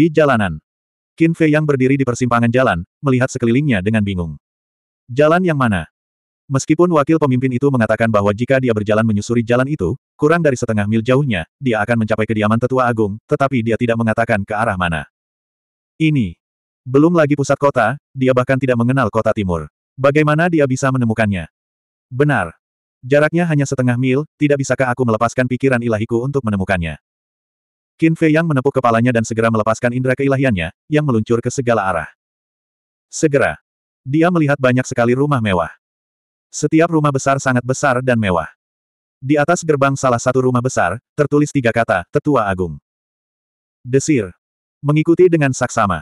di jalanan. Qin Fei yang berdiri di persimpangan jalan, melihat sekelilingnya dengan bingung. Jalan yang mana? Meskipun wakil pemimpin itu mengatakan bahwa jika dia berjalan menyusuri jalan itu, kurang dari setengah mil jauhnya, dia akan mencapai kediaman tetua agung, tetapi dia tidak mengatakan ke arah mana. Ini. Belum lagi pusat kota, dia bahkan tidak mengenal kota timur. Bagaimana dia bisa menemukannya? Benar. Jaraknya hanya setengah mil, tidak bisakah aku melepaskan pikiran ilahiku untuk menemukannya? Qin Fei Yang menepuk kepalanya dan segera melepaskan indera keilahiannya, yang meluncur ke segala arah. Segera. Dia melihat banyak sekali rumah mewah. Setiap rumah besar sangat besar dan mewah. Di atas gerbang salah satu rumah besar, tertulis tiga kata, Tetua Agung. Desir. Mengikuti dengan saksama.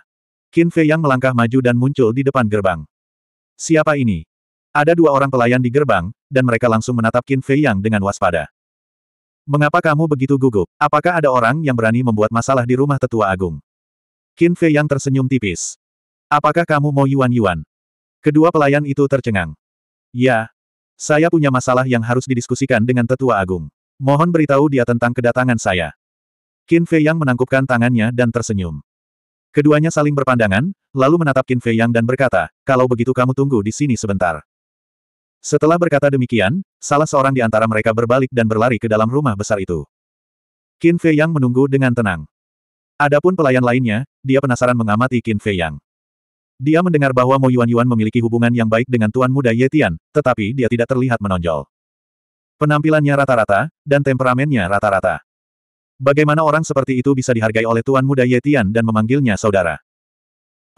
Qin Fei Yang melangkah maju dan muncul di depan gerbang. Siapa ini? Ada dua orang pelayan di gerbang, dan mereka langsung menatap Qin Fei Yang dengan waspada. Mengapa kamu begitu gugup? Apakah ada orang yang berani membuat masalah di rumah tetua agung? Qin Fei yang tersenyum tipis. Apakah kamu mau yuan-yuan? Kedua pelayan itu tercengang. Ya. Saya punya masalah yang harus didiskusikan dengan tetua agung. Mohon beritahu dia tentang kedatangan saya. Qin Fei yang menangkupkan tangannya dan tersenyum. Keduanya saling berpandangan, lalu menatap Qin Fei yang dan berkata, kalau begitu kamu tunggu di sini sebentar. Setelah berkata demikian, salah seorang di antara mereka berbalik dan berlari ke dalam rumah besar itu. Qin Fei Yang menunggu dengan tenang. Adapun pelayan lainnya, dia penasaran mengamati Qin Fei Yang. Dia mendengar bahwa Mo Yuan Yuan memiliki hubungan yang baik dengan Tuan Muda Ye Tian, tetapi dia tidak terlihat menonjol. Penampilannya rata-rata, dan temperamennya rata-rata. Bagaimana orang seperti itu bisa dihargai oleh Tuan Muda Ye Tian dan memanggilnya saudara?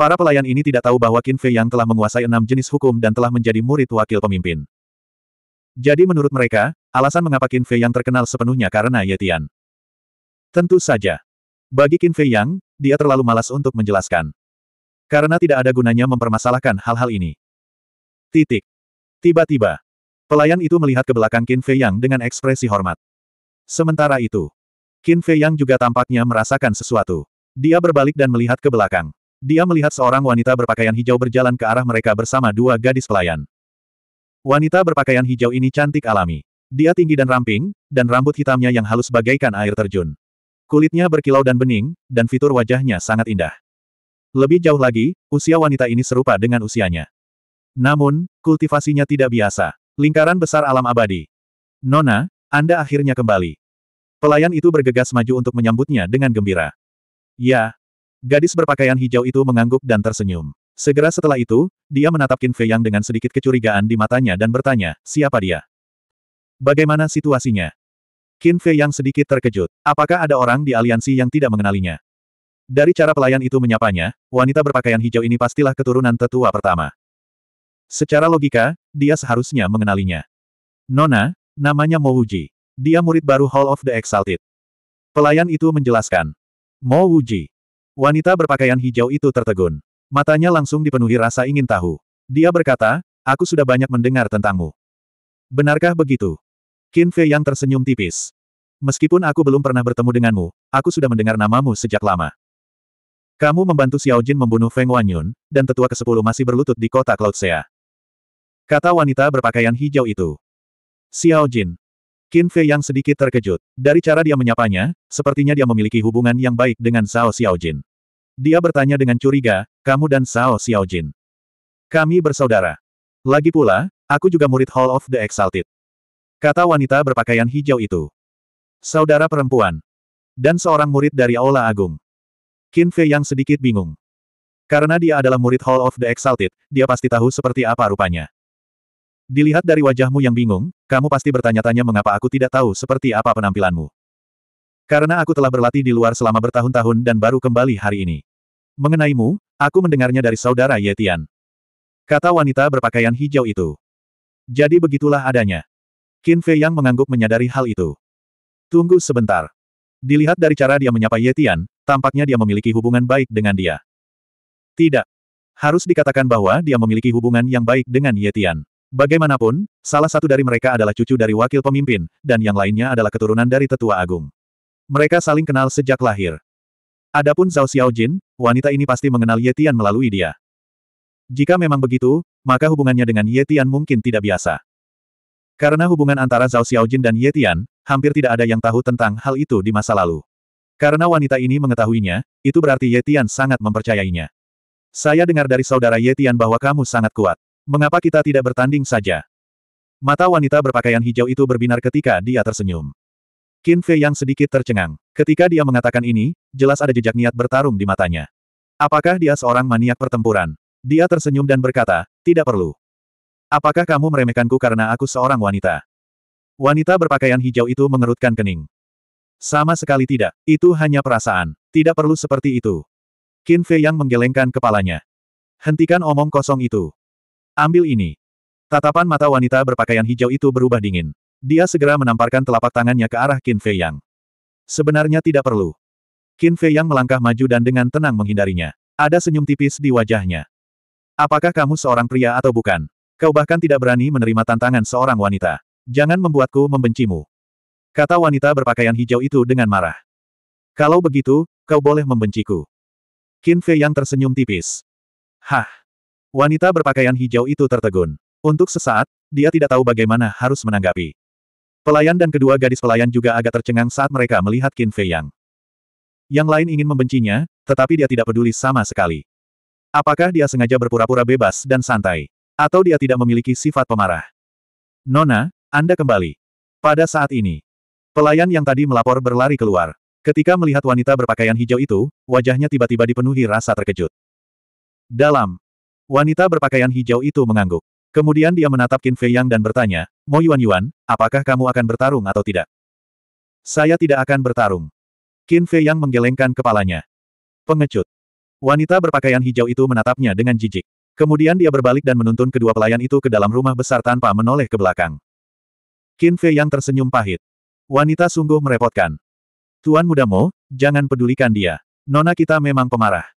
Para pelayan ini tidak tahu bahwa Qin Fei yang telah menguasai enam jenis hukum dan telah menjadi murid wakil pemimpin. Jadi menurut mereka, alasan mengapa Qin Fei yang terkenal sepenuhnya karena Yetian. Tentu saja. Bagi Qin Fei yang, dia terlalu malas untuk menjelaskan. Karena tidak ada gunanya mempermasalahkan hal-hal ini. Titik. Tiba-tiba, pelayan itu melihat ke belakang Qin Fei yang dengan ekspresi hormat. Sementara itu, Qin Fei yang juga tampaknya merasakan sesuatu. Dia berbalik dan melihat ke belakang. Dia melihat seorang wanita berpakaian hijau berjalan ke arah mereka bersama dua gadis pelayan. Wanita berpakaian hijau ini cantik alami. Dia tinggi dan ramping, dan rambut hitamnya yang halus bagaikan air terjun. Kulitnya berkilau dan bening, dan fitur wajahnya sangat indah. Lebih jauh lagi, usia wanita ini serupa dengan usianya. Namun, kultivasinya tidak biasa. Lingkaran besar alam abadi. Nona, Anda akhirnya kembali. Pelayan itu bergegas maju untuk menyambutnya dengan gembira. Ya, Gadis berpakaian hijau itu mengangguk dan tersenyum. Segera setelah itu, dia menatap Qin Fei Yang dengan sedikit kecurigaan di matanya dan bertanya, siapa dia? Bagaimana situasinya? Qin Fei Yang sedikit terkejut. Apakah ada orang di aliansi yang tidak mengenalinya? Dari cara pelayan itu menyapanya, wanita berpakaian hijau ini pastilah keturunan tetua pertama. Secara logika, dia seharusnya mengenalinya. Nona, namanya Mo Wuji. Dia murid baru Hall of the Exalted. Pelayan itu menjelaskan. Mo Wuji, Wanita berpakaian hijau itu tertegun. Matanya langsung dipenuhi rasa ingin tahu. Dia berkata, aku sudah banyak mendengar tentangmu. Benarkah begitu? Qin Fei yang tersenyum tipis. Meskipun aku belum pernah bertemu denganmu, aku sudah mendengar namamu sejak lama. Kamu membantu Xiao Jin membunuh Feng Wanyun, dan tetua ke-10 masih berlutut di kota cloudsea. Kata wanita berpakaian hijau itu. Xiao Jin, Qin Fei yang sedikit terkejut. Dari cara dia menyapanya, sepertinya dia memiliki hubungan yang baik dengan Zhao Xiaojin. Dia bertanya dengan curiga, kamu dan Zhao Xiaojin. Kami bersaudara. Lagi pula, aku juga murid Hall of the Exalted. Kata wanita berpakaian hijau itu. Saudara perempuan. Dan seorang murid dari Aula Agung. Qin Fei yang sedikit bingung. Karena dia adalah murid Hall of the Exalted, dia pasti tahu seperti apa rupanya. Dilihat dari wajahmu yang bingung, kamu pasti bertanya-tanya mengapa aku tidak tahu seperti apa penampilanmu. Karena aku telah berlatih di luar selama bertahun-tahun dan baru kembali hari ini. Mengenaimu, aku mendengarnya dari saudara Yetian. Kata wanita berpakaian hijau itu. Jadi begitulah adanya. Qin Fei Yang mengangguk menyadari hal itu. Tunggu sebentar. Dilihat dari cara dia menyapa Yetian, tampaknya dia memiliki hubungan baik dengan dia. Tidak. Harus dikatakan bahwa dia memiliki hubungan yang baik dengan Yetian. Bagaimanapun, salah satu dari mereka adalah cucu dari wakil pemimpin, dan yang lainnya adalah keturunan dari tetua agung. Mereka saling kenal sejak lahir. Adapun Zhao Xiaojin, wanita ini pasti mengenal Ye Tian melalui dia. Jika memang begitu, maka hubungannya dengan Ye Tian mungkin tidak biasa. Karena hubungan antara Zhao Xiaojin dan Ye Tian, hampir tidak ada yang tahu tentang hal itu di masa lalu. Karena wanita ini mengetahuinya, itu berarti Ye Tian sangat mempercayainya. Saya dengar dari saudara Ye Tian bahwa kamu sangat kuat. Mengapa kita tidak bertanding saja? Mata wanita berpakaian hijau itu berbinar ketika dia tersenyum. Qin Fei yang sedikit tercengang. Ketika dia mengatakan ini, jelas ada jejak niat bertarung di matanya. Apakah dia seorang maniak pertempuran? Dia tersenyum dan berkata, tidak perlu. Apakah kamu meremehkanku karena aku seorang wanita? Wanita berpakaian hijau itu mengerutkan kening. Sama sekali tidak, itu hanya perasaan. Tidak perlu seperti itu. Qin Fei yang menggelengkan kepalanya. Hentikan omong kosong itu. Ambil ini. Tatapan mata wanita berpakaian hijau itu berubah dingin. Dia segera menamparkan telapak tangannya ke arah Qin Fei Yang. Sebenarnya tidak perlu. Qin Fei Yang melangkah maju dan dengan tenang menghindarinya. Ada senyum tipis di wajahnya. Apakah kamu seorang pria atau bukan? Kau bahkan tidak berani menerima tantangan seorang wanita. Jangan membuatku membencimu. Kata wanita berpakaian hijau itu dengan marah. Kalau begitu, kau boleh membenciku. Qin Fei Yang tersenyum tipis. Hah! Wanita berpakaian hijau itu tertegun. Untuk sesaat, dia tidak tahu bagaimana harus menanggapi. Pelayan dan kedua gadis pelayan juga agak tercengang saat mereka melihat Qin Fei Yang. Yang lain ingin membencinya, tetapi dia tidak peduli sama sekali. Apakah dia sengaja berpura-pura bebas dan santai? Atau dia tidak memiliki sifat pemarah? Nona, Anda kembali. Pada saat ini, pelayan yang tadi melapor berlari keluar. Ketika melihat wanita berpakaian hijau itu, wajahnya tiba-tiba dipenuhi rasa terkejut. Dalam Wanita berpakaian hijau itu mengangguk. Kemudian dia menatap Qin Fei Yang dan bertanya, Mo Yuan Yuan, apakah kamu akan bertarung atau tidak? Saya tidak akan bertarung. Qin Fei Yang menggelengkan kepalanya. Pengecut. Wanita berpakaian hijau itu menatapnya dengan jijik. Kemudian dia berbalik dan menuntun kedua pelayan itu ke dalam rumah besar tanpa menoleh ke belakang. Qin Fei Yang tersenyum pahit. Wanita sungguh merepotkan. Tuan muda Mo, jangan pedulikan dia. Nona kita memang pemarah.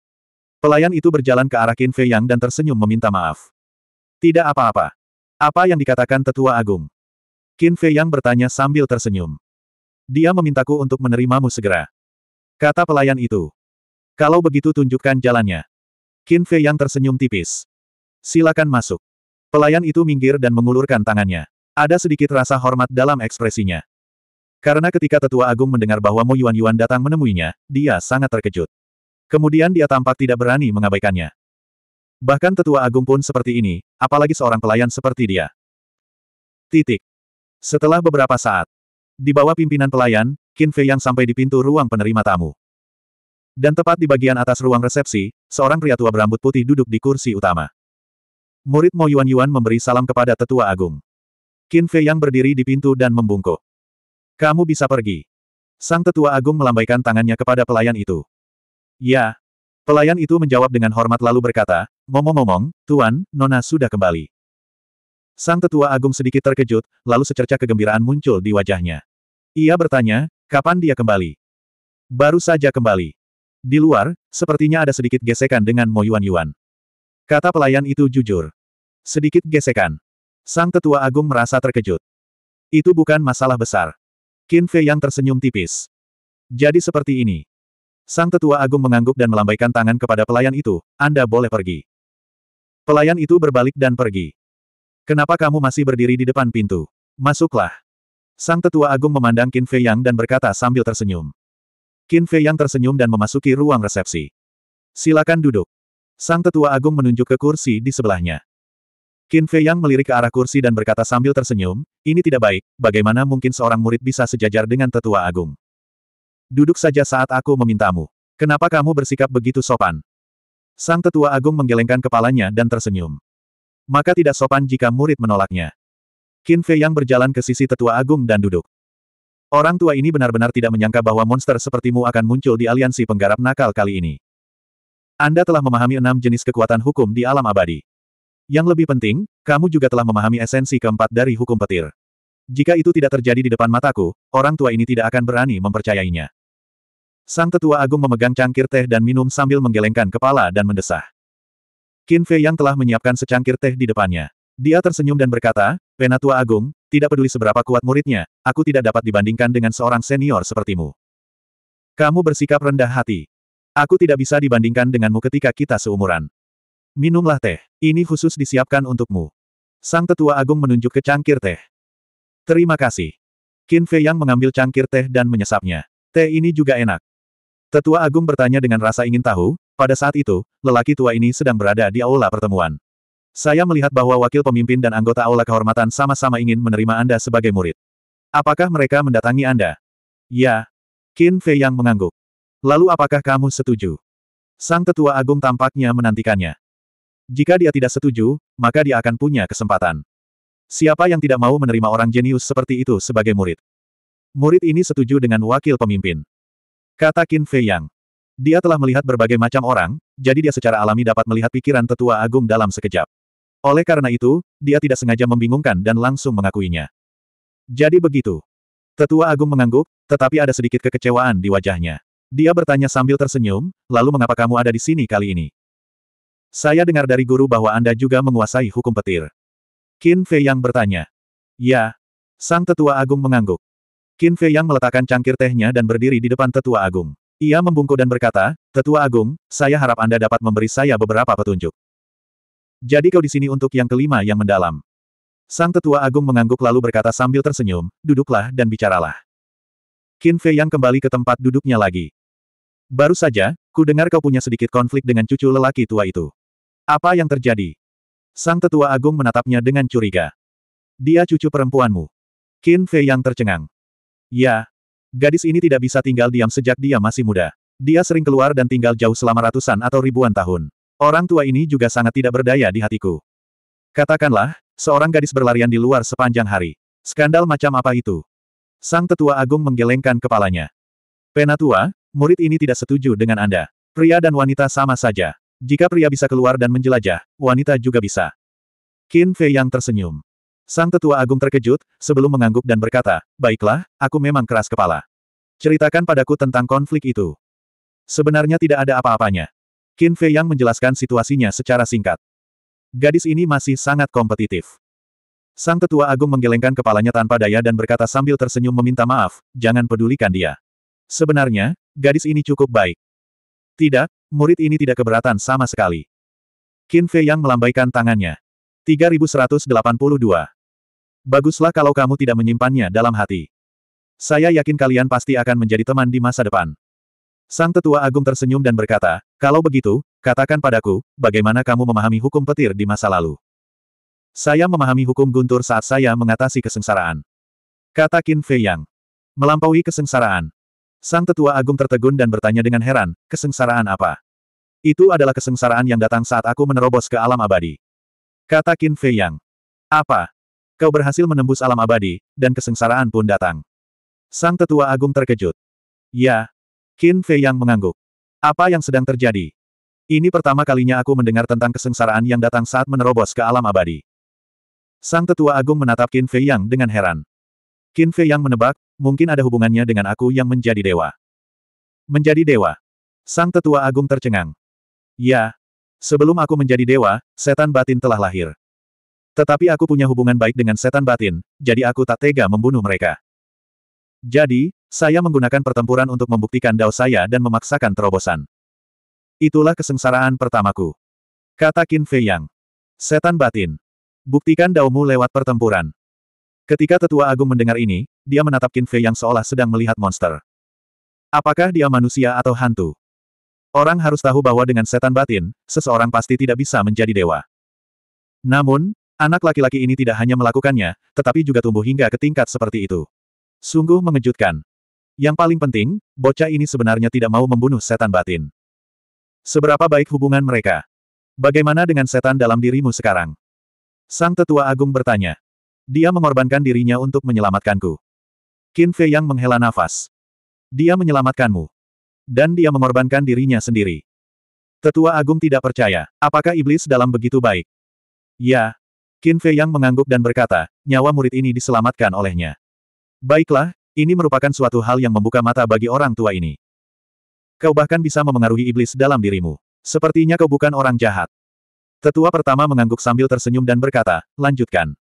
Pelayan itu berjalan ke arah Qin Fei Yang dan tersenyum meminta maaf. Tidak apa-apa. Apa yang dikatakan tetua agung? Qin Fei Yang bertanya sambil tersenyum. Dia memintaku untuk menerimamu segera. Kata pelayan itu. Kalau begitu tunjukkan jalannya. Qin Fei Yang tersenyum tipis. Silakan masuk. Pelayan itu minggir dan mengulurkan tangannya. Ada sedikit rasa hormat dalam ekspresinya. Karena ketika tetua agung mendengar bahwa Mo Yuan Yuan datang menemuinya, dia sangat terkejut. Kemudian dia tampak tidak berani mengabaikannya. Bahkan tetua agung pun seperti ini, apalagi seorang pelayan seperti dia. Titik. Setelah beberapa saat, di bawah pimpinan pelayan, Qin Fei yang sampai di pintu ruang penerima tamu. Dan tepat di bagian atas ruang resepsi, seorang pria tua berambut putih duduk di kursi utama. Murid Mo Yuan Yuan memberi salam kepada tetua agung. Qin Fei yang berdiri di pintu dan membungkuk. Kamu bisa pergi. Sang tetua agung melambaikan tangannya kepada pelayan itu. Ya. Pelayan itu menjawab dengan hormat lalu berkata, "Momong-momong, Tuan, Nona sudah kembali. Sang tetua agung sedikit terkejut, lalu secerca kegembiraan muncul di wajahnya. Ia bertanya, kapan dia kembali? Baru saja kembali. Di luar, sepertinya ada sedikit gesekan dengan Mo Yuan Yuan. Kata pelayan itu jujur. Sedikit gesekan. Sang tetua agung merasa terkejut. Itu bukan masalah besar. Qin Fei yang tersenyum tipis. Jadi seperti ini. Sang tetua agung mengangguk dan melambaikan tangan kepada pelayan itu, Anda boleh pergi. Pelayan itu berbalik dan pergi. Kenapa kamu masih berdiri di depan pintu? Masuklah. Sang tetua agung memandang Qin Fei Yang dan berkata sambil tersenyum. Qin Fei Yang tersenyum dan memasuki ruang resepsi. Silakan duduk. Sang tetua agung menunjuk ke kursi di sebelahnya. Qin Fei Yang melirik ke arah kursi dan berkata sambil tersenyum, ini tidak baik, bagaimana mungkin seorang murid bisa sejajar dengan tetua agung. Duduk saja saat aku memintamu. Kenapa kamu bersikap begitu sopan? Sang tetua agung menggelengkan kepalanya dan tersenyum. Maka tidak sopan jika murid menolaknya. Qin Fei yang berjalan ke sisi tetua agung dan duduk. Orang tua ini benar-benar tidak menyangka bahwa monster sepertimu akan muncul di aliansi penggarap nakal kali ini. Anda telah memahami enam jenis kekuatan hukum di alam abadi. Yang lebih penting, kamu juga telah memahami esensi keempat dari hukum petir. Jika itu tidak terjadi di depan mataku, orang tua ini tidak akan berani mempercayainya. Sang tetua agung memegang cangkir teh dan minum sambil menggelengkan kepala dan mendesah. Qin Fei yang telah menyiapkan secangkir teh di depannya. Dia tersenyum dan berkata, Penatua Agung, tidak peduli seberapa kuat muridnya, aku tidak dapat dibandingkan dengan seorang senior sepertimu. Kamu bersikap rendah hati. Aku tidak bisa dibandingkan denganmu ketika kita seumuran. Minumlah teh, ini khusus disiapkan untukmu. Sang tetua agung menunjuk ke cangkir teh. Terima kasih. Qin Fei Yang mengambil cangkir teh dan menyesapnya. Teh ini juga enak. Tetua Agung bertanya dengan rasa ingin tahu, pada saat itu, lelaki tua ini sedang berada di aula pertemuan. Saya melihat bahwa wakil pemimpin dan anggota aula kehormatan sama-sama ingin menerima Anda sebagai murid. Apakah mereka mendatangi Anda? Ya. Qin Fei yang mengangguk. Lalu apakah kamu setuju? Sang tetua agung tampaknya menantikannya. Jika dia tidak setuju, maka dia akan punya kesempatan. Siapa yang tidak mau menerima orang jenius seperti itu sebagai murid? Murid ini setuju dengan wakil pemimpin. Kata Qin Fei Yang. Dia telah melihat berbagai macam orang, jadi dia secara alami dapat melihat pikiran tetua agung dalam sekejap. Oleh karena itu, dia tidak sengaja membingungkan dan langsung mengakuinya. Jadi begitu. Tetua agung mengangguk, tetapi ada sedikit kekecewaan di wajahnya. Dia bertanya sambil tersenyum, lalu mengapa kamu ada di sini kali ini? Saya dengar dari guru bahwa Anda juga menguasai hukum petir. Qin Fei Yang bertanya. Ya. Sang tetua agung mengangguk. Qin Fei yang meletakkan cangkir tehnya dan berdiri di depan tetua agung. Ia membungkuk dan berkata, Tetua Agung, saya harap Anda dapat memberi saya beberapa petunjuk. Jadi kau di sini untuk yang kelima yang mendalam. Sang Tetua Agung mengangguk lalu berkata sambil tersenyum, duduklah dan bicaralah. Qin Fei yang kembali ke tempat duduknya lagi. Baru saja, ku dengar kau punya sedikit konflik dengan cucu lelaki tua itu. Apa yang terjadi? Sang Tetua Agung menatapnya dengan curiga. Dia cucu perempuanmu. Qin Fei yang tercengang. Ya. Gadis ini tidak bisa tinggal diam sejak dia masih muda. Dia sering keluar dan tinggal jauh selama ratusan atau ribuan tahun. Orang tua ini juga sangat tidak berdaya di hatiku. Katakanlah, seorang gadis berlarian di luar sepanjang hari. Skandal macam apa itu? Sang tetua agung menggelengkan kepalanya. Penatua, murid ini tidak setuju dengan Anda. Pria dan wanita sama saja. Jika pria bisa keluar dan menjelajah, wanita juga bisa. Qin Fei yang tersenyum. Sang tetua agung terkejut, sebelum mengangguk dan berkata, Baiklah, aku memang keras kepala. Ceritakan padaku tentang konflik itu. Sebenarnya tidak ada apa-apanya. Qin Fei yang menjelaskan situasinya secara singkat. Gadis ini masih sangat kompetitif. Sang tetua agung menggelengkan kepalanya tanpa daya dan berkata sambil tersenyum meminta maaf, jangan pedulikan dia. Sebenarnya, gadis ini cukup baik. Tidak, murid ini tidak keberatan sama sekali. Qin Fei yang melambaikan tangannya. 3182 Baguslah kalau kamu tidak menyimpannya dalam hati. Saya yakin kalian pasti akan menjadi teman di masa depan. Sang Tetua Agung tersenyum dan berkata, kalau begitu, katakan padaku, bagaimana kamu memahami hukum petir di masa lalu? Saya memahami hukum guntur saat saya mengatasi kesengsaraan. Kata Qin Fei Yang. Melampaui kesengsaraan. Sang Tetua Agung tertegun dan bertanya dengan heran, kesengsaraan apa? Itu adalah kesengsaraan yang datang saat aku menerobos ke alam abadi. Kata Qin Fei Yang. Apa? Kau berhasil menembus alam abadi, dan kesengsaraan pun datang. Sang tetua agung terkejut. Ya. Qin Fei yang mengangguk. Apa yang sedang terjadi? Ini pertama kalinya aku mendengar tentang kesengsaraan yang datang saat menerobos ke alam abadi. Sang tetua agung menatap Qin Fei Yang dengan heran. Qin Fei Yang menebak, mungkin ada hubungannya dengan aku yang menjadi dewa. Menjadi dewa. Sang tetua agung tercengang. Ya. Sebelum aku menjadi dewa, setan batin telah lahir. Tetapi aku punya hubungan baik dengan setan batin, jadi aku tak tega membunuh mereka. Jadi, saya menggunakan pertempuran untuk membuktikan dao saya dan memaksakan terobosan. Itulah kesengsaraan pertamaku. Kata Qin Fei Yang. Setan batin. Buktikan daumu lewat pertempuran. Ketika tetua agung mendengar ini, dia menatap Qin Fei Yang seolah sedang melihat monster. Apakah dia manusia atau hantu? Orang harus tahu bahwa dengan setan batin, seseorang pasti tidak bisa menjadi dewa. Namun, Anak laki-laki ini tidak hanya melakukannya, tetapi juga tumbuh hingga ke tingkat seperti itu. Sungguh mengejutkan. Yang paling penting, bocah ini sebenarnya tidak mau membunuh setan batin. Seberapa baik hubungan mereka? Bagaimana dengan setan dalam dirimu sekarang? Sang tetua agung bertanya. Dia mengorbankan dirinya untuk menyelamatkanku. Qin Fei yang menghela nafas. Dia menyelamatkanmu. Dan dia mengorbankan dirinya sendiri. Tetua Agung tidak percaya, apakah iblis dalam begitu baik? Ya, Qin Fei Yang mengangguk dan berkata, nyawa murid ini diselamatkan olehnya. Baiklah, ini merupakan suatu hal yang membuka mata bagi orang tua ini. Kau bahkan bisa memengaruhi iblis dalam dirimu. Sepertinya kau bukan orang jahat. Tetua pertama mengangguk sambil tersenyum dan berkata, lanjutkan.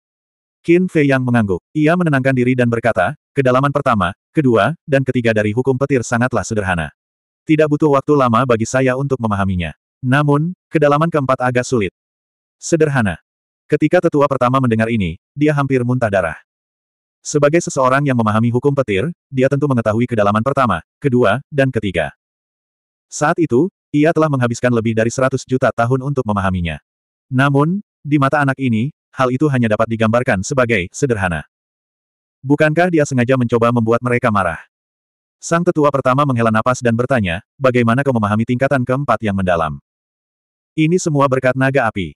Qin Fei Yang mengangguk. Ia menenangkan diri dan berkata, kedalaman pertama, kedua, dan ketiga dari hukum petir sangatlah sederhana. Tidak butuh waktu lama bagi saya untuk memahaminya. Namun, kedalaman keempat agak sulit. Sederhana. Ketika tetua pertama mendengar ini, dia hampir muntah darah. Sebagai seseorang yang memahami hukum petir, dia tentu mengetahui kedalaman pertama, kedua, dan ketiga. Saat itu, ia telah menghabiskan lebih dari 100 juta tahun untuk memahaminya. Namun, di mata anak ini, hal itu hanya dapat digambarkan sebagai sederhana. Bukankah dia sengaja mencoba membuat mereka marah? Sang tetua pertama menghela napas dan bertanya, bagaimana kau memahami tingkatan keempat yang mendalam? Ini semua berkat naga api.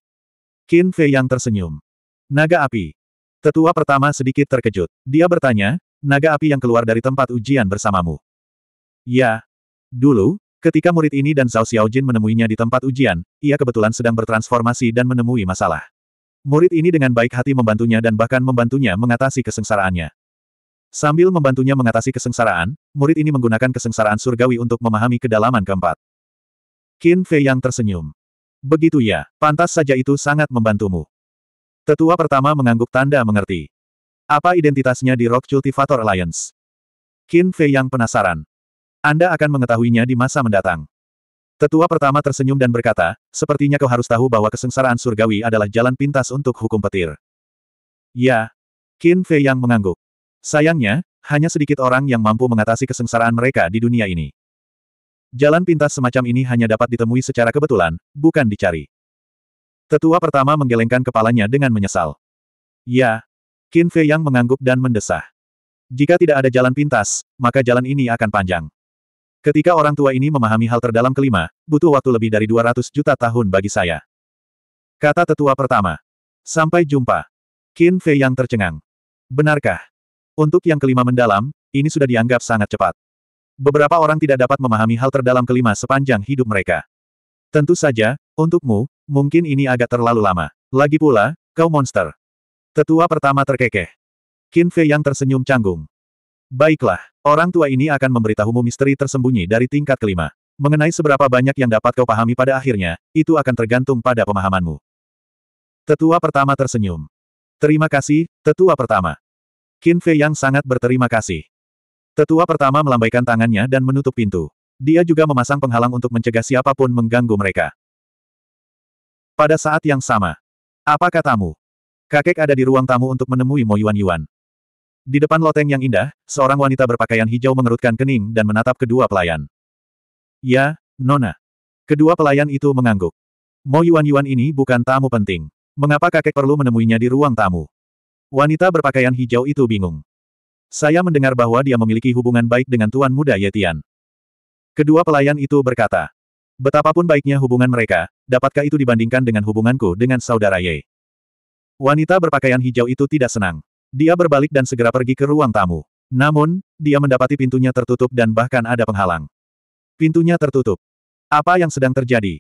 Qin Fei yang tersenyum. Naga api. Tetua pertama sedikit terkejut. Dia bertanya, naga api yang keluar dari tempat ujian bersamamu. Ya. Dulu, ketika murid ini dan Zhao Xiaojin menemuinya di tempat ujian, ia kebetulan sedang bertransformasi dan menemui masalah. Murid ini dengan baik hati membantunya dan bahkan membantunya mengatasi kesengsaraannya. Sambil membantunya mengatasi kesengsaraan, murid ini menggunakan kesengsaraan surgawi untuk memahami kedalaman keempat. Qin Fei yang tersenyum. Begitu ya, pantas saja itu sangat membantumu. Tetua pertama mengangguk tanda mengerti. Apa identitasnya di Rock Cultivator Alliance? Qin Fei yang penasaran. Anda akan mengetahuinya di masa mendatang. Tetua pertama tersenyum dan berkata, sepertinya kau harus tahu bahwa kesengsaraan surgawi adalah jalan pintas untuk hukum petir. Ya. Qin Fei yang mengangguk. Sayangnya, hanya sedikit orang yang mampu mengatasi kesengsaraan mereka di dunia ini. Jalan pintas semacam ini hanya dapat ditemui secara kebetulan, bukan dicari. Tetua pertama menggelengkan kepalanya dengan menyesal. Ya. Qin Fei Yang mengangguk dan mendesah. Jika tidak ada jalan pintas, maka jalan ini akan panjang. Ketika orang tua ini memahami hal terdalam kelima, butuh waktu lebih dari 200 juta tahun bagi saya. Kata tetua pertama. Sampai jumpa. Qin Fei yang tercengang. Benarkah? Untuk yang kelima mendalam, ini sudah dianggap sangat cepat beberapa orang tidak dapat memahami hal terdalam kelima sepanjang hidup mereka. Tentu saja, untukmu, mungkin ini agak terlalu lama. Lagi pula, kau monster. Tetua pertama terkekeh. Qin Fei yang tersenyum canggung. Baiklah, orang tua ini akan memberitahumu misteri tersembunyi dari tingkat kelima. Mengenai seberapa banyak yang dapat kau pahami pada akhirnya, itu akan tergantung pada pemahamanmu. Tetua pertama tersenyum. Terima kasih, tetua pertama. Qin Fei yang sangat berterima kasih. Tetua pertama melambaikan tangannya dan menutup pintu. Dia juga memasang penghalang untuk mencegah siapapun mengganggu mereka. Pada saat yang sama. Apa katamu? Kakek ada di ruang tamu untuk menemui Mo Yuan Yuan. Di depan loteng yang indah, seorang wanita berpakaian hijau mengerutkan kening dan menatap kedua pelayan. Ya, Nona. Kedua pelayan itu mengangguk. Mo Yuan Yuan ini bukan tamu penting. Mengapa kakek perlu menemuinya di ruang tamu? Wanita berpakaian hijau itu bingung. Saya mendengar bahwa dia memiliki hubungan baik dengan Tuan Muda Yetian. Kedua pelayan itu berkata, Betapapun baiknya hubungan mereka, dapatkah itu dibandingkan dengan hubunganku dengan saudara Ye? Wanita berpakaian hijau itu tidak senang. Dia berbalik dan segera pergi ke ruang tamu. Namun, dia mendapati pintunya tertutup dan bahkan ada penghalang. Pintunya tertutup. Apa yang sedang terjadi?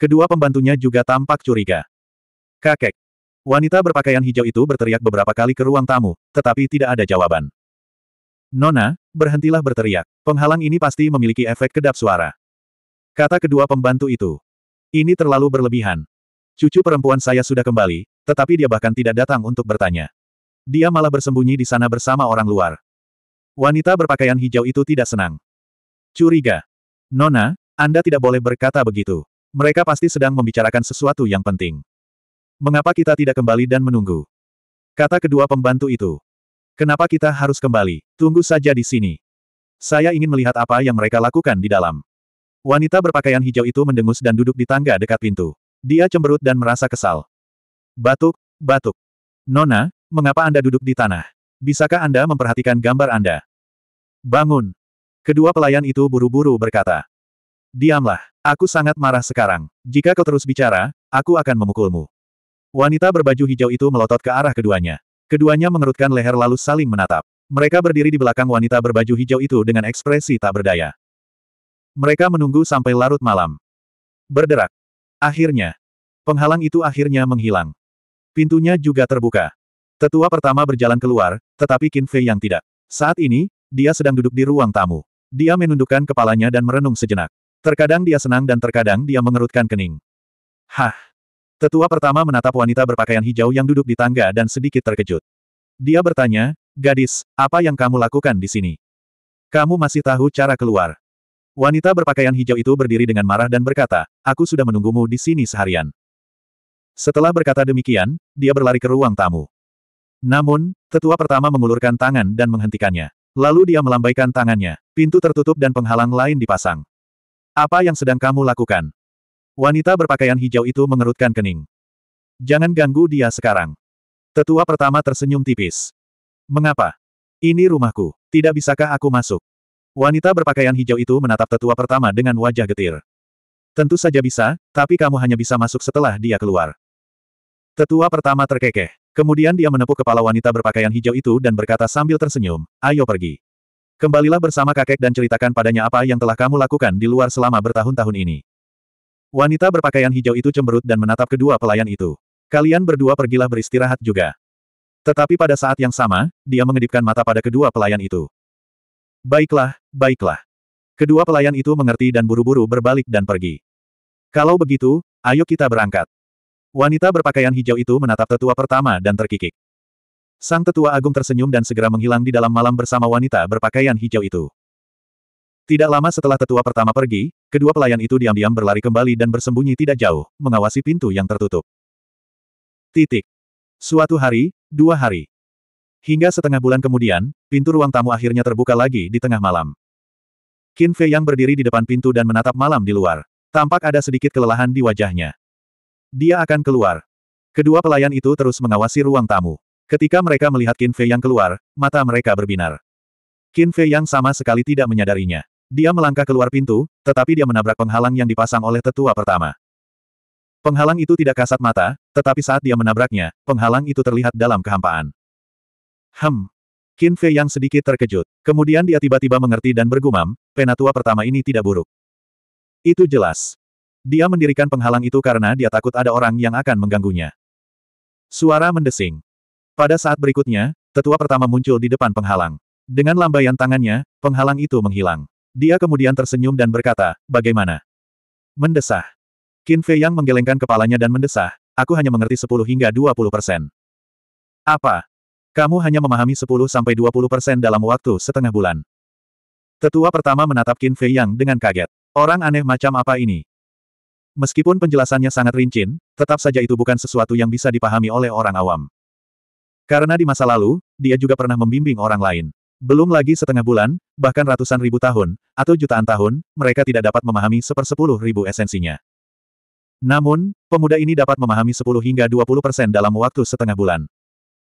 Kedua pembantunya juga tampak curiga. Kakek. Wanita berpakaian hijau itu berteriak beberapa kali ke ruang tamu, tetapi tidak ada jawaban. Nona, berhentilah berteriak. Penghalang ini pasti memiliki efek kedap suara. Kata kedua pembantu itu. Ini terlalu berlebihan. Cucu perempuan saya sudah kembali, tetapi dia bahkan tidak datang untuk bertanya. Dia malah bersembunyi di sana bersama orang luar. Wanita berpakaian hijau itu tidak senang. Curiga. Nona, Anda tidak boleh berkata begitu. Mereka pasti sedang membicarakan sesuatu yang penting. Mengapa kita tidak kembali dan menunggu? Kata kedua pembantu itu. Kenapa kita harus kembali? Tunggu saja di sini. Saya ingin melihat apa yang mereka lakukan di dalam. Wanita berpakaian hijau itu mendengus dan duduk di tangga dekat pintu. Dia cemberut dan merasa kesal. Batuk, batuk. Nona, mengapa Anda duduk di tanah? Bisakah Anda memperhatikan gambar Anda? Bangun. Kedua pelayan itu buru-buru berkata. Diamlah, aku sangat marah sekarang. Jika kau terus bicara, aku akan memukulmu. Wanita berbaju hijau itu melotot ke arah keduanya. Keduanya mengerutkan leher lalu saling menatap. Mereka berdiri di belakang wanita berbaju hijau itu dengan ekspresi tak berdaya. Mereka menunggu sampai larut malam. Berderak. Akhirnya. Penghalang itu akhirnya menghilang. Pintunya juga terbuka. Tetua pertama berjalan keluar, tetapi Qin Fei yang tidak. Saat ini, dia sedang duduk di ruang tamu. Dia menundukkan kepalanya dan merenung sejenak. Terkadang dia senang dan terkadang dia mengerutkan kening. Hah! Tetua pertama menatap wanita berpakaian hijau yang duduk di tangga dan sedikit terkejut. Dia bertanya, Gadis, apa yang kamu lakukan di sini? Kamu masih tahu cara keluar. Wanita berpakaian hijau itu berdiri dengan marah dan berkata, Aku sudah menunggumu di sini seharian. Setelah berkata demikian, dia berlari ke ruang tamu. Namun, tetua pertama mengulurkan tangan dan menghentikannya. Lalu dia melambaikan tangannya. Pintu tertutup dan penghalang lain dipasang. Apa yang sedang kamu lakukan? Wanita berpakaian hijau itu mengerutkan kening. Jangan ganggu dia sekarang. Tetua pertama tersenyum tipis. Mengapa? Ini rumahku. Tidak bisakah aku masuk? Wanita berpakaian hijau itu menatap tetua pertama dengan wajah getir. Tentu saja bisa, tapi kamu hanya bisa masuk setelah dia keluar. Tetua pertama terkekeh. Kemudian dia menepuk kepala wanita berpakaian hijau itu dan berkata sambil tersenyum, ayo pergi. Kembalilah bersama kakek dan ceritakan padanya apa yang telah kamu lakukan di luar selama bertahun-tahun ini. Wanita berpakaian hijau itu cemberut dan menatap kedua pelayan itu. Kalian berdua pergilah beristirahat juga. Tetapi pada saat yang sama, dia mengedipkan mata pada kedua pelayan itu. Baiklah, baiklah. Kedua pelayan itu mengerti dan buru-buru berbalik dan pergi. Kalau begitu, ayo kita berangkat. Wanita berpakaian hijau itu menatap tetua pertama dan terkikik. Sang tetua agung tersenyum dan segera menghilang di dalam malam bersama wanita berpakaian hijau itu. Tidak lama setelah tetua pertama pergi, kedua pelayan itu diam-diam berlari kembali dan bersembunyi tidak jauh, mengawasi pintu yang tertutup. Titik. Suatu hari, dua hari. Hingga setengah bulan kemudian, pintu ruang tamu akhirnya terbuka lagi di tengah malam. Qin Fei yang berdiri di depan pintu dan menatap malam di luar. Tampak ada sedikit kelelahan di wajahnya. Dia akan keluar. Kedua pelayan itu terus mengawasi ruang tamu. Ketika mereka melihat Qin Fei yang keluar, mata mereka berbinar. Qin Fei yang sama sekali tidak menyadarinya. Dia melangkah keluar pintu, tetapi dia menabrak penghalang yang dipasang oleh tetua pertama. Penghalang itu tidak kasat mata, tetapi saat dia menabraknya, penghalang itu terlihat dalam kehampaan. Hem. Qin Fei yang sedikit terkejut. Kemudian dia tiba-tiba mengerti dan bergumam, penatua pertama ini tidak buruk. Itu jelas. Dia mendirikan penghalang itu karena dia takut ada orang yang akan mengganggunya. Suara mendesing. Pada saat berikutnya, tetua pertama muncul di depan penghalang. Dengan lambaian tangannya, penghalang itu menghilang. Dia kemudian tersenyum dan berkata, bagaimana? Mendesah. Qin Fei Yang menggelengkan kepalanya dan mendesah, aku hanya mengerti 10 hingga 20 persen. Apa? Kamu hanya memahami 10 sampai 20 persen dalam waktu setengah bulan. Tetua pertama menatap Qin Fei Yang dengan kaget. Orang aneh macam apa ini? Meskipun penjelasannya sangat rinci, tetap saja itu bukan sesuatu yang bisa dipahami oleh orang awam. Karena di masa lalu, dia juga pernah membimbing orang lain. Belum lagi setengah bulan, bahkan ratusan ribu tahun, atau jutaan tahun, mereka tidak dapat memahami sepersepuluh ribu esensinya. Namun, pemuda ini dapat memahami 10 hingga 20 persen dalam waktu setengah bulan.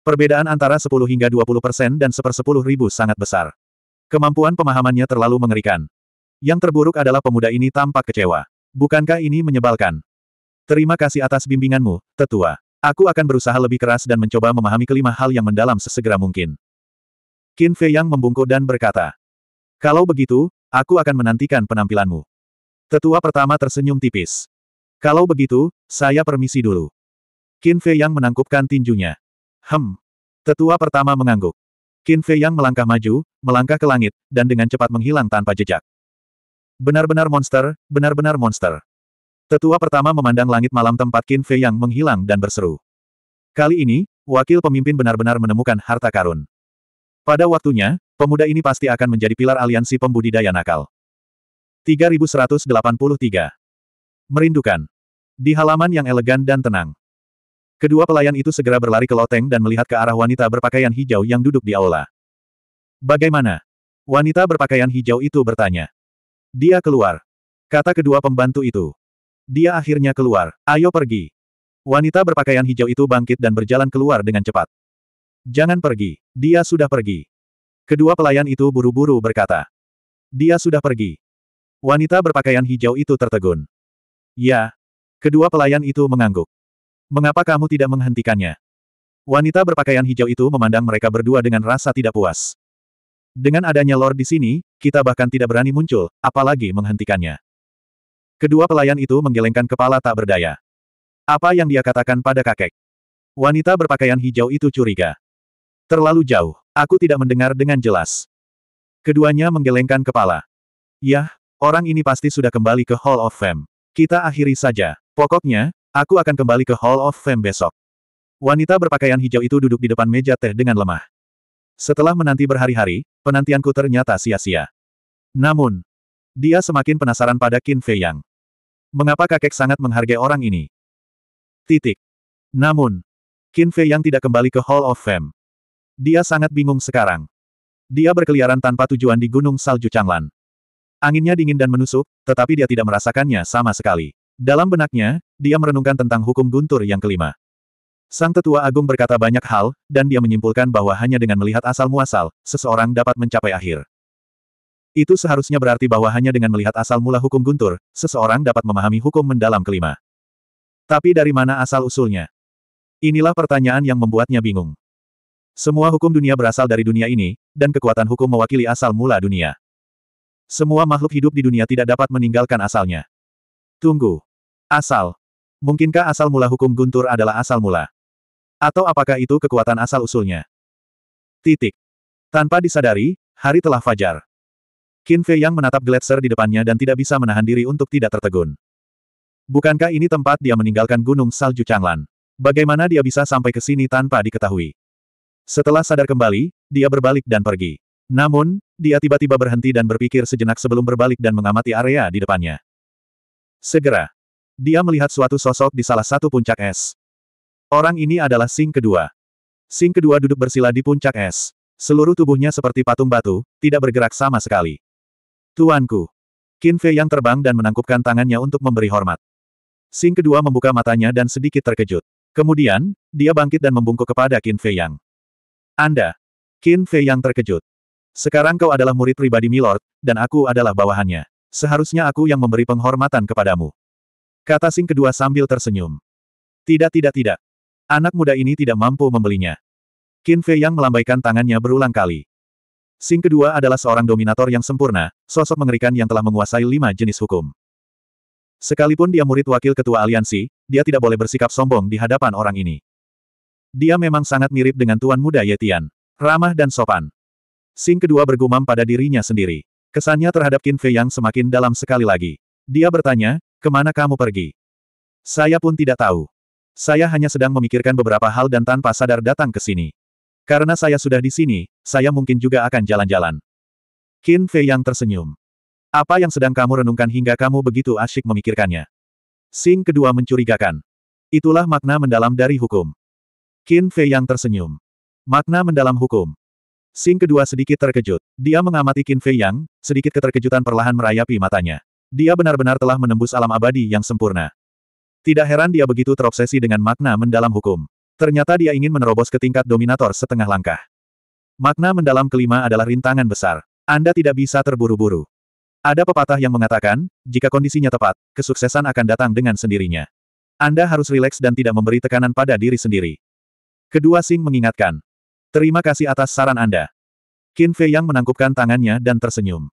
Perbedaan antara 10 hingga 20 persen dan sepersepuluh ribu sangat besar. Kemampuan pemahamannya terlalu mengerikan. Yang terburuk adalah pemuda ini tampak kecewa. Bukankah ini menyebalkan? Terima kasih atas bimbinganmu, tetua. Aku akan berusaha lebih keras dan mencoba memahami kelima hal yang mendalam sesegera mungkin. Qin Fei Yang membungkuk dan berkata. Kalau begitu, aku akan menantikan penampilanmu. Tetua pertama tersenyum tipis. Kalau begitu, saya permisi dulu. Qin Fei Yang menangkupkan tinjunya. Hem. Tetua pertama mengangguk. Qin Fei Yang melangkah maju, melangkah ke langit, dan dengan cepat menghilang tanpa jejak. Benar-benar monster, benar-benar monster. Tetua pertama memandang langit malam tempat Qin Fei Yang menghilang dan berseru. Kali ini, wakil pemimpin benar-benar menemukan harta karun. Pada waktunya, pemuda ini pasti akan menjadi pilar aliansi pembudidaya nakal. 3183. Merindukan. Di halaman yang elegan dan tenang. Kedua pelayan itu segera berlari ke loteng dan melihat ke arah wanita berpakaian hijau yang duduk di aula. Bagaimana? Wanita berpakaian hijau itu bertanya. Dia keluar. Kata kedua pembantu itu. Dia akhirnya keluar. Ayo pergi. Wanita berpakaian hijau itu bangkit dan berjalan keluar dengan cepat. Jangan pergi, dia sudah pergi. Kedua pelayan itu buru-buru berkata. Dia sudah pergi. Wanita berpakaian hijau itu tertegun. Ya. Kedua pelayan itu mengangguk. Mengapa kamu tidak menghentikannya? Wanita berpakaian hijau itu memandang mereka berdua dengan rasa tidak puas. Dengan adanya Lord di sini, kita bahkan tidak berani muncul, apalagi menghentikannya. Kedua pelayan itu menggelengkan kepala tak berdaya. Apa yang dia katakan pada kakek? Wanita berpakaian hijau itu curiga. Terlalu jauh. Aku tidak mendengar dengan jelas. Keduanya menggelengkan kepala. Yah, orang ini pasti sudah kembali ke Hall of Fame. Kita akhiri saja. Pokoknya, aku akan kembali ke Hall of Fame besok. Wanita berpakaian hijau itu duduk di depan meja teh dengan lemah. Setelah menanti berhari-hari, penantianku ternyata sia-sia. Namun, dia semakin penasaran pada Qin Fei Yang. Mengapa kakek sangat menghargai orang ini? Titik. Namun, Qin Fei Yang tidak kembali ke Hall of Fame. Dia sangat bingung sekarang. Dia berkeliaran tanpa tujuan di Gunung Salju Changlan. Anginnya dingin dan menusuk, tetapi dia tidak merasakannya sama sekali. Dalam benaknya, dia merenungkan tentang hukum guntur yang kelima. Sang tetua agung berkata banyak hal, dan dia menyimpulkan bahwa hanya dengan melihat asal-muasal, seseorang dapat mencapai akhir. Itu seharusnya berarti bahwa hanya dengan melihat asal mula hukum guntur, seseorang dapat memahami hukum mendalam kelima. Tapi dari mana asal-usulnya? Inilah pertanyaan yang membuatnya bingung. Semua hukum dunia berasal dari dunia ini, dan kekuatan hukum mewakili asal mula dunia. Semua makhluk hidup di dunia tidak dapat meninggalkan asalnya. Tunggu. Asal. Mungkinkah asal mula hukum guntur adalah asal mula? Atau apakah itu kekuatan asal-usulnya? Titik. Tanpa disadari, hari telah fajar. Qin Fei yang menatap gletser di depannya dan tidak bisa menahan diri untuk tidak tertegun. Bukankah ini tempat dia meninggalkan gunung salju Changlan? Bagaimana dia bisa sampai ke sini tanpa diketahui? Setelah sadar kembali, dia berbalik dan pergi. Namun, dia tiba-tiba berhenti dan berpikir sejenak sebelum berbalik dan mengamati area di depannya. Segera, dia melihat suatu sosok di salah satu puncak es. Orang ini adalah Sing kedua. Sing kedua duduk bersila di puncak es. Seluruh tubuhnya seperti patung batu, tidak bergerak sama sekali. Tuanku. Qin Fei yang terbang dan menangkupkan tangannya untuk memberi hormat. Sing kedua membuka matanya dan sedikit terkejut. Kemudian, dia bangkit dan membungkuk kepada Qin Fei Yang. Anda. Qin Fei yang terkejut. Sekarang kau adalah murid pribadi Milord, dan aku adalah bawahannya. Seharusnya aku yang memberi penghormatan kepadamu. Kata Sing kedua sambil tersenyum. Tidak tidak tidak. Anak muda ini tidak mampu membelinya. Qin Fei yang melambaikan tangannya berulang kali. Sing kedua adalah seorang dominator yang sempurna, sosok mengerikan yang telah menguasai lima jenis hukum. Sekalipun dia murid wakil ketua aliansi, dia tidak boleh bersikap sombong di hadapan orang ini. Dia memang sangat mirip dengan tuan muda Yetian. Ramah dan sopan. Sing kedua bergumam pada dirinya sendiri. Kesannya terhadap Qin Fei yang semakin dalam sekali lagi. Dia bertanya, kemana kamu pergi? Saya pun tidak tahu. Saya hanya sedang memikirkan beberapa hal dan tanpa sadar datang ke sini. Karena saya sudah di sini, saya mungkin juga akan jalan-jalan. Qin Fei yang tersenyum. Apa yang sedang kamu renungkan hingga kamu begitu asyik memikirkannya? Sing kedua mencurigakan. Itulah makna mendalam dari hukum. Qin Fei yang tersenyum. Makna mendalam hukum. Sing kedua sedikit terkejut. Dia mengamati Qin Fei Yang, sedikit keterkejutan perlahan merayapi matanya. Dia benar-benar telah menembus alam abadi yang sempurna. Tidak heran dia begitu terobsesi dengan makna mendalam hukum. Ternyata dia ingin menerobos ke tingkat dominator setengah langkah. Makna mendalam kelima adalah rintangan besar. Anda tidak bisa terburu-buru. Ada pepatah yang mengatakan, jika kondisinya tepat, kesuksesan akan datang dengan sendirinya. Anda harus rileks dan tidak memberi tekanan pada diri sendiri. Kedua Sing mengingatkan. Terima kasih atas saran Anda. Qin Fei yang menangkupkan tangannya dan tersenyum.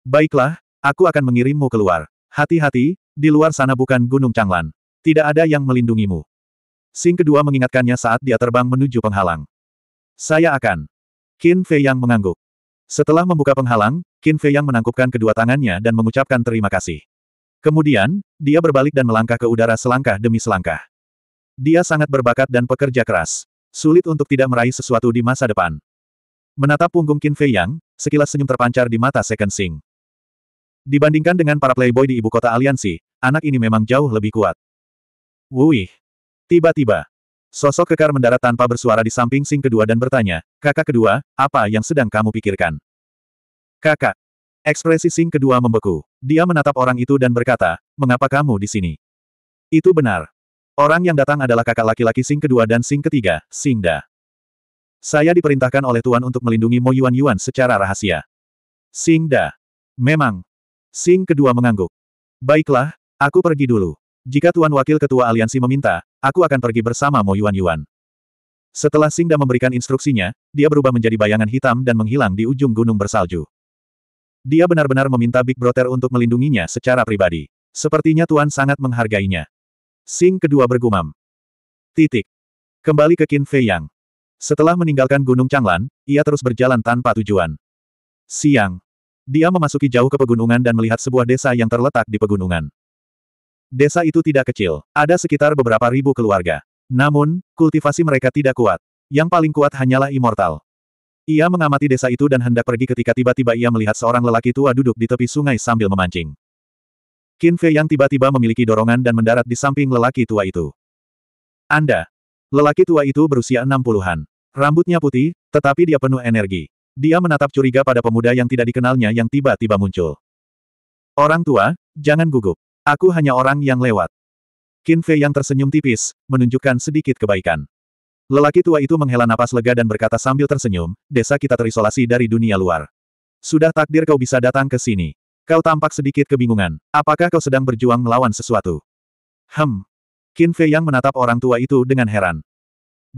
Baiklah, aku akan mengirimmu keluar. Hati-hati, di luar sana bukan Gunung Changlan. Tidak ada yang melindungimu. Sing kedua mengingatkannya saat dia terbang menuju penghalang. Saya akan. Qin Fei yang mengangguk. Setelah membuka penghalang, Qin Fei yang menangkupkan kedua tangannya dan mengucapkan terima kasih. Kemudian, dia berbalik dan melangkah ke udara selangkah demi selangkah. Dia sangat berbakat dan pekerja keras. Sulit untuk tidak meraih sesuatu di masa depan. Menatap punggung Qin Fei Yang, sekilas senyum terpancar di mata Second Sing. Dibandingkan dengan para playboy di ibu kota aliansi, anak ini memang jauh lebih kuat. Wuih. Tiba-tiba, sosok kekar mendarat tanpa bersuara di samping Sing kedua dan bertanya, kakak kedua, apa yang sedang kamu pikirkan? Kakak. Ekspresi Sing kedua membeku. Dia menatap orang itu dan berkata, mengapa kamu di sini? Itu benar. Orang yang datang adalah kakak laki-laki Sing kedua dan Sing ketiga, Sing Da. Saya diperintahkan oleh Tuan untuk melindungi Mo Yuan Yuan secara rahasia. Sing Da. Memang. Sing kedua mengangguk. Baiklah, aku pergi dulu. Jika Tuan Wakil Ketua Aliansi meminta, aku akan pergi bersama Mo Yuan Yuan. Setelah Sing Da memberikan instruksinya, dia berubah menjadi bayangan hitam dan menghilang di ujung gunung bersalju. Dia benar-benar meminta Big Brother untuk melindunginya secara pribadi. Sepertinya Tuan sangat menghargainya. Sing kedua bergumam. Titik. Kembali ke Qin Fei Yang. Setelah meninggalkan Gunung Changlan, ia terus berjalan tanpa tujuan. Siang. Dia memasuki jauh ke pegunungan dan melihat sebuah desa yang terletak di pegunungan. Desa itu tidak kecil, ada sekitar beberapa ribu keluarga. Namun, kultivasi mereka tidak kuat. Yang paling kuat hanyalah immortal. Ia mengamati desa itu dan hendak pergi ketika tiba-tiba ia melihat seorang lelaki tua duduk di tepi sungai sambil memancing. Qin Fei yang tiba-tiba memiliki dorongan dan mendarat di samping lelaki tua itu. Anda. Lelaki tua itu berusia enam puluhan. Rambutnya putih, tetapi dia penuh energi. Dia menatap curiga pada pemuda yang tidak dikenalnya yang tiba-tiba muncul. Orang tua, jangan gugup. Aku hanya orang yang lewat. Qin Fei yang tersenyum tipis, menunjukkan sedikit kebaikan. Lelaki tua itu menghela napas lega dan berkata sambil tersenyum, desa kita terisolasi dari dunia luar. Sudah takdir kau bisa datang ke sini. Kau tampak sedikit kebingungan. Apakah kau sedang berjuang melawan sesuatu? Hem. Qin Fei yang menatap orang tua itu dengan heran.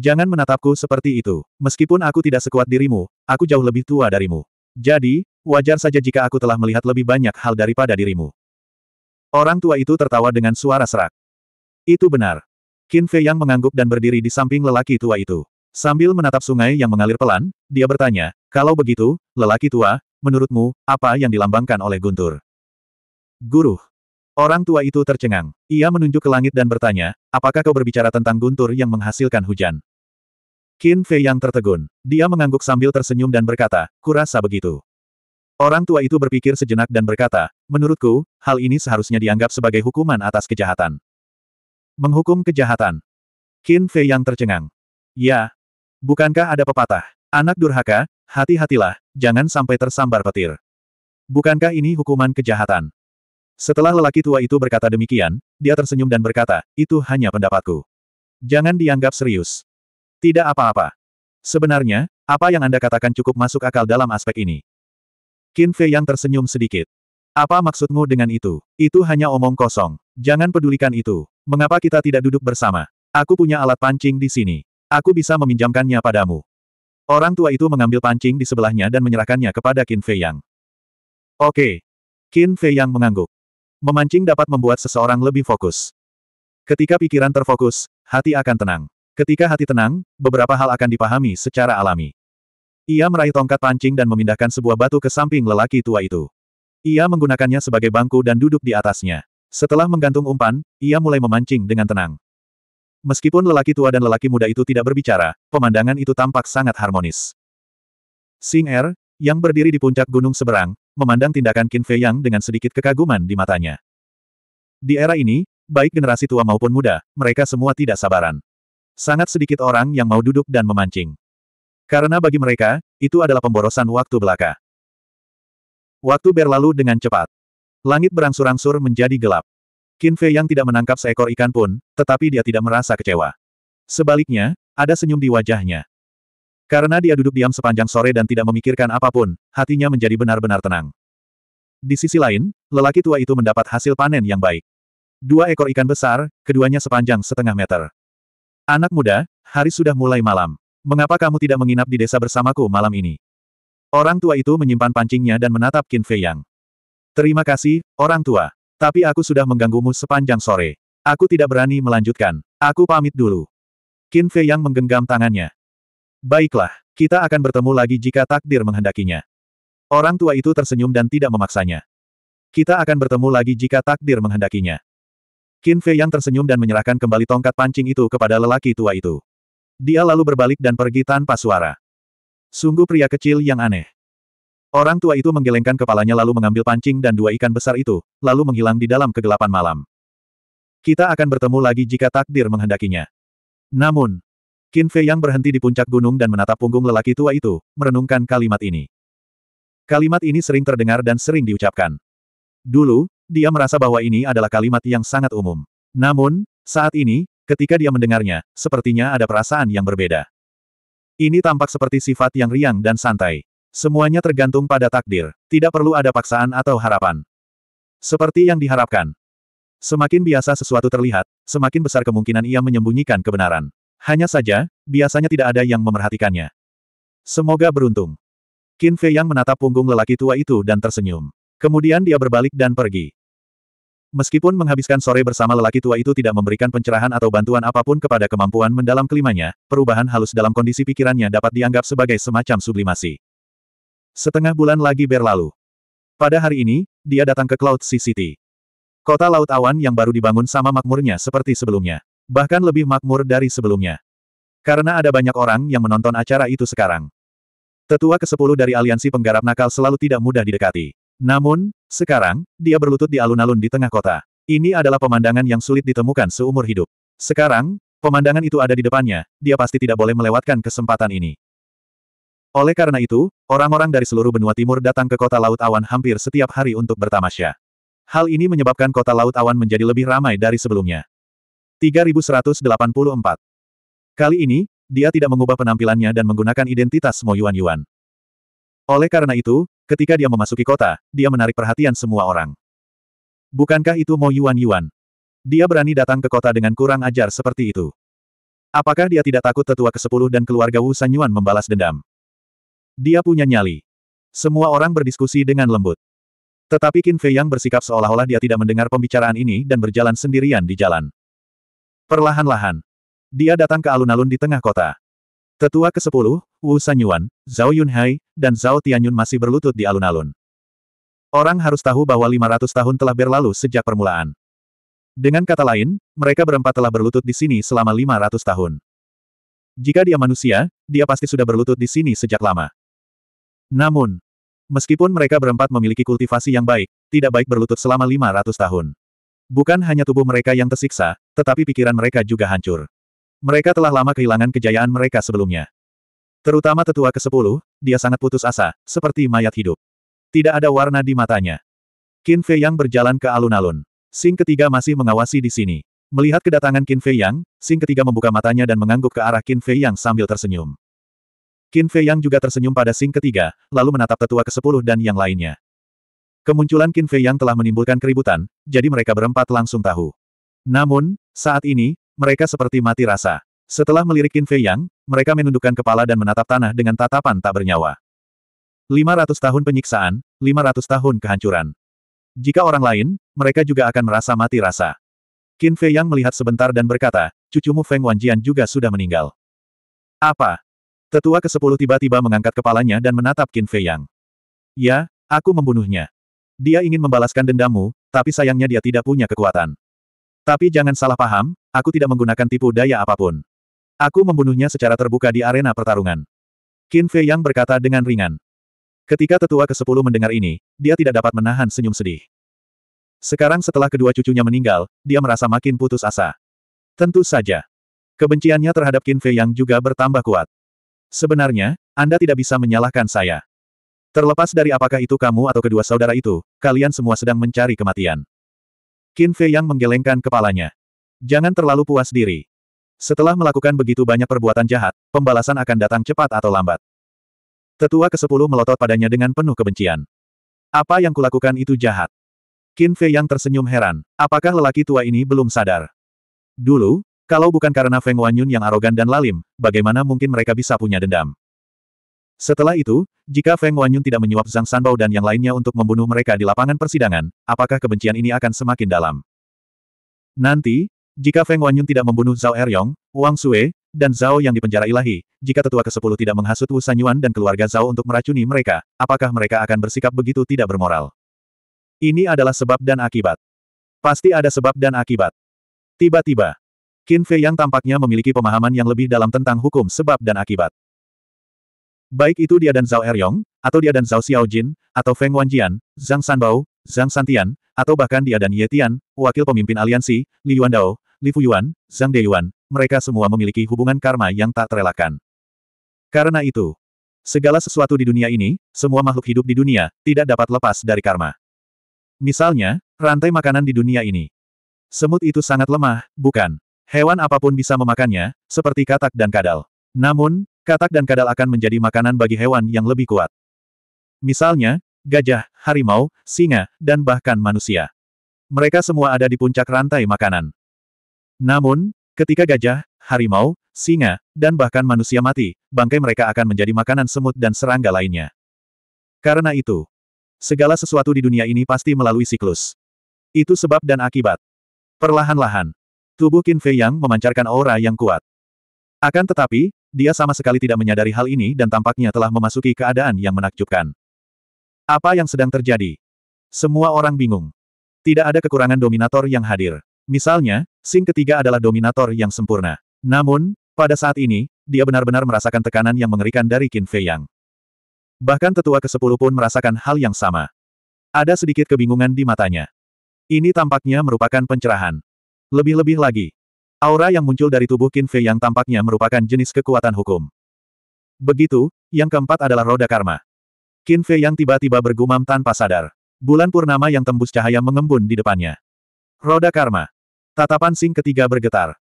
Jangan menatapku seperti itu. Meskipun aku tidak sekuat dirimu, aku jauh lebih tua darimu. Jadi, wajar saja jika aku telah melihat lebih banyak hal daripada dirimu. Orang tua itu tertawa dengan suara serak. Itu benar. Qin Fei yang mengangguk dan berdiri di samping lelaki tua itu. Sambil menatap sungai yang mengalir pelan, dia bertanya, kalau begitu, lelaki tua, menurutmu, apa yang dilambangkan oleh guntur? Guru. Orang tua itu tercengang. Ia menunjuk ke langit dan bertanya, apakah kau berbicara tentang guntur yang menghasilkan hujan? Qin Fei yang tertegun. Dia mengangguk sambil tersenyum dan berkata, kurasa begitu. Orang tua itu berpikir sejenak dan berkata, menurutku, hal ini seharusnya dianggap sebagai hukuman atas kejahatan. Menghukum kejahatan. Qin Fei yang tercengang. Ya, Bukankah ada pepatah? Anak durhaka, hati-hatilah, jangan sampai tersambar petir. Bukankah ini hukuman kejahatan? Setelah lelaki tua itu berkata demikian, dia tersenyum dan berkata, itu hanya pendapatku. Jangan dianggap serius. Tidak apa-apa. Sebenarnya, apa yang Anda katakan cukup masuk akal dalam aspek ini. Qin Fei yang tersenyum sedikit. Apa maksudmu dengan itu? Itu hanya omong kosong. Jangan pedulikan itu. Mengapa kita tidak duduk bersama? Aku punya alat pancing di sini. Aku bisa meminjamkannya padamu. Orang tua itu mengambil pancing di sebelahnya dan menyerahkannya kepada Qin Fei Yang. Oke. Qin Fei Yang mengangguk. Memancing dapat membuat seseorang lebih fokus. Ketika pikiran terfokus, hati akan tenang. Ketika hati tenang, beberapa hal akan dipahami secara alami. Ia meraih tongkat pancing dan memindahkan sebuah batu ke samping lelaki tua itu. Ia menggunakannya sebagai bangku dan duduk di atasnya. Setelah menggantung umpan, ia mulai memancing dengan tenang. Meskipun lelaki tua dan lelaki muda itu tidak berbicara, pemandangan itu tampak sangat harmonis. Sing Er, yang berdiri di puncak gunung seberang, memandang tindakan Qin Fei Yang dengan sedikit kekaguman di matanya. Di era ini, baik generasi tua maupun muda, mereka semua tidak sabaran. Sangat sedikit orang yang mau duduk dan memancing. Karena bagi mereka, itu adalah pemborosan waktu belaka. Waktu berlalu dengan cepat. Langit berangsur-angsur menjadi gelap. Qin Fei yang tidak menangkap seekor ikan pun, tetapi dia tidak merasa kecewa. Sebaliknya, ada senyum di wajahnya. Karena dia duduk diam sepanjang sore dan tidak memikirkan apapun, hatinya menjadi benar-benar tenang. Di sisi lain, lelaki tua itu mendapat hasil panen yang baik. Dua ekor ikan besar, keduanya sepanjang setengah meter. Anak muda, hari sudah mulai malam. Mengapa kamu tidak menginap di desa bersamaku malam ini? Orang tua itu menyimpan pancingnya dan menatap Qin Fei Yang. Terima kasih, orang tua. Tapi aku sudah mengganggumu sepanjang sore. Aku tidak berani melanjutkan. Aku pamit dulu. Qin Fei yang menggenggam tangannya. Baiklah, kita akan bertemu lagi jika takdir menghendakinya. Orang tua itu tersenyum dan tidak memaksanya. Kita akan bertemu lagi jika takdir menghendakinya. Qin Fei yang tersenyum dan menyerahkan kembali tongkat pancing itu kepada lelaki tua itu. Dia lalu berbalik dan pergi tanpa suara. Sungguh pria kecil yang aneh. Orang tua itu menggelengkan kepalanya lalu mengambil pancing dan dua ikan besar itu, lalu menghilang di dalam kegelapan malam. Kita akan bertemu lagi jika takdir menghendakinya. Namun, Qin Fei yang berhenti di puncak gunung dan menatap punggung lelaki tua itu, merenungkan kalimat ini. Kalimat ini sering terdengar dan sering diucapkan. Dulu, dia merasa bahwa ini adalah kalimat yang sangat umum. Namun, saat ini, ketika dia mendengarnya, sepertinya ada perasaan yang berbeda. Ini tampak seperti sifat yang riang dan santai. Semuanya tergantung pada takdir, tidak perlu ada paksaan atau harapan. Seperti yang diharapkan. Semakin biasa sesuatu terlihat, semakin besar kemungkinan ia menyembunyikan kebenaran. Hanya saja, biasanya tidak ada yang memerhatikannya. Semoga beruntung. Qin Fei yang menatap punggung lelaki tua itu dan tersenyum. Kemudian dia berbalik dan pergi. Meskipun menghabiskan sore bersama lelaki tua itu tidak memberikan pencerahan atau bantuan apapun kepada kemampuan mendalam kelimanya, perubahan halus dalam kondisi pikirannya dapat dianggap sebagai semacam sublimasi. Setengah bulan lagi berlalu. Pada hari ini, dia datang ke Cloud City. Kota Laut Awan yang baru dibangun sama makmurnya seperti sebelumnya. Bahkan lebih makmur dari sebelumnya. Karena ada banyak orang yang menonton acara itu sekarang. Tetua ke-10 dari aliansi penggarap nakal selalu tidak mudah didekati. Namun, sekarang, dia berlutut di alun-alun di tengah kota. Ini adalah pemandangan yang sulit ditemukan seumur hidup. Sekarang, pemandangan itu ada di depannya, dia pasti tidak boleh melewatkan kesempatan ini. Oleh karena itu, orang-orang dari seluruh benua timur datang ke kota Laut Awan hampir setiap hari untuk bertamasya. Hal ini menyebabkan kota Laut Awan menjadi lebih ramai dari sebelumnya. 3184 Kali ini, dia tidak mengubah penampilannya dan menggunakan identitas Mo Yuan Yuan. Oleh karena itu, ketika dia memasuki kota, dia menarik perhatian semua orang. Bukankah itu Mo Yuan Yuan? Dia berani datang ke kota dengan kurang ajar seperti itu. Apakah dia tidak takut tetua ke-10 dan keluarga Wu San Yuan membalas dendam? Dia punya nyali. Semua orang berdiskusi dengan lembut. Tetapi Qin Fei yang bersikap seolah-olah dia tidak mendengar pembicaraan ini dan berjalan sendirian di jalan. Perlahan-lahan. Dia datang ke alun-alun di tengah kota. Tetua ke-10, Wu Sanyuan, Zhao Yunhai, dan Zhao Tianyun masih berlutut di alun-alun. Orang harus tahu bahwa 500 tahun telah berlalu sejak permulaan. Dengan kata lain, mereka berempat telah berlutut di sini selama 500 tahun. Jika dia manusia, dia pasti sudah berlutut di sini sejak lama. Namun, meskipun mereka berempat memiliki kultivasi yang baik, tidak baik berlutut selama 500 tahun. Bukan hanya tubuh mereka yang tersiksa, tetapi pikiran mereka juga hancur. Mereka telah lama kehilangan kejayaan mereka sebelumnya. Terutama tetua ke-10, dia sangat putus asa, seperti mayat hidup. Tidak ada warna di matanya. Qin Fei Yang berjalan ke alun-alun. Sing ketiga masih mengawasi di sini. Melihat kedatangan Qin Fei Yang, Sing ketiga membuka matanya dan mengangguk ke arah Qin Fei Yang sambil tersenyum. Qin Fei Yang juga tersenyum pada Sing ketiga, lalu menatap tetua ke-10 dan yang lainnya. Kemunculan Qin Fei Yang telah menimbulkan keributan, jadi mereka berempat langsung tahu. Namun, saat ini, mereka seperti mati rasa. Setelah melirik Qin Fei Yang, mereka menundukkan kepala dan menatap tanah dengan tatapan tak bernyawa. 500 tahun penyiksaan, 500 tahun kehancuran. Jika orang lain, mereka juga akan merasa mati rasa. Qin Fei Yang melihat sebentar dan berkata, cucumu Feng Wanjian juga sudah meninggal. Apa? Tetua ke-10 tiba-tiba mengangkat kepalanya dan menatap Qin Fei Yang. Ya, aku membunuhnya. Dia ingin membalaskan dendammu, tapi sayangnya dia tidak punya kekuatan. Tapi jangan salah paham, aku tidak menggunakan tipu daya apapun. Aku membunuhnya secara terbuka di arena pertarungan. Qin Fei Yang berkata dengan ringan. Ketika tetua ke-10 mendengar ini, dia tidak dapat menahan senyum sedih. Sekarang setelah kedua cucunya meninggal, dia merasa makin putus asa. Tentu saja. Kebenciannya terhadap Qin Fei Yang juga bertambah kuat. Sebenarnya, Anda tidak bisa menyalahkan saya. Terlepas dari apakah itu kamu atau kedua saudara itu, kalian semua sedang mencari kematian. Qin Fei yang menggelengkan kepalanya. Jangan terlalu puas diri. Setelah melakukan begitu banyak perbuatan jahat, pembalasan akan datang cepat atau lambat. Tetua ke-10 melotot padanya dengan penuh kebencian. Apa yang kulakukan itu jahat. Qin Fei yang tersenyum heran. Apakah lelaki tua ini belum sadar? Dulu, kalau bukan karena Feng Wanyun yang arogan dan lalim, bagaimana mungkin mereka bisa punya dendam? Setelah itu, jika Feng Wanyun tidak menyuap Zhang Sanbao dan yang lainnya untuk membunuh mereka di lapangan persidangan, apakah kebencian ini akan semakin dalam? Nanti, jika Feng Wanyun tidak membunuh Zhao Eryong, Wang Sue, dan Zhao yang dipenjara ilahi, jika tetua ke-10 tidak menghasut Wu Sanyuan dan keluarga Zhao untuk meracuni mereka, apakah mereka akan bersikap begitu tidak bermoral? Ini adalah sebab dan akibat. Pasti ada sebab dan akibat. Tiba-tiba, Qin Fei yang tampaknya memiliki pemahaman yang lebih dalam tentang hukum sebab dan akibat. Baik itu dia dan Zhao Eryong, atau dia dan Zhao Xiaojin, atau Feng Wan Jian, Zhang Sanbao, Zhang Santian, atau bahkan dia dan Ye Tian, wakil pemimpin aliansi, Li Yuandao, Li Fu Yuan, Zhang Deyuan, mereka semua memiliki hubungan karma yang tak terelakkan. Karena itu, segala sesuatu di dunia ini, semua makhluk hidup di dunia, tidak dapat lepas dari karma. Misalnya, rantai makanan di dunia ini. Semut itu sangat lemah, bukan? Hewan apapun bisa memakannya, seperti katak dan kadal. Namun, katak dan kadal akan menjadi makanan bagi hewan yang lebih kuat. Misalnya, gajah, harimau, singa, dan bahkan manusia. Mereka semua ada di puncak rantai makanan. Namun, ketika gajah, harimau, singa, dan bahkan manusia mati, bangkai mereka akan menjadi makanan semut dan serangga lainnya. Karena itu, segala sesuatu di dunia ini pasti melalui siklus. Itu sebab dan akibat. Perlahan-lahan, Tubuh Qin Fei Yang memancarkan aura yang kuat. Akan tetapi, dia sama sekali tidak menyadari hal ini dan tampaknya telah memasuki keadaan yang menakjubkan. Apa yang sedang terjadi? Semua orang bingung. Tidak ada kekurangan dominator yang hadir. Misalnya, Sing ketiga adalah dominator yang sempurna. Namun, pada saat ini, dia benar-benar merasakan tekanan yang mengerikan dari Qin Fei Yang. Bahkan tetua ke-10 pun merasakan hal yang sama. Ada sedikit kebingungan di matanya. Ini tampaknya merupakan pencerahan. Lebih-lebih lagi, aura yang muncul dari tubuh Qin Fei yang tampaknya merupakan jenis kekuatan hukum. Begitu, yang keempat adalah roda karma. Qin Fei yang tiba-tiba bergumam tanpa sadar. Bulan purnama yang tembus cahaya mengembun di depannya. Roda karma. Tatapan Sing ketiga bergetar.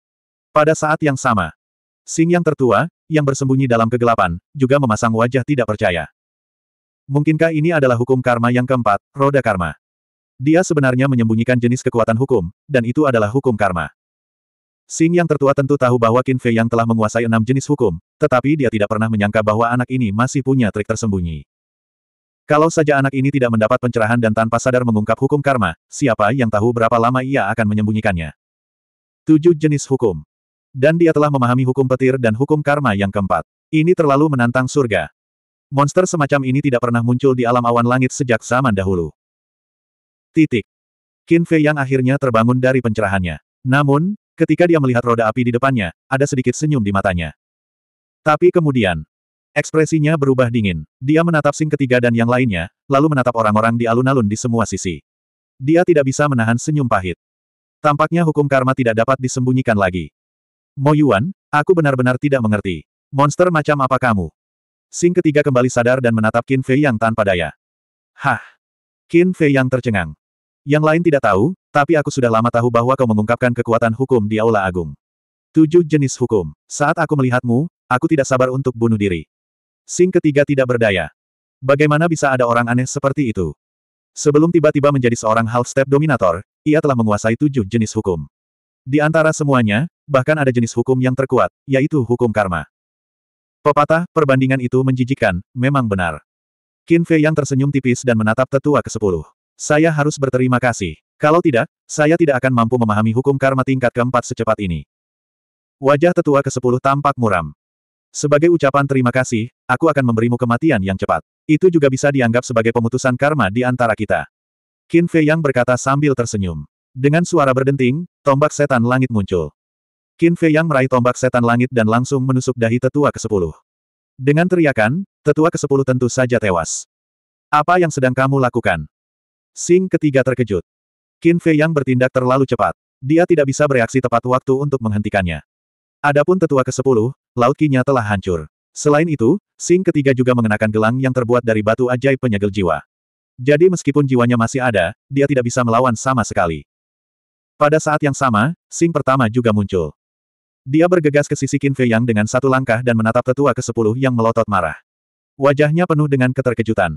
Pada saat yang sama, Sing yang tertua, yang bersembunyi dalam kegelapan, juga memasang wajah tidak percaya. Mungkinkah ini adalah hukum karma yang keempat, roda karma? Dia sebenarnya menyembunyikan jenis kekuatan hukum, dan itu adalah hukum karma. Sing yang tertua tentu tahu bahwa Qin Fei yang telah menguasai enam jenis hukum, tetapi dia tidak pernah menyangka bahwa anak ini masih punya trik tersembunyi. Kalau saja anak ini tidak mendapat pencerahan dan tanpa sadar mengungkap hukum karma, siapa yang tahu berapa lama ia akan menyembunyikannya. Tujuh jenis hukum. Dan dia telah memahami hukum petir dan hukum karma yang keempat. Ini terlalu menantang surga. Monster semacam ini tidak pernah muncul di alam awan langit sejak zaman dahulu. Titik. Qin Fei yang akhirnya terbangun dari pencerahannya. Namun, ketika dia melihat roda api di depannya, ada sedikit senyum di matanya. Tapi kemudian, ekspresinya berubah dingin. Dia menatap Sing ketiga dan yang lainnya, lalu menatap orang-orang di alun-alun di semua sisi. Dia tidak bisa menahan senyum pahit. Tampaknya hukum karma tidak dapat disembunyikan lagi. Mo Yuan, aku benar-benar tidak mengerti. Monster macam apa kamu? Sing ketiga kembali sadar dan menatap Qin Fei yang tanpa daya. Hah! Qin Fei yang tercengang. Yang lain tidak tahu, tapi aku sudah lama tahu bahwa kau mengungkapkan kekuatan hukum di Aula Agung. Tujuh jenis hukum. Saat aku melihatmu, aku tidak sabar untuk bunuh diri. Sing ketiga tidak berdaya. Bagaimana bisa ada orang aneh seperti itu? Sebelum tiba-tiba menjadi seorang half-step dominator, ia telah menguasai tujuh jenis hukum. Di antara semuanya, bahkan ada jenis hukum yang terkuat, yaitu hukum karma. Pepatah, perbandingan itu menjijikan, memang benar. Qin Fei yang tersenyum tipis dan menatap tetua ke-10. Saya harus berterima kasih. Kalau tidak, saya tidak akan mampu memahami hukum karma tingkat keempat secepat ini. Wajah tetua ke-10 tampak muram. Sebagai ucapan terima kasih, aku akan memberimu kematian yang cepat. Itu juga bisa dianggap sebagai pemutusan karma di antara kita. Qin Fei Yang berkata sambil tersenyum. Dengan suara berdenting, tombak setan langit muncul. Qin Fei Yang meraih tombak setan langit dan langsung menusuk dahi tetua ke-10. Dengan teriakan, tetua ke-10 tentu saja tewas. Apa yang sedang kamu lakukan? Sing ketiga terkejut. Qin Fei yang bertindak terlalu cepat. Dia tidak bisa bereaksi tepat waktu untuk menghentikannya. Adapun tetua ke-10, laut kinya telah hancur. Selain itu, Sing ketiga juga mengenakan gelang yang terbuat dari batu ajaib penyegel jiwa. Jadi meskipun jiwanya masih ada, dia tidak bisa melawan sama sekali. Pada saat yang sama, Sing pertama juga muncul. Dia bergegas ke sisi Qin Fei Yang dengan satu langkah dan menatap tetua ke-10 yang melotot marah. Wajahnya penuh dengan keterkejutan.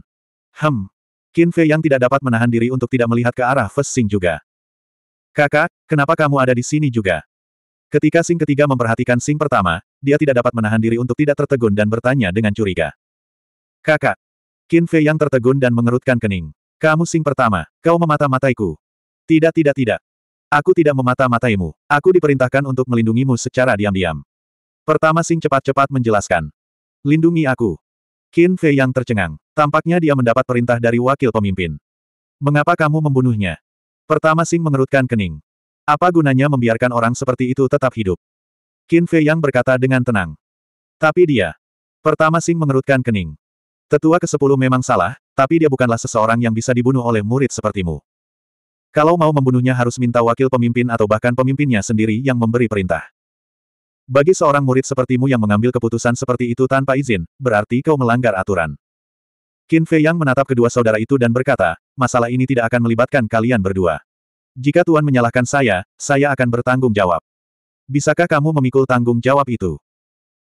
Hem, Qin Fei yang tidak dapat menahan diri untuk tidak melihat ke arah Fes Sing juga. Kakak, kenapa kamu ada di sini juga? Ketika Sing ketiga memperhatikan Sing pertama, dia tidak dapat menahan diri untuk tidak tertegun dan bertanya dengan curiga. Kakak, Qin Fei yang tertegun dan mengerutkan kening. Kamu Sing pertama, kau memata-mataiku. Tidak tidak tidak. Aku tidak memata-mataimu. Aku diperintahkan untuk melindungimu secara diam-diam. Pertama Sing cepat-cepat menjelaskan. Lindungi aku. Qin Fei yang tercengang. Tampaknya dia mendapat perintah dari wakil pemimpin. Mengapa kamu membunuhnya? Pertama Sing mengerutkan kening. Apa gunanya membiarkan orang seperti itu tetap hidup? Qin Fei Yang berkata dengan tenang. Tapi dia. Pertama Sing mengerutkan kening. Tetua ke-10 memang salah, tapi dia bukanlah seseorang yang bisa dibunuh oleh murid sepertimu. Kalau mau membunuhnya harus minta wakil pemimpin atau bahkan pemimpinnya sendiri yang memberi perintah. Bagi seorang murid sepertimu yang mengambil keputusan seperti itu tanpa izin, berarti kau melanggar aturan. Qin Fei Yang menatap kedua saudara itu dan berkata, masalah ini tidak akan melibatkan kalian berdua. Jika Tuan menyalahkan saya, saya akan bertanggung jawab. Bisakah kamu memikul tanggung jawab itu?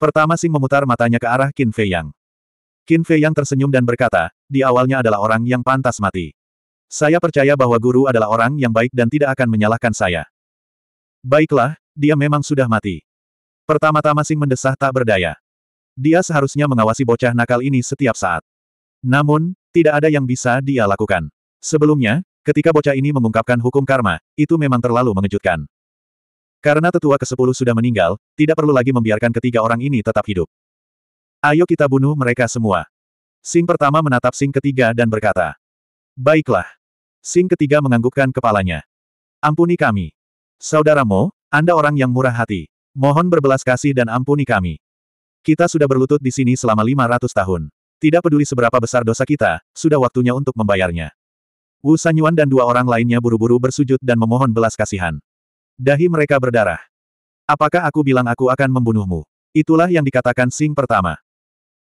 Pertama Sing memutar matanya ke arah Qin Fei Yang. Qin Fei Yang tersenyum dan berkata, di awalnya adalah orang yang pantas mati. Saya percaya bahwa guru adalah orang yang baik dan tidak akan menyalahkan saya. Baiklah, dia memang sudah mati. Pertama-tama Sing mendesah tak berdaya. Dia seharusnya mengawasi bocah nakal ini setiap saat. Namun, tidak ada yang bisa dia lakukan. Sebelumnya, ketika bocah ini mengungkapkan hukum karma, itu memang terlalu mengejutkan. Karena tetua ke-10 sudah meninggal, tidak perlu lagi membiarkan ketiga orang ini tetap hidup. Ayo kita bunuh mereka semua. Sing pertama menatap Sing ketiga dan berkata, Baiklah. Sing ketiga menganggukkan kepalanya. Ampuni kami. saudaramu. Anda orang yang murah hati. Mohon berbelas kasih dan ampuni kami. Kita sudah berlutut di sini selama 500 tahun. Tidak peduli seberapa besar dosa kita, sudah waktunya untuk membayarnya. Wu Sanyuan dan dua orang lainnya buru-buru bersujud dan memohon belas kasihan. Dahi mereka berdarah. Apakah aku bilang aku akan membunuhmu? Itulah yang dikatakan Sing pertama.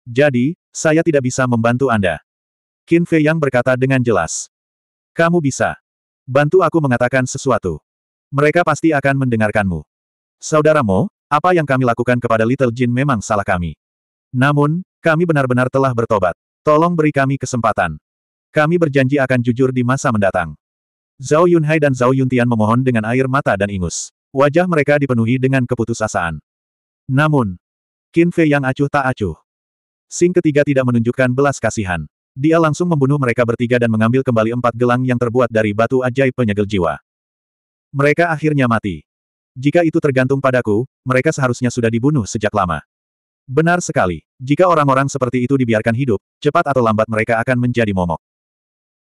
Jadi, saya tidak bisa membantu Anda. Qin Fei Yang berkata dengan jelas. Kamu bisa. Bantu aku mengatakan sesuatu. Mereka pasti akan mendengarkanmu. Saudaramu, apa yang kami lakukan kepada Little Jin memang salah kami. Namun, kami benar-benar telah bertobat. Tolong beri kami kesempatan. Kami berjanji akan jujur di masa mendatang. Zhao Yunhai dan Zhao Yuntian memohon dengan air mata dan ingus. Wajah mereka dipenuhi dengan keputusasaan. Namun, Qin Fei yang acuh tak acuh. Sing ketiga tidak menunjukkan belas kasihan. Dia langsung membunuh mereka bertiga dan mengambil kembali empat gelang yang terbuat dari batu ajaib penyegel jiwa. Mereka akhirnya mati. Jika itu tergantung padaku, mereka seharusnya sudah dibunuh sejak lama. Benar sekali. Jika orang-orang seperti itu dibiarkan hidup, cepat atau lambat mereka akan menjadi momok.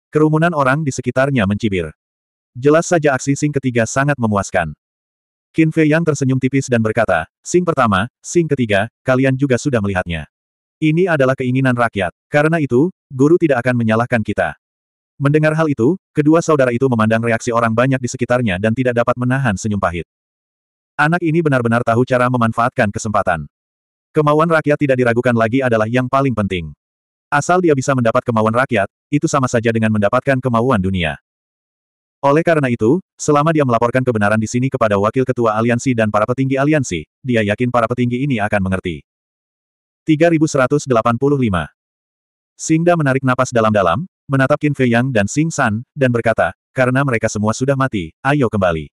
Kerumunan orang di sekitarnya mencibir. Jelas saja aksi Sing ketiga sangat memuaskan. Qin Fei Yang tersenyum tipis dan berkata, Sing pertama, Sing ketiga, kalian juga sudah melihatnya. Ini adalah keinginan rakyat. Karena itu, guru tidak akan menyalahkan kita. Mendengar hal itu, kedua saudara itu memandang reaksi orang banyak di sekitarnya dan tidak dapat menahan senyum pahit. Anak ini benar-benar tahu cara memanfaatkan kesempatan. Kemauan rakyat tidak diragukan lagi adalah yang paling penting. Asal dia bisa mendapat kemauan rakyat, itu sama saja dengan mendapatkan kemauan dunia. Oleh karena itu, selama dia melaporkan kebenaran di sini kepada wakil ketua aliansi dan para petinggi aliansi, dia yakin para petinggi ini akan mengerti. 3185 Singda menarik napas dalam-dalam, menatap Qin Fei Yang dan Sing San, dan berkata, karena mereka semua sudah mati, ayo kembali.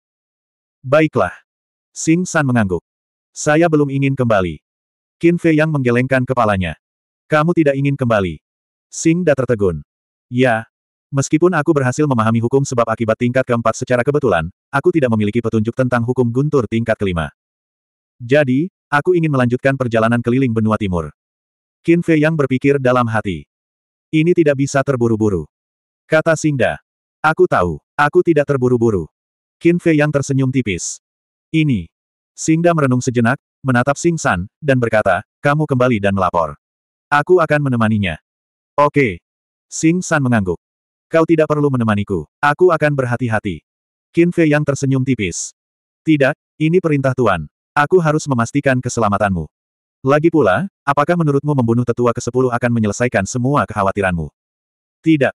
Baiklah. Sing San mengangguk. Saya belum ingin kembali. Qin Fei yang menggelengkan kepalanya. Kamu tidak ingin kembali. Sing Da tertegun. Ya. Meskipun aku berhasil memahami hukum sebab akibat tingkat keempat secara kebetulan, aku tidak memiliki petunjuk tentang hukum guntur tingkat kelima. Jadi, aku ingin melanjutkan perjalanan keliling benua timur. Qin Fei yang berpikir dalam hati. Ini tidak bisa terburu-buru. Kata Singda. Aku tahu, aku tidak terburu-buru. Qin Fei yang tersenyum tipis. Ini. Singda merenung sejenak, menatap Sing San, dan berkata, kamu kembali dan melapor. Aku akan menemaninya. Oke. Sing San mengangguk. Kau tidak perlu menemaniku. Aku akan berhati-hati. Qin Fei yang tersenyum tipis. Tidak, ini perintah Tuan. Aku harus memastikan keselamatanmu. Lagi pula, apakah menurutmu membunuh tetua ke-10 akan menyelesaikan semua kekhawatiranmu? Tidak.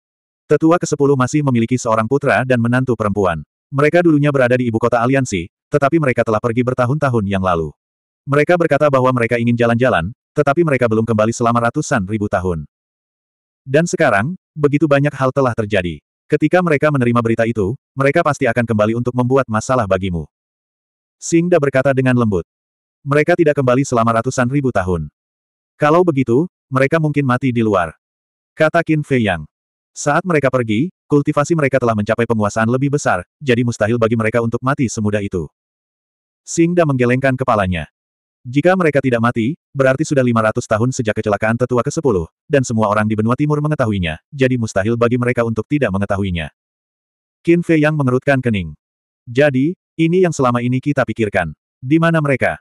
Tetua ke-10 masih memiliki seorang putra dan menantu perempuan. Mereka dulunya berada di ibu kota aliansi, tetapi mereka telah pergi bertahun-tahun yang lalu. Mereka berkata bahwa mereka ingin jalan-jalan, tetapi mereka belum kembali selama ratusan ribu tahun. Dan sekarang, begitu banyak hal telah terjadi. Ketika mereka menerima berita itu, mereka pasti akan kembali untuk membuat masalah bagimu. Singda berkata dengan lembut. Mereka tidak kembali selama ratusan ribu tahun. Kalau begitu, mereka mungkin mati di luar. Kata Qin Fei Yang. Saat mereka pergi, kultivasi mereka telah mencapai penguasaan lebih besar, jadi mustahil bagi mereka untuk mati semudah itu. Singda menggelengkan kepalanya. Jika mereka tidak mati, berarti sudah 500 tahun sejak kecelakaan tetua ke-10, dan semua orang di benua timur mengetahuinya, jadi mustahil bagi mereka untuk tidak mengetahuinya. Qin Fei yang mengerutkan kening. Jadi, ini yang selama ini kita pikirkan. Di mana mereka?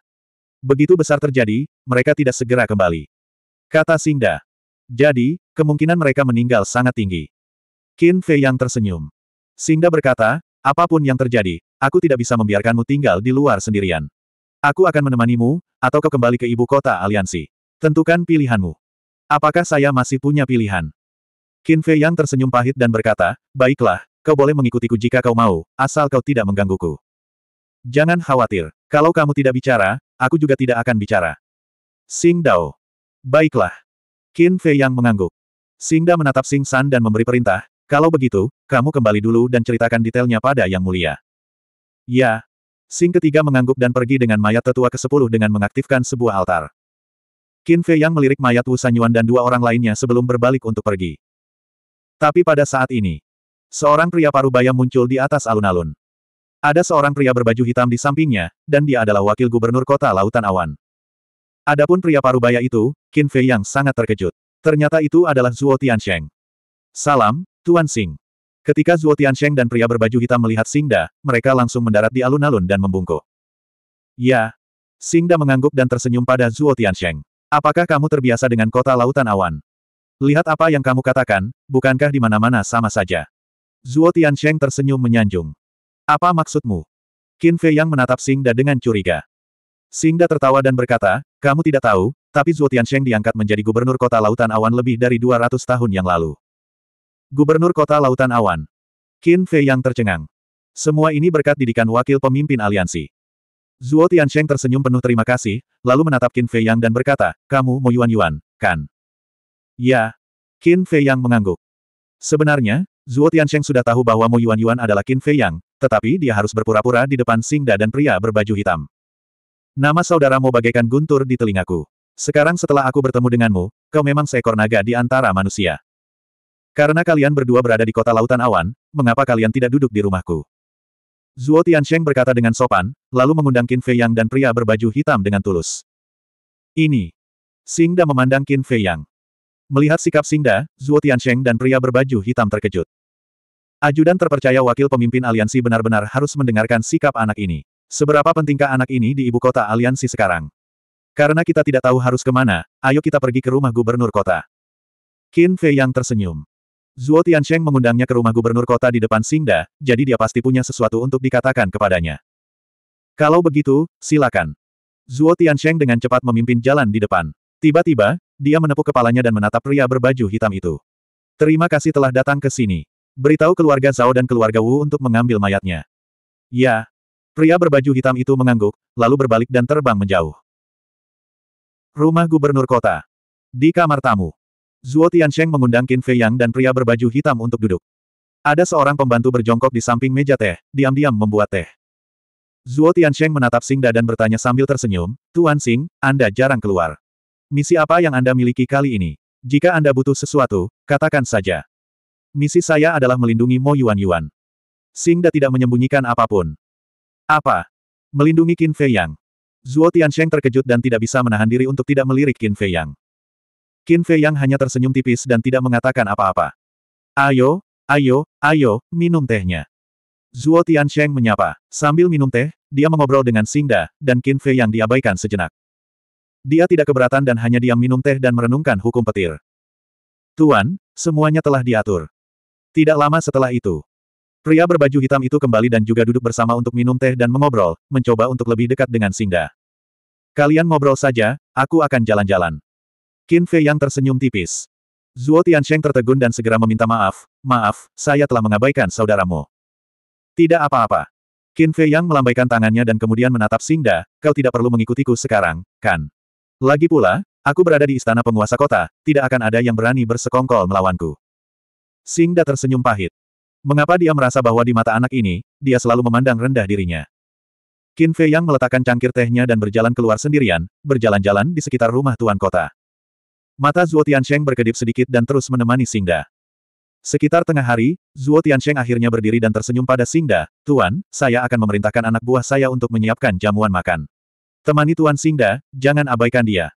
Begitu besar terjadi, mereka tidak segera kembali. Kata Singda. Jadi, kemungkinan mereka meninggal sangat tinggi. Qin Fei yang tersenyum. Singda berkata, apapun yang terjadi, aku tidak bisa membiarkanmu tinggal di luar sendirian. Aku akan menemanimu, atau kau kembali ke ibu kota aliansi. Tentukan pilihanmu. Apakah saya masih punya pilihan? Qin Fei Yang tersenyum pahit dan berkata, Baiklah, kau boleh mengikutiku jika kau mau, asal kau tidak menggangguku. Jangan khawatir, kalau kamu tidak bicara, aku juga tidak akan bicara. Sing Dao. Baiklah. Qin Fei Yang mengangguk. Sing Da menatap Sing San dan memberi perintah, kalau begitu, kamu kembali dulu dan ceritakan detailnya pada Yang Mulia. Ya, Sing ketiga mengangguk dan pergi dengan mayat tetua ke-10 dengan mengaktifkan sebuah altar. Qin Fei yang melirik mayat Wu Sanyuan dan dua orang lainnya sebelum berbalik untuk pergi. Tapi pada saat ini, seorang pria parubaya muncul di atas alun-alun. Ada seorang pria berbaju hitam di sampingnya, dan dia adalah wakil gubernur kota Lautan Awan. Adapun pria parubaya itu, Qin Fei yang sangat terkejut. Ternyata itu adalah Zhuo Tiansheng. Salam, Tuan Sing. Ketika Zuo Tiansheng dan pria berbaju hitam melihat Singda, mereka langsung mendarat di alun-alun dan membungkuk. Ya. Singda mengangguk dan tersenyum pada Zuo Tiansheng. Apakah kamu terbiasa dengan kota lautan awan? Lihat apa yang kamu katakan, bukankah di mana-mana sama saja? Zuo Tiansheng tersenyum menyanjung. Apa maksudmu? Qin Fei yang menatap Singda dengan curiga. Singda tertawa dan berkata, kamu tidak tahu, tapi Zuo Tiansheng diangkat menjadi gubernur kota lautan awan lebih dari 200 tahun yang lalu. Gubernur Kota Lautan Awan. Qin Fei yang tercengang. Semua ini berkat didikan wakil pemimpin aliansi. Zhuo Tiansheng tersenyum penuh terima kasih, lalu menatap Qin Fei Yang dan berkata, kamu mau yuan-yuan, kan? Ya. Qin Fei Yang mengangguk. Sebenarnya, Zhuo Tiansheng sudah tahu bahwa Mo Yuan-Yuan adalah Qin Fei Yang, tetapi dia harus berpura-pura di depan Singda dan pria berbaju hitam. Nama saudaramu bagaikan guntur di telingaku. Sekarang setelah aku bertemu denganmu, kau memang seekor naga di antara manusia. Karena kalian berdua berada di kota lautan awan, mengapa kalian tidak duduk di rumahku? Zuo Tiansheng berkata dengan sopan, lalu mengundang Qin Fei Yang dan pria berbaju hitam dengan tulus. Ini. Singda memandang Qin Fei Yang. Melihat sikap Singda, Zuo Tiansheng dan pria berbaju hitam terkejut. Ajudan terpercaya wakil pemimpin aliansi benar-benar harus mendengarkan sikap anak ini. Seberapa pentingkah anak ini di ibu kota aliansi sekarang? Karena kita tidak tahu harus kemana, ayo kita pergi ke rumah gubernur kota. Qin Fei Yang tersenyum. Zuo Tiansheng mengundangnya ke rumah gubernur kota di depan Singda, jadi dia pasti punya sesuatu untuk dikatakan kepadanya. Kalau begitu, silakan. Zuo Tiansheng dengan cepat memimpin jalan di depan. Tiba-tiba, dia menepuk kepalanya dan menatap pria berbaju hitam itu. Terima kasih telah datang ke sini. Beritahu keluarga Zhao dan keluarga Wu untuk mengambil mayatnya. Ya. Pria berbaju hitam itu mengangguk, lalu berbalik dan terbang menjauh. Rumah Gubernur Kota. Di kamar tamu. Zuo Tiansheng mengundang Qin Fei Yang dan pria berbaju hitam untuk duduk. Ada seorang pembantu berjongkok di samping meja teh, diam-diam membuat teh. Zuo Tiansheng menatap Singda dan bertanya sambil tersenyum, Tuan Sing, Anda jarang keluar. Misi apa yang Anda miliki kali ini? Jika Anda butuh sesuatu, katakan saja. Misi saya adalah melindungi Mo Yuan Yuan. Singda tidak menyembunyikan apapun. Apa? Melindungi Qin Fei Yang. Zuo Tiansheng terkejut dan tidak bisa menahan diri untuk tidak melirik Qin Fei Yang. Qin Fei yang hanya tersenyum tipis dan tidak mengatakan apa-apa. Ayo, ayo, ayo, minum tehnya. Zuo Tiansheng menyapa. Sambil minum teh, dia mengobrol dengan Singda, dan Qin Fei yang diabaikan sejenak. Dia tidak keberatan dan hanya diam minum teh dan merenungkan hukum petir. Tuan, semuanya telah diatur. Tidak lama setelah itu, pria berbaju hitam itu kembali dan juga duduk bersama untuk minum teh dan mengobrol, mencoba untuk lebih dekat dengan Singda. Kalian ngobrol saja, aku akan jalan-jalan. Qin Fei yang tersenyum tipis. Zuo Tiansheng tertegun dan segera meminta maaf, maaf, saya telah mengabaikan saudaramu. Tidak apa-apa. Qin Fei yang melambaikan tangannya dan kemudian menatap Singda, kau tidak perlu mengikutiku sekarang, kan? Lagi pula, aku berada di istana penguasa kota, tidak akan ada yang berani bersekongkol melawanku. Singda tersenyum pahit. Mengapa dia merasa bahwa di mata anak ini, dia selalu memandang rendah dirinya? Qin Fei yang meletakkan cangkir tehnya dan berjalan keluar sendirian, berjalan-jalan di sekitar rumah tuan kota. Mata Zhuo Tiansheng berkedip sedikit dan terus menemani Singda. Sekitar tengah hari, Zhuo Tiansheng akhirnya berdiri dan tersenyum pada Singda, Tuan, saya akan memerintahkan anak buah saya untuk menyiapkan jamuan makan. Temani Tuan Singda, jangan abaikan dia.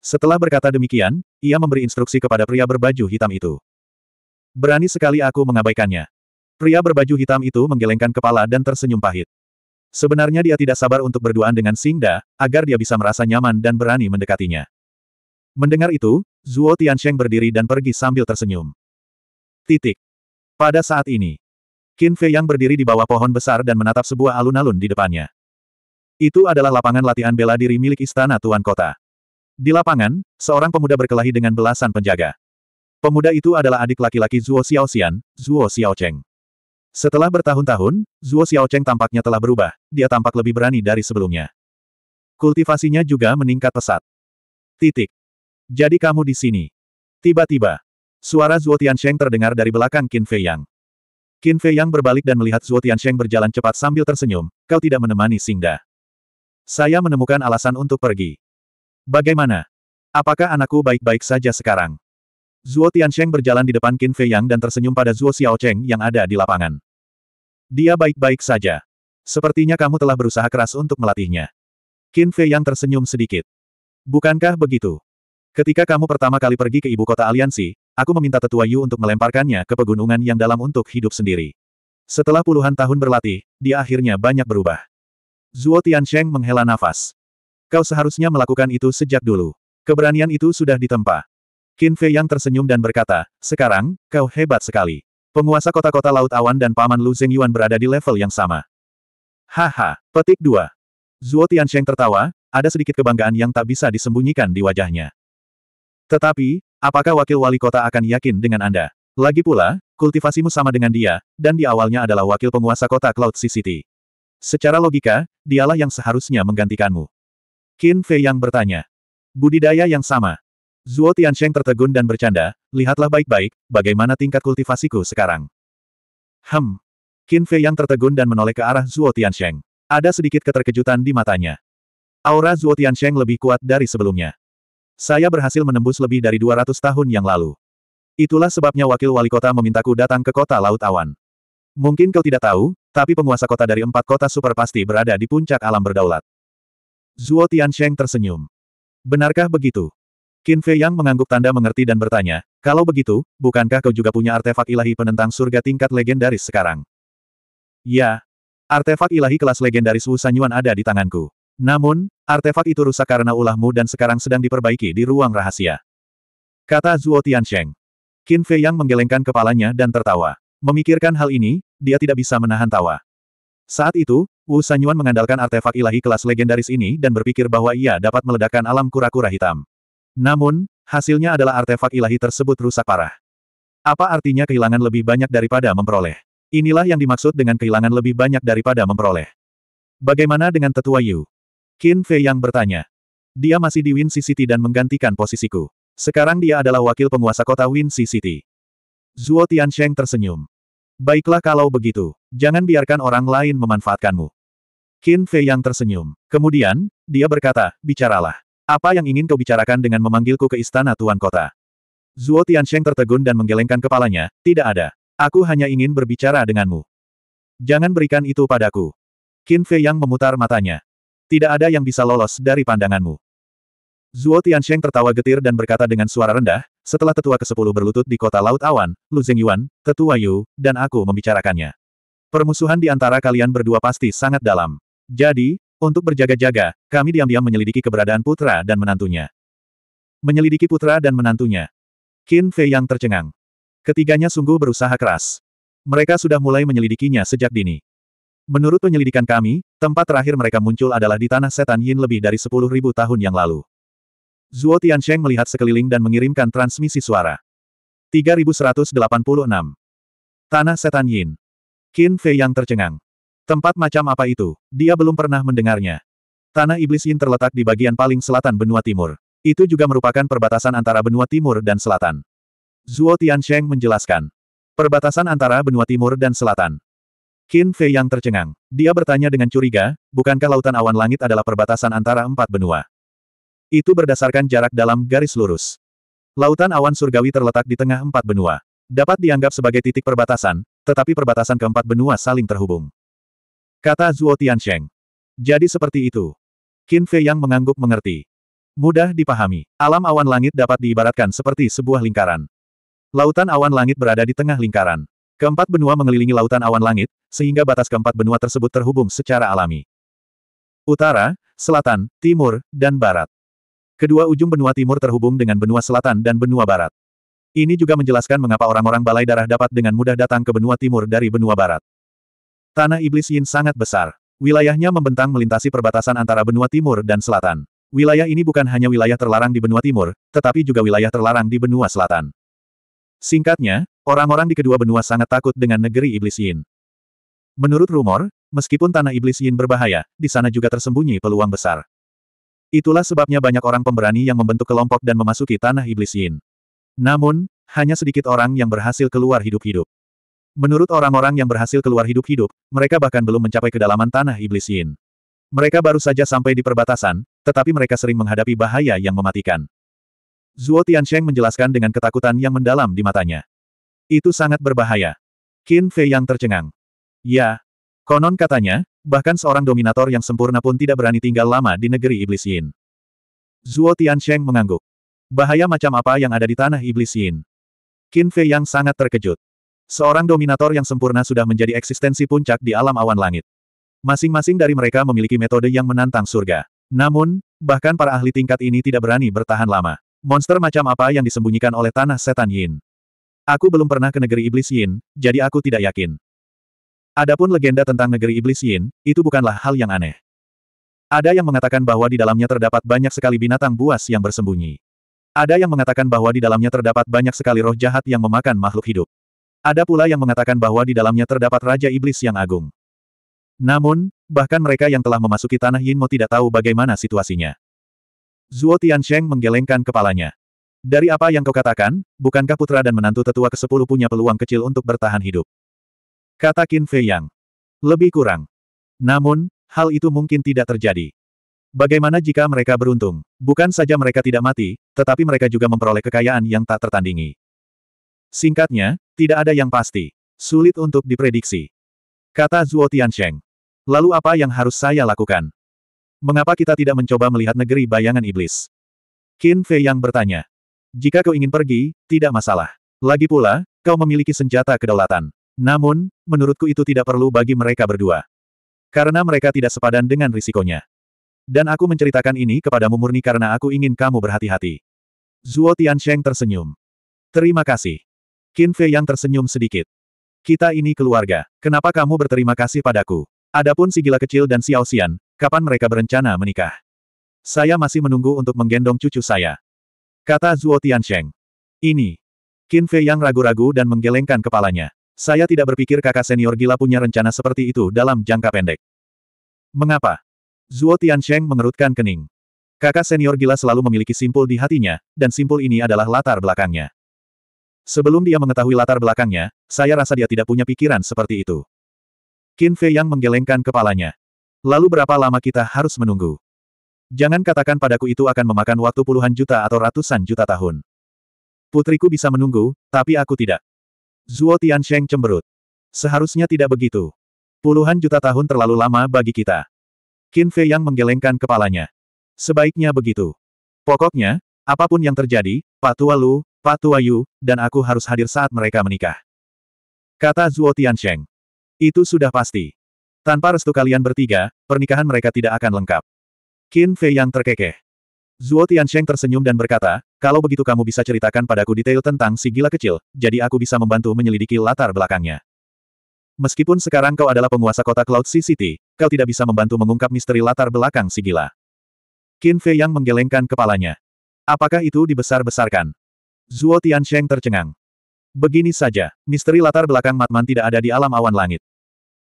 Setelah berkata demikian, ia memberi instruksi kepada pria berbaju hitam itu. Berani sekali aku mengabaikannya. Pria berbaju hitam itu menggelengkan kepala dan tersenyum pahit. Sebenarnya dia tidak sabar untuk berduaan dengan Singda, agar dia bisa merasa nyaman dan berani mendekatinya. Mendengar itu, Zuo Tiansheng berdiri dan pergi sambil tersenyum. Titik. Pada saat ini, Qin Fei yang berdiri di bawah pohon besar dan menatap sebuah alun-alun di depannya. Itu adalah lapangan latihan bela diri milik istana Tuan Kota. Di lapangan, seorang pemuda berkelahi dengan belasan penjaga. Pemuda itu adalah adik laki-laki Zuo Xiaoxian, Zuo Xiaocheng. Setelah bertahun-tahun, Zuo Xiaocheng tampaknya telah berubah, dia tampak lebih berani dari sebelumnya. Kultivasinya juga meningkat pesat. Titik. Jadi kamu di sini. Tiba-tiba, suara Zhuo Tiansheng terdengar dari belakang Qin Fei Yang. Qin Fei Yang berbalik dan melihat Zhuo Tiansheng berjalan cepat sambil tersenyum, kau tidak menemani Singda. Saya menemukan alasan untuk pergi. Bagaimana? Apakah anakku baik-baik saja sekarang? Zhuo Tiansheng berjalan di depan Qin Fei Yang dan tersenyum pada Zhuo Cheng yang ada di lapangan. Dia baik-baik saja. Sepertinya kamu telah berusaha keras untuk melatihnya. Qin Fei Yang tersenyum sedikit. Bukankah begitu? Ketika kamu pertama kali pergi ke ibu kota aliansi, aku meminta tetua Yu untuk melemparkannya ke pegunungan yang dalam untuk hidup sendiri. Setelah puluhan tahun berlatih, dia akhirnya banyak berubah. Zuo Tiansheng menghela nafas. Kau seharusnya melakukan itu sejak dulu. Keberanian itu sudah ditempa. Qin Fei yang tersenyum dan berkata, sekarang, kau hebat sekali. Penguasa kota-kota Laut Awan dan Paman Lu Zeng Yuan berada di level yang sama. Haha, petik dua. Zuo Tiansheng tertawa, ada sedikit kebanggaan yang tak bisa disembunyikan di wajahnya. Tetapi, apakah wakil wali kota akan yakin dengan Anda? Lagi pula, kultivasimu sama dengan dia, dan di awalnya adalah wakil penguasa kota Cloud City. Secara logika, dialah yang seharusnya menggantikanmu. Qin Fei yang bertanya. Budidaya yang sama. Zuo Tiansheng tertegun dan bercanda, lihatlah baik-baik, bagaimana tingkat kultivasiku sekarang. Hem. Qin Fei yang tertegun dan menoleh ke arah Zuo Tiansheng. Ada sedikit keterkejutan di matanya. Aura Zuo Tiansheng lebih kuat dari sebelumnya. Saya berhasil menembus lebih dari 200 tahun yang lalu. Itulah sebabnya wakil wali kota memintaku datang ke kota Laut Awan. Mungkin kau tidak tahu, tapi penguasa kota dari empat kota super pasti berada di puncak alam berdaulat. Zuo Tiansheng tersenyum. Benarkah begitu? Qin Fei Yang mengangguk tanda mengerti dan bertanya, kalau begitu, bukankah kau juga punya artefak ilahi penentang surga tingkat legendaris sekarang? Ya. Artefak ilahi kelas legendaris Wu Sanyuan ada di tanganku. Namun, artefak itu rusak karena ulahmu dan sekarang sedang diperbaiki di ruang rahasia. Kata Zuo Tiansheng. Qin Fei Yang menggelengkan kepalanya dan tertawa. Memikirkan hal ini, dia tidak bisa menahan tawa. Saat itu, Wu Sanyuan mengandalkan artefak ilahi kelas legendaris ini dan berpikir bahwa ia dapat meledakkan alam kura-kura hitam. Namun, hasilnya adalah artefak ilahi tersebut rusak parah. Apa artinya kehilangan lebih banyak daripada memperoleh? Inilah yang dimaksud dengan kehilangan lebih banyak daripada memperoleh. Bagaimana dengan tetua Yu? Qin Fei yang bertanya. Dia masih di Win City dan menggantikan posisiku. Sekarang dia adalah wakil penguasa kota Win City. Zuo Tiansheng tersenyum. Baiklah kalau begitu, jangan biarkan orang lain memanfaatkanmu. Qin Fei yang tersenyum. Kemudian, dia berkata, bicaralah. Apa yang ingin kau bicarakan dengan memanggilku ke istana Tuan Kota? Zuo Tiansheng tertegun dan menggelengkan kepalanya, tidak ada. Aku hanya ingin berbicara denganmu. Jangan berikan itu padaku. Qin Fei yang memutar matanya. Tidak ada yang bisa lolos dari pandanganmu. Zuo Tiansheng tertawa getir dan berkata dengan suara rendah, setelah tetua ke-10 berlutut di kota Laut Awan, Lu Zengyuan, Tetua Yu, dan aku membicarakannya. Permusuhan di antara kalian berdua pasti sangat dalam. Jadi, untuk berjaga-jaga, kami diam-diam menyelidiki keberadaan putra dan menantunya. Menyelidiki putra dan menantunya. Qin Fei yang tercengang. Ketiganya sungguh berusaha keras. Mereka sudah mulai menyelidikinya sejak dini. Menurut penyelidikan kami, Tempat terakhir mereka muncul adalah di Tanah Setan Yin lebih dari sepuluh ribu tahun yang lalu. Zhuo Tiansheng melihat sekeliling dan mengirimkan transmisi suara. 3186. Tanah Setan Yin. Qin Fei yang tercengang. Tempat macam apa itu? Dia belum pernah mendengarnya. Tanah Iblis Yin terletak di bagian paling selatan benua timur. Itu juga merupakan perbatasan antara benua timur dan selatan. Zhuo Tiansheng menjelaskan. Perbatasan antara benua timur dan selatan. Qin Fei yang tercengang. Dia bertanya dengan curiga, bukankah lautan awan langit adalah perbatasan antara empat benua? Itu berdasarkan jarak dalam garis lurus. Lautan awan surgawi terletak di tengah empat benua. Dapat dianggap sebagai titik perbatasan, tetapi perbatasan keempat benua saling terhubung. Kata Zuo Tiansheng. Jadi seperti itu. Qin Fei yang mengangguk mengerti. Mudah dipahami. Alam awan langit dapat diibaratkan seperti sebuah lingkaran. Lautan awan langit berada di tengah lingkaran. Keempat benua mengelilingi lautan awan langit, sehingga batas keempat benua tersebut terhubung secara alami. Utara, selatan, timur, dan barat. Kedua ujung benua timur terhubung dengan benua selatan dan benua barat. Ini juga menjelaskan mengapa orang-orang balai darah dapat dengan mudah datang ke benua timur dari benua barat. Tanah Iblis Yin sangat besar. Wilayahnya membentang melintasi perbatasan antara benua timur dan selatan. Wilayah ini bukan hanya wilayah terlarang di benua timur, tetapi juga wilayah terlarang di benua selatan. Singkatnya, Orang-orang di kedua benua sangat takut dengan negeri Iblis Yin. Menurut rumor, meskipun tanah Iblis Yin berbahaya, di sana juga tersembunyi peluang besar. Itulah sebabnya banyak orang pemberani yang membentuk kelompok dan memasuki tanah Iblis Yin. Namun, hanya sedikit orang yang berhasil keluar hidup-hidup. Menurut orang-orang yang berhasil keluar hidup-hidup, mereka bahkan belum mencapai kedalaman tanah Iblis Yin. Mereka baru saja sampai di perbatasan, tetapi mereka sering menghadapi bahaya yang mematikan. Zuo Tiansheng menjelaskan dengan ketakutan yang mendalam di matanya. Itu sangat berbahaya. Qin Fei yang tercengang. Ya. Konon katanya, bahkan seorang dominator yang sempurna pun tidak berani tinggal lama di negeri Iblis Yin. Zuo Tiansheng mengangguk. Bahaya macam apa yang ada di tanah Iblis Yin? Qin Fei yang sangat terkejut. Seorang dominator yang sempurna sudah menjadi eksistensi puncak di alam awan langit. Masing-masing dari mereka memiliki metode yang menantang surga. Namun, bahkan para ahli tingkat ini tidak berani bertahan lama. Monster macam apa yang disembunyikan oleh tanah setan Yin? Aku belum pernah ke negeri iblis Yin, jadi aku tidak yakin. Adapun legenda tentang negeri iblis Yin, itu bukanlah hal yang aneh. Ada yang mengatakan bahwa di dalamnya terdapat banyak sekali binatang buas yang bersembunyi. Ada yang mengatakan bahwa di dalamnya terdapat banyak sekali roh jahat yang memakan makhluk hidup. Ada pula yang mengatakan bahwa di dalamnya terdapat raja iblis yang agung. Namun, bahkan mereka yang telah memasuki tanah Yin mo tidak tahu bagaimana situasinya. Zuo Tiansheng menggelengkan kepalanya. Dari apa yang kau katakan, bukankah putra dan menantu tetua ke-10 punya peluang kecil untuk bertahan hidup? Kata Qin Fei Yang. Lebih kurang. Namun, hal itu mungkin tidak terjadi. Bagaimana jika mereka beruntung? Bukan saja mereka tidak mati, tetapi mereka juga memperoleh kekayaan yang tak tertandingi. Singkatnya, tidak ada yang pasti. Sulit untuk diprediksi. Kata Zuo Tiansheng. Lalu apa yang harus saya lakukan? Mengapa kita tidak mencoba melihat negeri bayangan iblis? Qin Fei Yang bertanya. Jika kau ingin pergi, tidak masalah. Lagi pula, kau memiliki senjata kedaulatan. Namun, menurutku itu tidak perlu bagi mereka berdua. Karena mereka tidak sepadan dengan risikonya. Dan aku menceritakan ini kepadamu murni karena aku ingin kamu berhati-hati. Zuo Tiansheng tersenyum. Terima kasih. Qin Fei yang tersenyum sedikit. Kita ini keluarga. Kenapa kamu berterima kasih padaku? Adapun si gila kecil dan si Xian, kapan mereka berencana menikah? Saya masih menunggu untuk menggendong cucu saya. Kata Zuo Tiansheng. Ini. Qin Fei yang ragu-ragu dan menggelengkan kepalanya. Saya tidak berpikir kakak senior gila punya rencana seperti itu dalam jangka pendek. Mengapa? Zuo Tiansheng mengerutkan kening. Kakak senior gila selalu memiliki simpul di hatinya, dan simpul ini adalah latar belakangnya. Sebelum dia mengetahui latar belakangnya, saya rasa dia tidak punya pikiran seperti itu. Qin Fei yang menggelengkan kepalanya. Lalu berapa lama kita harus menunggu? Jangan katakan padaku itu akan memakan waktu puluhan juta atau ratusan juta tahun. Putriku bisa menunggu, tapi aku tidak. Zuo Tiansheng cemberut. Seharusnya tidak begitu. Puluhan juta tahun terlalu lama bagi kita. Qin Fei yang menggelengkan kepalanya. Sebaiknya begitu. Pokoknya, apapun yang terjadi, Pak Tua Lu, Pak Tua Yu, dan aku harus hadir saat mereka menikah. Kata Zuo Tiansheng. Itu sudah pasti. Tanpa restu kalian bertiga, pernikahan mereka tidak akan lengkap. Qin Fei yang terkekeh. Zuo Tiansheng tersenyum dan berkata, kalau begitu kamu bisa ceritakan padaku detail tentang si gila kecil, jadi aku bisa membantu menyelidiki latar belakangnya. Meskipun sekarang kau adalah penguasa kota Cloud Sea City, kau tidak bisa membantu mengungkap misteri latar belakang si gila. Qin Fei yang menggelengkan kepalanya. Apakah itu dibesar-besarkan? Zuo Tiansheng tercengang. Begini saja, misteri latar belakang Matman tidak ada di alam awan langit.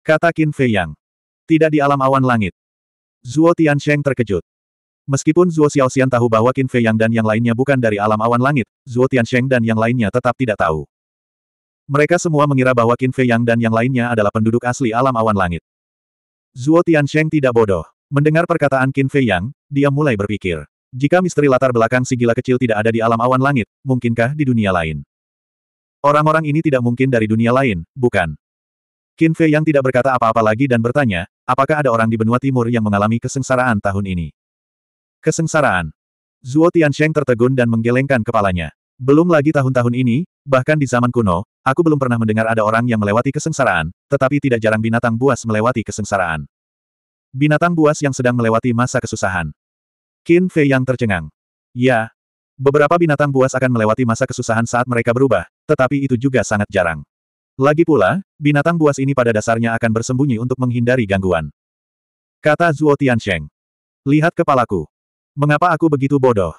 Kata Qin Fei Yang. Tidak di alam awan langit. Zuo Tiansheng terkejut. Meskipun Zuo Xiaoxian tahu bahwa Qin Fei Yang dan yang lainnya bukan dari alam awan langit, Zuo Tiansheng dan yang lainnya tetap tidak tahu. Mereka semua mengira bahwa Qin Fei Yang dan yang lainnya adalah penduduk asli alam awan langit. Zuo Tiansheng tidak bodoh. Mendengar perkataan Qin Fei Yang, dia mulai berpikir. Jika misteri latar belakang si gila kecil tidak ada di alam awan langit, mungkinkah di dunia lain? Orang-orang ini tidak mungkin dari dunia lain, bukan? Qin Fei yang tidak berkata apa-apa lagi dan bertanya, apakah ada orang di benua timur yang mengalami kesengsaraan tahun ini? Kesengsaraan. Zuo Tiansheng tertegun dan menggelengkan kepalanya. Belum lagi tahun-tahun ini, bahkan di zaman kuno, aku belum pernah mendengar ada orang yang melewati kesengsaraan, tetapi tidak jarang binatang buas melewati kesengsaraan. Binatang buas yang sedang melewati masa kesusahan. Qin Fei yang tercengang. Ya, Beberapa binatang buas akan melewati masa kesusahan saat mereka berubah, tetapi itu juga sangat jarang. Lagi pula, binatang buas ini pada dasarnya akan bersembunyi untuk menghindari gangguan. Kata Zuo Tiansheng. Lihat kepalaku. Mengapa aku begitu bodoh?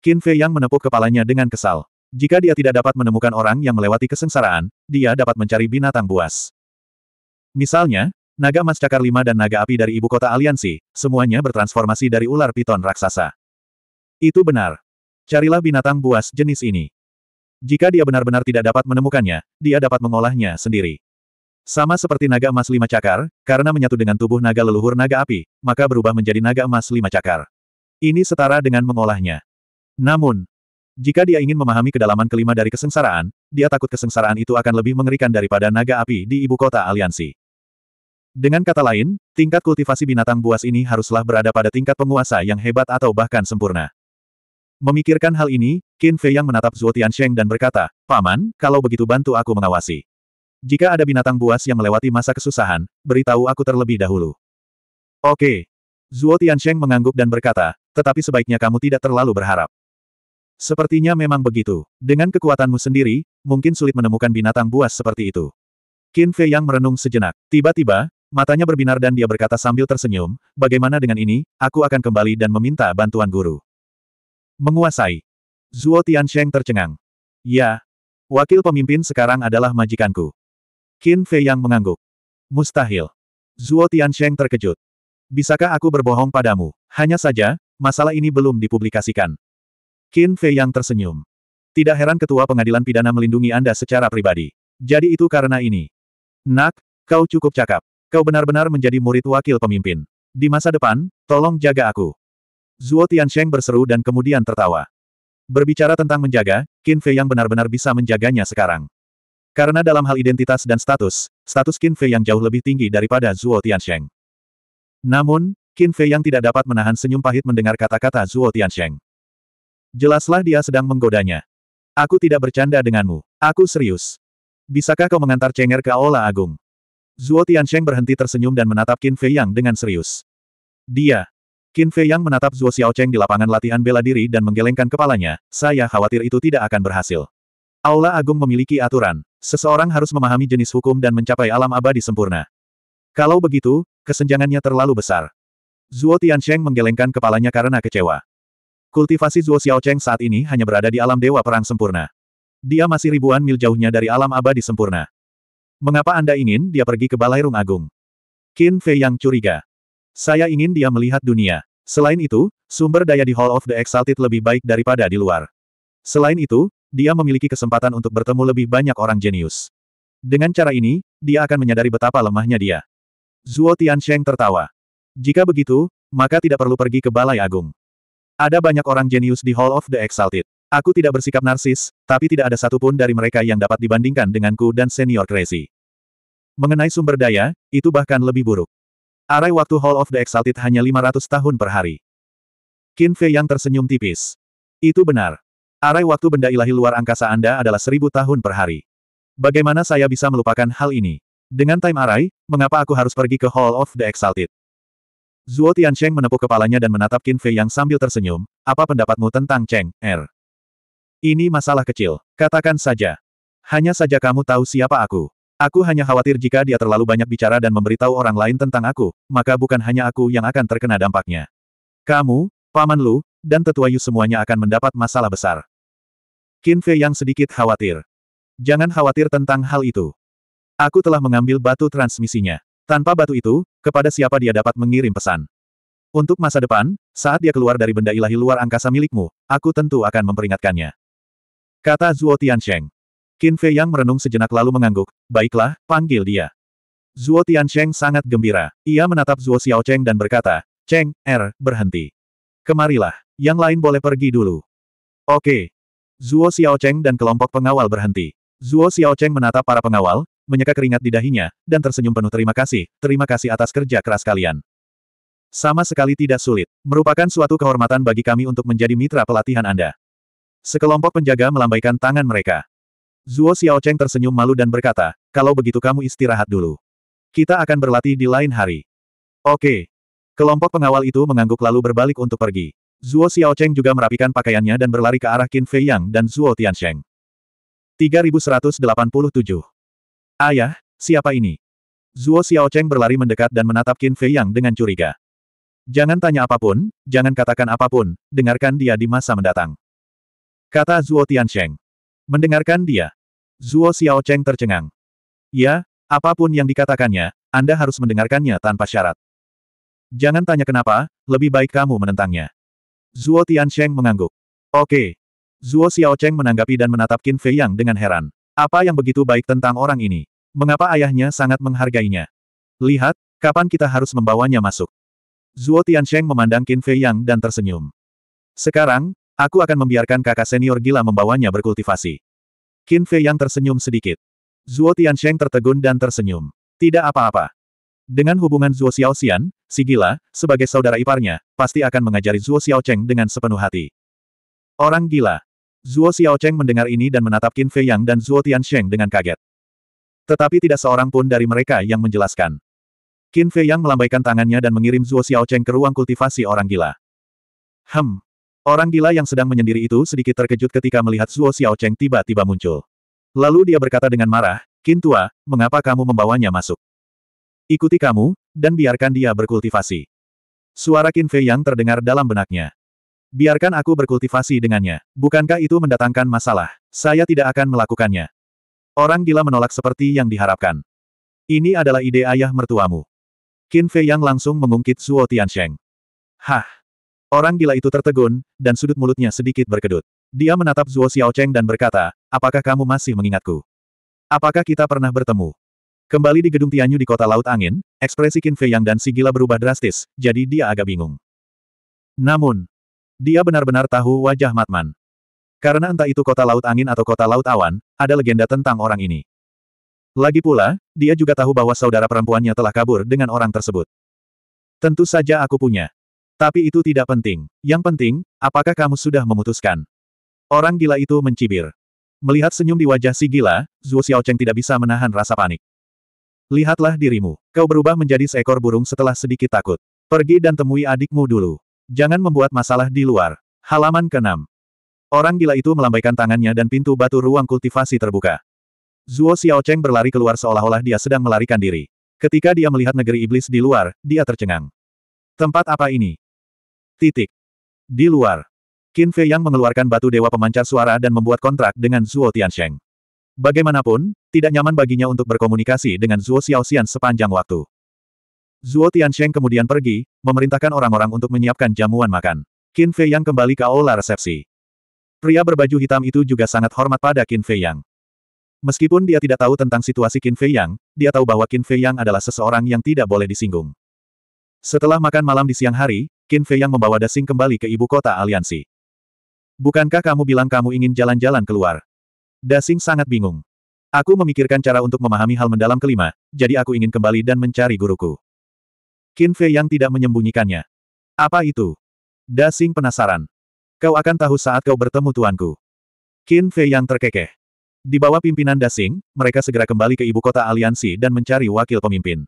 Qin Fei yang menepuk kepalanya dengan kesal. Jika dia tidak dapat menemukan orang yang melewati kesengsaraan, dia dapat mencari binatang buas. Misalnya, naga mas cakar lima dan naga api dari ibu kota aliansi, semuanya bertransformasi dari ular piton raksasa. Itu benar. Carilah binatang buas jenis ini. Jika dia benar-benar tidak dapat menemukannya, dia dapat mengolahnya sendiri. Sama seperti naga emas lima cakar, karena menyatu dengan tubuh naga leluhur naga api, maka berubah menjadi naga emas lima cakar. Ini setara dengan mengolahnya. Namun, jika dia ingin memahami kedalaman kelima dari kesengsaraan, dia takut kesengsaraan itu akan lebih mengerikan daripada naga api di ibu kota aliansi. Dengan kata lain, tingkat kultivasi binatang buas ini haruslah berada pada tingkat penguasa yang hebat atau bahkan sempurna. Memikirkan hal ini, Qin Fei yang menatap Zhuo Tiansheng dan berkata, Paman, kalau begitu bantu aku mengawasi. Jika ada binatang buas yang melewati masa kesusahan, beritahu aku terlebih dahulu. Oke. Zhuo Tiansheng mengangguk dan berkata, tetapi sebaiknya kamu tidak terlalu berharap. Sepertinya memang begitu. Dengan kekuatanmu sendiri, mungkin sulit menemukan binatang buas seperti itu. Qin Fei yang merenung sejenak. Tiba-tiba, matanya berbinar dan dia berkata sambil tersenyum, bagaimana dengan ini, aku akan kembali dan meminta bantuan guru. Menguasai. Zuo Tiansheng tercengang. Ya. Wakil pemimpin sekarang adalah majikanku. Qin Fei yang mengangguk. Mustahil. Zuo Tiansheng terkejut. Bisakah aku berbohong padamu? Hanya saja, masalah ini belum dipublikasikan. Qin Fei yang tersenyum. Tidak heran ketua pengadilan pidana melindungi Anda secara pribadi. Jadi itu karena ini. Nak, kau cukup cakap. Kau benar-benar menjadi murid wakil pemimpin. Di masa depan, tolong jaga aku. Zuo Tiansheng berseru dan kemudian tertawa. Berbicara tentang menjaga, Qin Fei yang benar-benar bisa menjaganya sekarang. Karena dalam hal identitas dan status, status Qin Fei yang jauh lebih tinggi daripada Zuo Tiansheng. Namun, Qin Fei yang tidak dapat menahan senyum pahit mendengar kata-kata Zuo Tiansheng. Jelaslah dia sedang menggodanya. Aku tidak bercanda denganmu. Aku serius. Bisakah kau mengantar Cenger ke Aula Agung? Zuo Tiansheng berhenti tersenyum dan menatap Qin Fei Yang dengan serius. Dia, Qin Fei Yang menatap Zhuo Cheng di lapangan latihan bela diri dan menggelengkan kepalanya, saya khawatir itu tidak akan berhasil. Aula Agung memiliki aturan. Seseorang harus memahami jenis hukum dan mencapai alam abadi sempurna. Kalau begitu, kesenjangannya terlalu besar. Zhuo Tiansheng menggelengkan kepalanya karena kecewa. Kultivasi Zhuo Cheng saat ini hanya berada di alam dewa perang sempurna. Dia masih ribuan mil jauhnya dari alam abadi sempurna. Mengapa Anda ingin dia pergi ke Balairung Agung? Qin Fei yang curiga. Saya ingin dia melihat dunia. Selain itu, sumber daya di Hall of the Exalted lebih baik daripada di luar. Selain itu, dia memiliki kesempatan untuk bertemu lebih banyak orang jenius. Dengan cara ini, dia akan menyadari betapa lemahnya dia. Zuo Tiansheng tertawa. Jika begitu, maka tidak perlu pergi ke Balai Agung. Ada banyak orang jenius di Hall of the Exalted. Aku tidak bersikap narsis, tapi tidak ada satupun dari mereka yang dapat dibandingkan denganku dan senior Crazy. Mengenai sumber daya, itu bahkan lebih buruk. Arai waktu Hall of the Exalted hanya 500 tahun per hari. Qin Fei yang tersenyum tipis. Itu benar. Arai waktu benda ilahi luar angkasa Anda adalah 1000 tahun per hari. Bagaimana saya bisa melupakan hal ini? Dengan time arai, mengapa aku harus pergi ke Hall of the Exalted? Zuo Tiancheng menepuk kepalanya dan menatap Qin Fei yang sambil tersenyum, apa pendapatmu tentang Cheng, Er? Ini masalah kecil, katakan saja. Hanya saja kamu tahu siapa aku. Aku hanya khawatir jika dia terlalu banyak bicara dan memberitahu orang lain tentang aku, maka bukan hanya aku yang akan terkena dampaknya. Kamu, Paman Lu, dan Tetua Yu semuanya akan mendapat masalah besar. Qin Fei yang sedikit khawatir. Jangan khawatir tentang hal itu. Aku telah mengambil batu transmisinya. Tanpa batu itu, kepada siapa dia dapat mengirim pesan. Untuk masa depan, saat dia keluar dari benda ilahi luar angkasa milikmu, aku tentu akan memperingatkannya. Kata Zuo Tiansheng. Qin Fei yang merenung sejenak lalu mengangguk, baiklah, panggil dia. Zuo Tiancheng sangat gembira. Ia menatap Zuo Xiaocheng dan berkata, Cheng, Er, berhenti. Kemarilah, yang lain boleh pergi dulu. Oke. Zuo Xiaocheng dan kelompok pengawal berhenti. Zuo Xiaocheng menatap para pengawal, menyeka keringat di dahinya, dan tersenyum penuh terima kasih, terima kasih atas kerja keras kalian. Sama sekali tidak sulit, merupakan suatu kehormatan bagi kami untuk menjadi mitra pelatihan Anda. Sekelompok penjaga melambaikan tangan mereka. Zuo Xiaocheng tersenyum malu dan berkata, kalau begitu kamu istirahat dulu. Kita akan berlatih di lain hari. Oke. Kelompok pengawal itu mengangguk lalu berbalik untuk pergi. Zuo Xiaocheng juga merapikan pakaiannya dan berlari ke arah Qin Fei Yang dan Zuo Tiansheng. 3187. Ayah, siapa ini? Zuo Xiaocheng berlari mendekat dan menatap Qin Fei Yang dengan curiga. Jangan tanya apapun, jangan katakan apapun, dengarkan dia di masa mendatang. Kata Zuo Tiansheng. Mendengarkan dia. Zuo Xiao Cheng tercengang. Ya, apapun yang dikatakannya, Anda harus mendengarkannya tanpa syarat. Jangan tanya kenapa, lebih baik kamu menentangnya. Zuo Tiansheng mengangguk. Oke. Zuo Cheng menanggapi dan menatap Qin Fei Yang dengan heran. Apa yang begitu baik tentang orang ini? Mengapa ayahnya sangat menghargainya? Lihat, kapan kita harus membawanya masuk? Zuo Tiansheng memandang Qin Fei Yang dan tersenyum. Sekarang, aku akan membiarkan kakak senior gila membawanya berkultivasi. Qin Fei yang tersenyum sedikit. Zuo Tiansheng tertegun dan tersenyum. Tidak apa-apa. Dengan hubungan Zuo Xiaoxian, si gila, sebagai saudara iparnya, pasti akan mengajari Zuo Xiaocheng dengan sepenuh hati. Orang gila. Zuo Xiaocheng mendengar ini dan menatap Qin Fei Yang dan Zuo Tiansheng dengan kaget. Tetapi tidak seorang pun dari mereka yang menjelaskan. Qin Fei Yang melambaikan tangannya dan mengirim Zuo Xiaocheng ke ruang kultivasi orang gila. Hem, Orang gila yang sedang menyendiri itu sedikit terkejut ketika melihat Zuo Cheng tiba-tiba muncul. Lalu dia berkata dengan marah, "Kin Tua, mengapa kamu membawanya masuk? Ikuti kamu, dan biarkan dia berkultivasi. Suara Kin Fei yang terdengar dalam benaknya. Biarkan aku berkultivasi dengannya. Bukankah itu mendatangkan masalah? Saya tidak akan melakukannya. Orang gila menolak seperti yang diharapkan. Ini adalah ide ayah mertuamu. Qin Fei yang langsung mengungkit Zuo Tiansheng. Hah! Orang gila itu tertegun, dan sudut mulutnya sedikit berkedut. Dia menatap Zuo Xiaocheng dan berkata, apakah kamu masih mengingatku? Apakah kita pernah bertemu? Kembali di gedung Tianyu di kota Laut Angin, ekspresi Qin Fei Yang dan si gila berubah drastis, jadi dia agak bingung. Namun, dia benar-benar tahu wajah Matman. Karena entah itu kota Laut Angin atau kota Laut Awan, ada legenda tentang orang ini. Lagi pula, dia juga tahu bahwa saudara perempuannya telah kabur dengan orang tersebut. Tentu saja aku punya. Tapi itu tidak penting. Yang penting, apakah kamu sudah memutuskan? Orang gila itu mencibir. Melihat senyum di wajah si gila, Zhuo Xiaocheng tidak bisa menahan rasa panik. Lihatlah dirimu. Kau berubah menjadi seekor burung setelah sedikit takut. Pergi dan temui adikmu dulu. Jangan membuat masalah di luar. Halaman ke-6. Orang gila itu melambaikan tangannya dan pintu batu ruang kultivasi terbuka. Zuo Xiaocheng berlari keluar seolah-olah dia sedang melarikan diri. Ketika dia melihat negeri iblis di luar, dia tercengang. Tempat apa ini? Titik. Di luar. Qin Fei yang mengeluarkan batu dewa pemancar suara dan membuat kontrak dengan Zuo Tiansheng. Bagaimanapun, tidak nyaman baginya untuk berkomunikasi dengan Zuo Xiaoxian sepanjang waktu. Zuo Tiansheng kemudian pergi, memerintahkan orang-orang untuk menyiapkan jamuan makan. Qin Fei yang kembali ke aula resepsi. Pria berbaju hitam itu juga sangat hormat pada Qin Fei yang. Meskipun dia tidak tahu tentang situasi Qin Fei Yang, dia tahu bahwa Qin Fei Yang adalah seseorang yang tidak boleh disinggung. Setelah makan malam di siang hari, Qin Fei yang membawa Dasing kembali ke ibu kota aliansi. Bukankah kamu bilang kamu ingin jalan-jalan keluar? Dasing sangat bingung. Aku memikirkan cara untuk memahami hal mendalam kelima, jadi aku ingin kembali dan mencari guruku. Qin Fei yang tidak menyembunyikannya. Apa itu? Dasing penasaran. Kau akan tahu saat kau bertemu tuanku. Qin Fei yang terkekeh. Di bawah pimpinan Dasing, mereka segera kembali ke ibu kota aliansi dan mencari wakil pemimpin.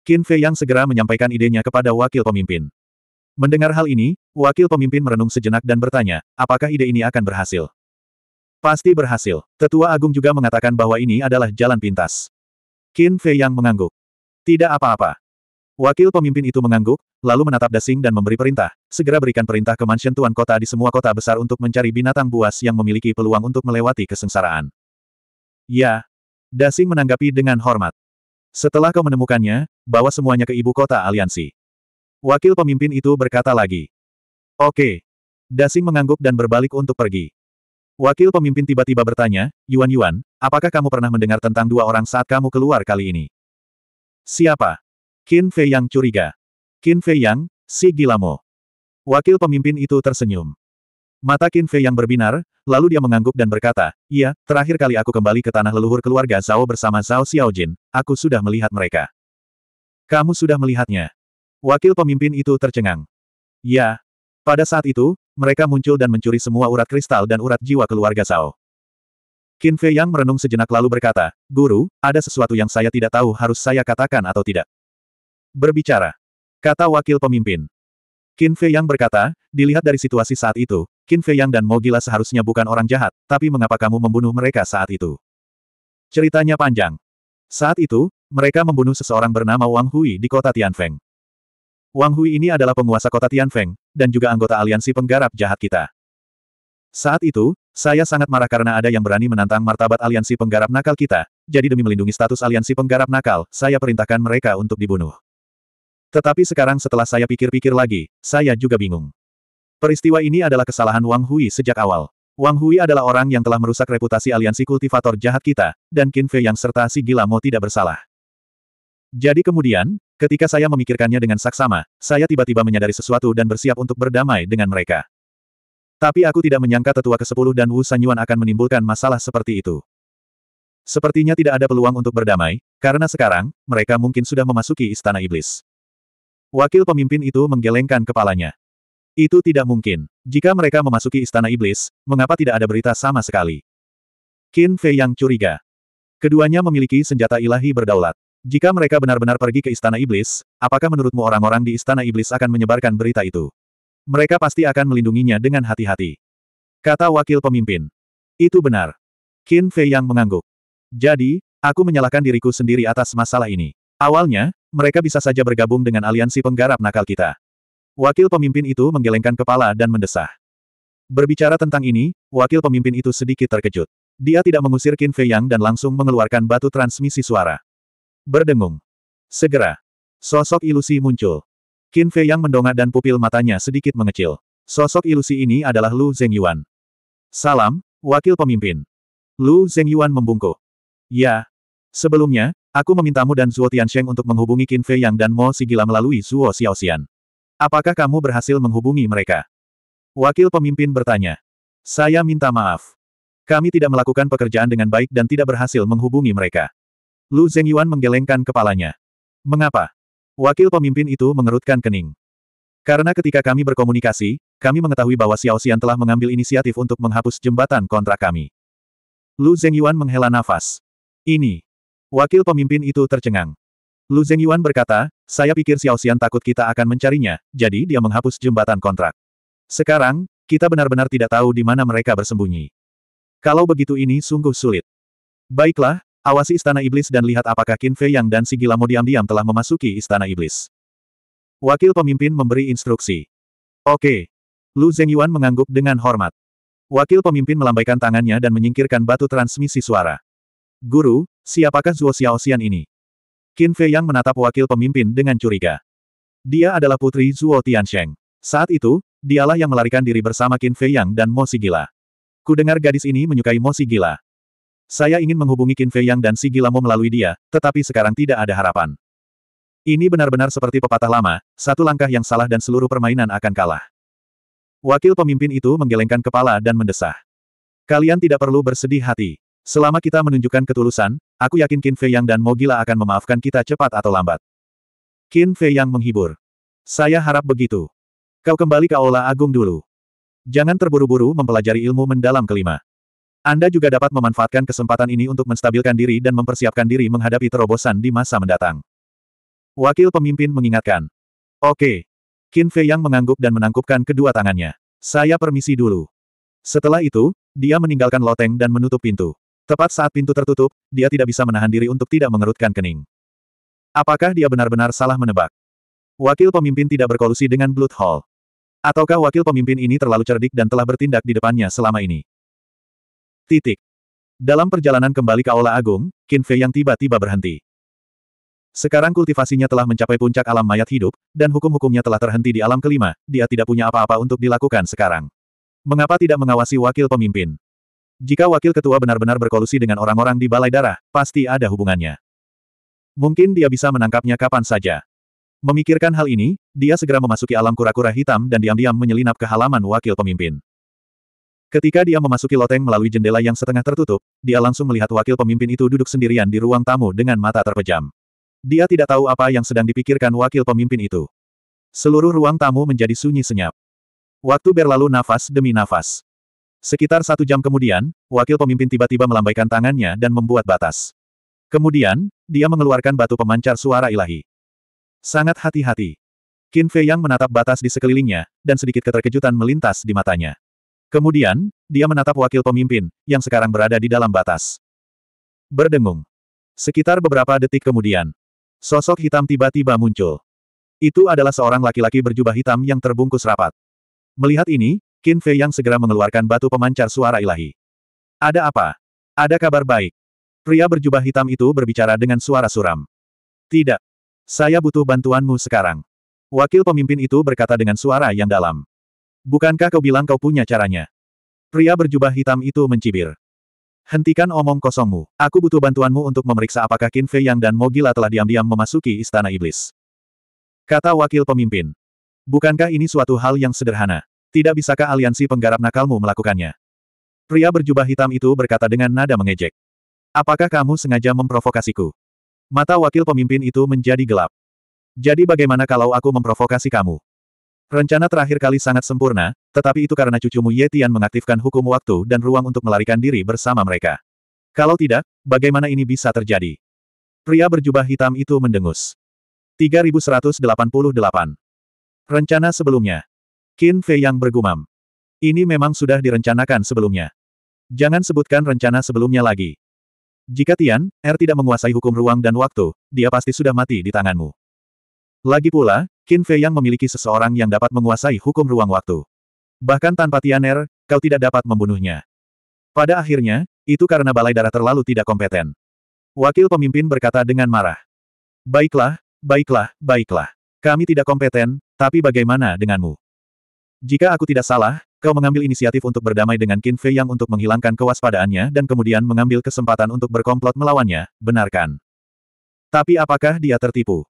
Qin Fei yang segera menyampaikan idenya kepada wakil pemimpin. Mendengar hal ini, wakil pemimpin merenung sejenak dan bertanya, apakah ide ini akan berhasil? Pasti berhasil. Tetua Agung juga mengatakan bahwa ini adalah jalan pintas. Qin Fei yang mengangguk. Tidak apa-apa. Wakil pemimpin itu mengangguk, lalu menatap Dasing dan memberi perintah. Segera berikan perintah ke mansion tuan kota di semua kota besar untuk mencari binatang buas yang memiliki peluang untuk melewati kesengsaraan. Ya. Dasing menanggapi dengan hormat. Setelah kau menemukannya, bawa semuanya ke ibu kota aliansi. Wakil pemimpin itu berkata lagi. Oke. Dasing mengangguk dan berbalik untuk pergi. Wakil pemimpin tiba-tiba bertanya, Yuan Yuan, apakah kamu pernah mendengar tentang dua orang saat kamu keluar kali ini? Siapa? Qin Fei Yang curiga. Qin Fei Yang, si Gilamo. Wakil pemimpin itu tersenyum. Mata Qin Fei Yang berbinar, lalu dia mengangguk dan berkata, Iya, terakhir kali aku kembali ke tanah leluhur keluarga Zhao bersama Zhao Xiaojin, aku sudah melihat mereka. Kamu sudah melihatnya. Wakil pemimpin itu tercengang. Ya. Pada saat itu, mereka muncul dan mencuri semua urat kristal dan urat jiwa keluarga Sao. Qin Fei Yang merenung sejenak lalu berkata, Guru, ada sesuatu yang saya tidak tahu harus saya katakan atau tidak. Berbicara. Kata wakil pemimpin. Qin Fei Yang berkata, dilihat dari situasi saat itu, Qin Fei Yang dan Mogila seharusnya bukan orang jahat, tapi mengapa kamu membunuh mereka saat itu? Ceritanya panjang. Saat itu, mereka membunuh seseorang bernama Wang Hui di kota Tianfeng. Wang Hui ini adalah penguasa kota Tianfeng, dan juga anggota aliansi penggarap jahat kita. Saat itu, saya sangat marah karena ada yang berani menantang martabat aliansi penggarap nakal kita, jadi demi melindungi status aliansi penggarap nakal, saya perintahkan mereka untuk dibunuh. Tetapi sekarang setelah saya pikir-pikir lagi, saya juga bingung. Peristiwa ini adalah kesalahan Wang Hui sejak awal. Wang Hui adalah orang yang telah merusak reputasi aliansi kultivator jahat kita, dan Qin Fei yang serta si gila mau tidak bersalah. Jadi kemudian, Ketika saya memikirkannya dengan saksama, saya tiba-tiba menyadari sesuatu dan bersiap untuk berdamai dengan mereka. Tapi aku tidak menyangka tetua ke-10 dan Wu Sanyuan akan menimbulkan masalah seperti itu. Sepertinya tidak ada peluang untuk berdamai, karena sekarang, mereka mungkin sudah memasuki istana iblis. Wakil pemimpin itu menggelengkan kepalanya. Itu tidak mungkin. Jika mereka memasuki istana iblis, mengapa tidak ada berita sama sekali? Qin Fei yang curiga. Keduanya memiliki senjata ilahi berdaulat. Jika mereka benar-benar pergi ke Istana Iblis, apakah menurutmu orang-orang di Istana Iblis akan menyebarkan berita itu? Mereka pasti akan melindunginya dengan hati-hati. Kata wakil pemimpin. Itu benar. Qin Fei yang mengangguk. Jadi, aku menyalahkan diriku sendiri atas masalah ini. Awalnya, mereka bisa saja bergabung dengan aliansi penggarap nakal kita. Wakil pemimpin itu menggelengkan kepala dan mendesah. Berbicara tentang ini, wakil pemimpin itu sedikit terkejut. Dia tidak mengusir Qin Fei Yang dan langsung mengeluarkan batu transmisi suara. Berdengung. Segera. Sosok ilusi muncul. Qin Fei yang mendongak dan pupil matanya sedikit mengecil. Sosok ilusi ini adalah Lu Zhengyuan. Salam, wakil pemimpin. Lu Zhengyuan membungkuk. Ya. Sebelumnya, aku memintamu dan Zuo Tiansheng untuk menghubungi Qin Fei Yang dan Mo Sigila melalui Zhuo Xiaoxian. Apakah kamu berhasil menghubungi mereka? Wakil pemimpin bertanya. Saya minta maaf. Kami tidak melakukan pekerjaan dengan baik dan tidak berhasil menghubungi mereka. Lu Zhenyuan menggelengkan kepalanya. Mengapa? Wakil pemimpin itu mengerutkan kening. Karena ketika kami berkomunikasi, kami mengetahui bahwa Xiao Xian telah mengambil inisiatif untuk menghapus jembatan kontrak kami. Lu Zhenyuan menghela nafas. Ini. Wakil pemimpin itu tercengang. Lu Zhenyuan berkata, saya pikir Xiao Xian takut kita akan mencarinya, jadi dia menghapus jembatan kontrak. Sekarang, kita benar-benar tidak tahu di mana mereka bersembunyi. Kalau begitu ini sungguh sulit. Baiklah, Awasi Istana Iblis dan lihat apakah Qin Fei Yang dan si mau diam-diam telah memasuki Istana Iblis. Wakil pemimpin memberi instruksi. Oke. Lu Zhengyuan mengangguk dengan hormat. Wakil pemimpin melambaikan tangannya dan menyingkirkan batu transmisi suara. Guru, siapakah Zuo Xiaoxian ini? Qin Fei Yang menatap wakil pemimpin dengan curiga. Dia adalah putri Zuo Tiansheng. Saat itu, dialah yang melarikan diri bersama Qin Fei Yang dan Mo Sigila. Kudengar gadis ini menyukai Mo Sigila. Saya ingin menghubungi Qin Fei Yang dan si Gilamo melalui dia, tetapi sekarang tidak ada harapan. Ini benar-benar seperti pepatah lama, satu langkah yang salah dan seluruh permainan akan kalah. Wakil pemimpin itu menggelengkan kepala dan mendesah. Kalian tidak perlu bersedih hati. Selama kita menunjukkan ketulusan, aku yakin Qin Fei Yang dan Mogila akan memaafkan kita cepat atau lambat. Qin Fei Yang menghibur. Saya harap begitu. Kau kembali ke Aula Agung dulu. Jangan terburu-buru mempelajari ilmu mendalam kelima. Anda juga dapat memanfaatkan kesempatan ini untuk menstabilkan diri dan mempersiapkan diri menghadapi terobosan di masa mendatang. Wakil pemimpin mengingatkan. Oke. Qin Fei Yang mengangguk dan menangkupkan kedua tangannya. Saya permisi dulu. Setelah itu, dia meninggalkan loteng dan menutup pintu. Tepat saat pintu tertutup, dia tidak bisa menahan diri untuk tidak mengerutkan kening. Apakah dia benar-benar salah menebak? Wakil pemimpin tidak berkolusi dengan Blood Hall. Ataukah wakil pemimpin ini terlalu cerdik dan telah bertindak di depannya selama ini? Titik. Dalam perjalanan kembali ke Aula Agung, Qin Fei yang tiba-tiba berhenti. Sekarang kultivasinya telah mencapai puncak alam mayat hidup, dan hukum-hukumnya telah terhenti di alam kelima, dia tidak punya apa-apa untuk dilakukan sekarang. Mengapa tidak mengawasi wakil pemimpin? Jika wakil ketua benar-benar berkolusi dengan orang-orang di balai darah, pasti ada hubungannya. Mungkin dia bisa menangkapnya kapan saja. Memikirkan hal ini, dia segera memasuki alam kura-kura hitam dan diam-diam menyelinap ke halaman wakil pemimpin. Ketika dia memasuki loteng melalui jendela yang setengah tertutup, dia langsung melihat wakil pemimpin itu duduk sendirian di ruang tamu dengan mata terpejam. Dia tidak tahu apa yang sedang dipikirkan wakil pemimpin itu. Seluruh ruang tamu menjadi sunyi senyap. Waktu berlalu nafas demi nafas. Sekitar satu jam kemudian, wakil pemimpin tiba-tiba melambaikan tangannya dan membuat batas. Kemudian, dia mengeluarkan batu pemancar suara ilahi. Sangat hati-hati. Qin Fei yang menatap batas di sekelilingnya, dan sedikit keterkejutan melintas di matanya. Kemudian, dia menatap wakil pemimpin, yang sekarang berada di dalam batas. Berdengung. Sekitar beberapa detik kemudian, sosok hitam tiba-tiba muncul. Itu adalah seorang laki-laki berjubah hitam yang terbungkus rapat. Melihat ini, Qin Fei yang segera mengeluarkan batu pemancar suara ilahi. Ada apa? Ada kabar baik. Pria berjubah hitam itu berbicara dengan suara suram. Tidak. Saya butuh bantuanmu sekarang. Wakil pemimpin itu berkata dengan suara yang dalam. Bukankah kau bilang kau punya caranya? Pria berjubah hitam itu mencibir. Hentikan omong kosongmu, aku butuh bantuanmu untuk memeriksa apakah Qin Fei Yang dan Mogila telah diam-diam memasuki Istana Iblis. Kata wakil pemimpin. Bukankah ini suatu hal yang sederhana? Tidak bisakah aliansi penggarap nakalmu melakukannya? Pria berjubah hitam itu berkata dengan nada mengejek. Apakah kamu sengaja memprovokasiku? Mata wakil pemimpin itu menjadi gelap. Jadi bagaimana kalau aku memprovokasi kamu? Rencana terakhir kali sangat sempurna, tetapi itu karena cucumu Ye Tian mengaktifkan hukum waktu dan ruang untuk melarikan diri bersama mereka. Kalau tidak, bagaimana ini bisa terjadi? Pria berjubah hitam itu mendengus. 3188. Rencana sebelumnya. Qin Fei yang bergumam. Ini memang sudah direncanakan sebelumnya. Jangan sebutkan rencana sebelumnya lagi. Jika Tian, Er tidak menguasai hukum ruang dan waktu, dia pasti sudah mati di tanganmu. Lagi pula, Qin Fei yang memiliki seseorang yang dapat menguasai hukum ruang waktu. Bahkan tanpa Tianer, kau tidak dapat membunuhnya. Pada akhirnya, itu karena balai darah terlalu tidak kompeten. Wakil pemimpin berkata dengan marah. Baiklah, baiklah, baiklah. Kami tidak kompeten, tapi bagaimana denganmu? Jika aku tidak salah, kau mengambil inisiatif untuk berdamai dengan Qin Fei Yang untuk menghilangkan kewaspadaannya dan kemudian mengambil kesempatan untuk berkomplot melawannya, benarkan. Tapi apakah dia tertipu?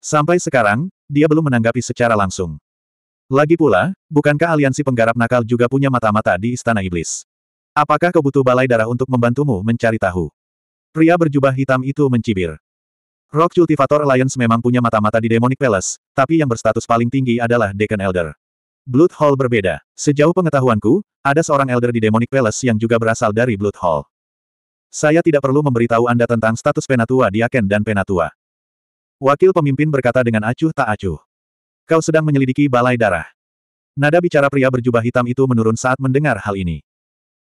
Sampai sekarang, dia belum menanggapi secara langsung. Lagi pula, bukankah aliansi penggarap nakal juga punya mata-mata di Istana Iblis? Apakah kau butuh balai darah untuk membantumu mencari tahu? Pria berjubah hitam itu mencibir. Rock Cultivator Alliance memang punya mata-mata di Demonic Palace, tapi yang berstatus paling tinggi adalah Deacon Elder. Blood Hall berbeda. Sejauh pengetahuanku, ada seorang Elder di Demonic Palace yang juga berasal dari Blood Hall. Saya tidak perlu memberitahu Anda tentang status Penatua di Aken dan Penatua. Wakil pemimpin berkata dengan acuh tak acuh. Kau sedang menyelidiki balai darah. Nada bicara pria berjubah hitam itu menurun saat mendengar hal ini.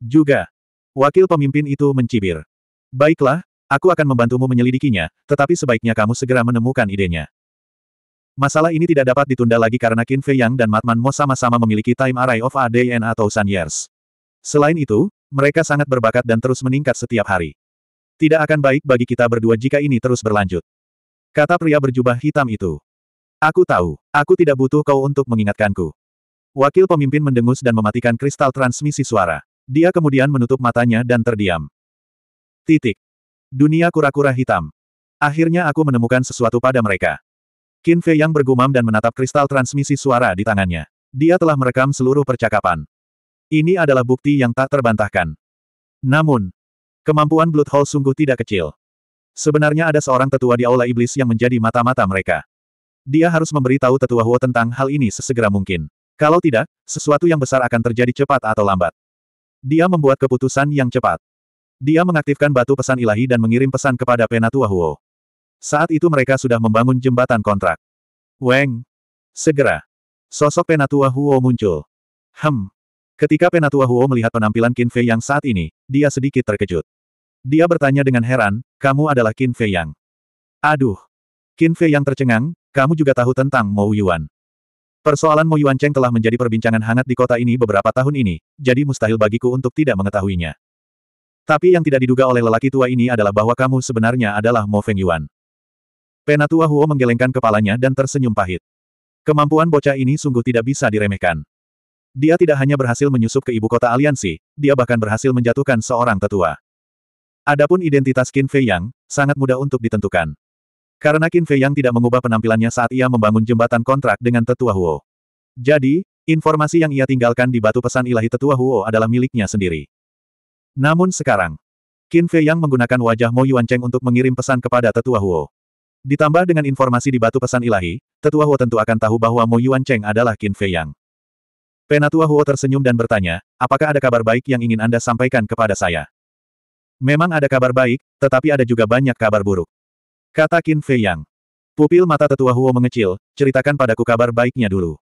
Juga. Wakil pemimpin itu mencibir. Baiklah, aku akan membantumu menyelidikinya, tetapi sebaiknya kamu segera menemukan idenya. Masalah ini tidak dapat ditunda lagi karena Qin Fei Yang dan Matman Mo sama-sama memiliki time array of a day and a thousand years. Selain itu, mereka sangat berbakat dan terus meningkat setiap hari. Tidak akan baik bagi kita berdua jika ini terus berlanjut. Kata pria berjubah hitam itu. Aku tahu, aku tidak butuh kau untuk mengingatkanku. Wakil pemimpin mendengus dan mematikan kristal transmisi suara. Dia kemudian menutup matanya dan terdiam. Titik. Dunia kura-kura hitam. Akhirnya aku menemukan sesuatu pada mereka. Qin Fei yang bergumam dan menatap kristal transmisi suara di tangannya. Dia telah merekam seluruh percakapan. Ini adalah bukti yang tak terbantahkan. Namun, kemampuan Blood Hall sungguh tidak kecil. Sebenarnya ada seorang tetua di Aula Iblis yang menjadi mata-mata mereka. Dia harus memberitahu tetua Huo tentang hal ini sesegera mungkin. Kalau tidak, sesuatu yang besar akan terjadi cepat atau lambat. Dia membuat keputusan yang cepat. Dia mengaktifkan batu pesan ilahi dan mengirim pesan kepada Penatua Huo. Saat itu mereka sudah membangun jembatan kontrak. Weng! Segera! Sosok Penatua Huo muncul. Hem! Ketika Penatua Huo melihat penampilan Qin Fei yang saat ini, dia sedikit terkejut. Dia bertanya dengan heran, kamu adalah Qin Fei Yang. Aduh. Qin Fei Yang tercengang, kamu juga tahu tentang Mo Yuan. Persoalan Mo Yuan Cheng telah menjadi perbincangan hangat di kota ini beberapa tahun ini, jadi mustahil bagiku untuk tidak mengetahuinya. Tapi yang tidak diduga oleh lelaki tua ini adalah bahwa kamu sebenarnya adalah Mo Feng Yuan. Penatua Huo menggelengkan kepalanya dan tersenyum pahit. Kemampuan bocah ini sungguh tidak bisa diremehkan. Dia tidak hanya berhasil menyusup ke ibu kota aliansi, dia bahkan berhasil menjatuhkan seorang tetua. Adapun identitas Qin Fei Yang, sangat mudah untuk ditentukan. Karena Qin Fei Yang tidak mengubah penampilannya saat ia membangun jembatan kontrak dengan Tetua Huo. Jadi, informasi yang ia tinggalkan di batu pesan ilahi Tetua Huo adalah miliknya sendiri. Namun sekarang, Qin Fei Yang menggunakan wajah Mo Yuan Cheng untuk mengirim pesan kepada Tetua Huo. Ditambah dengan informasi di batu pesan ilahi, Tetua Huo tentu akan tahu bahwa Mo Yuan Cheng adalah Qin Fei Yang. Penatua Huo tersenyum dan bertanya, apakah ada kabar baik yang ingin Anda sampaikan kepada saya? Memang ada kabar baik, tetapi ada juga banyak kabar buruk. Kata Qin Fei Yang. Pupil mata tetua Huo mengecil, ceritakan padaku kabar baiknya dulu.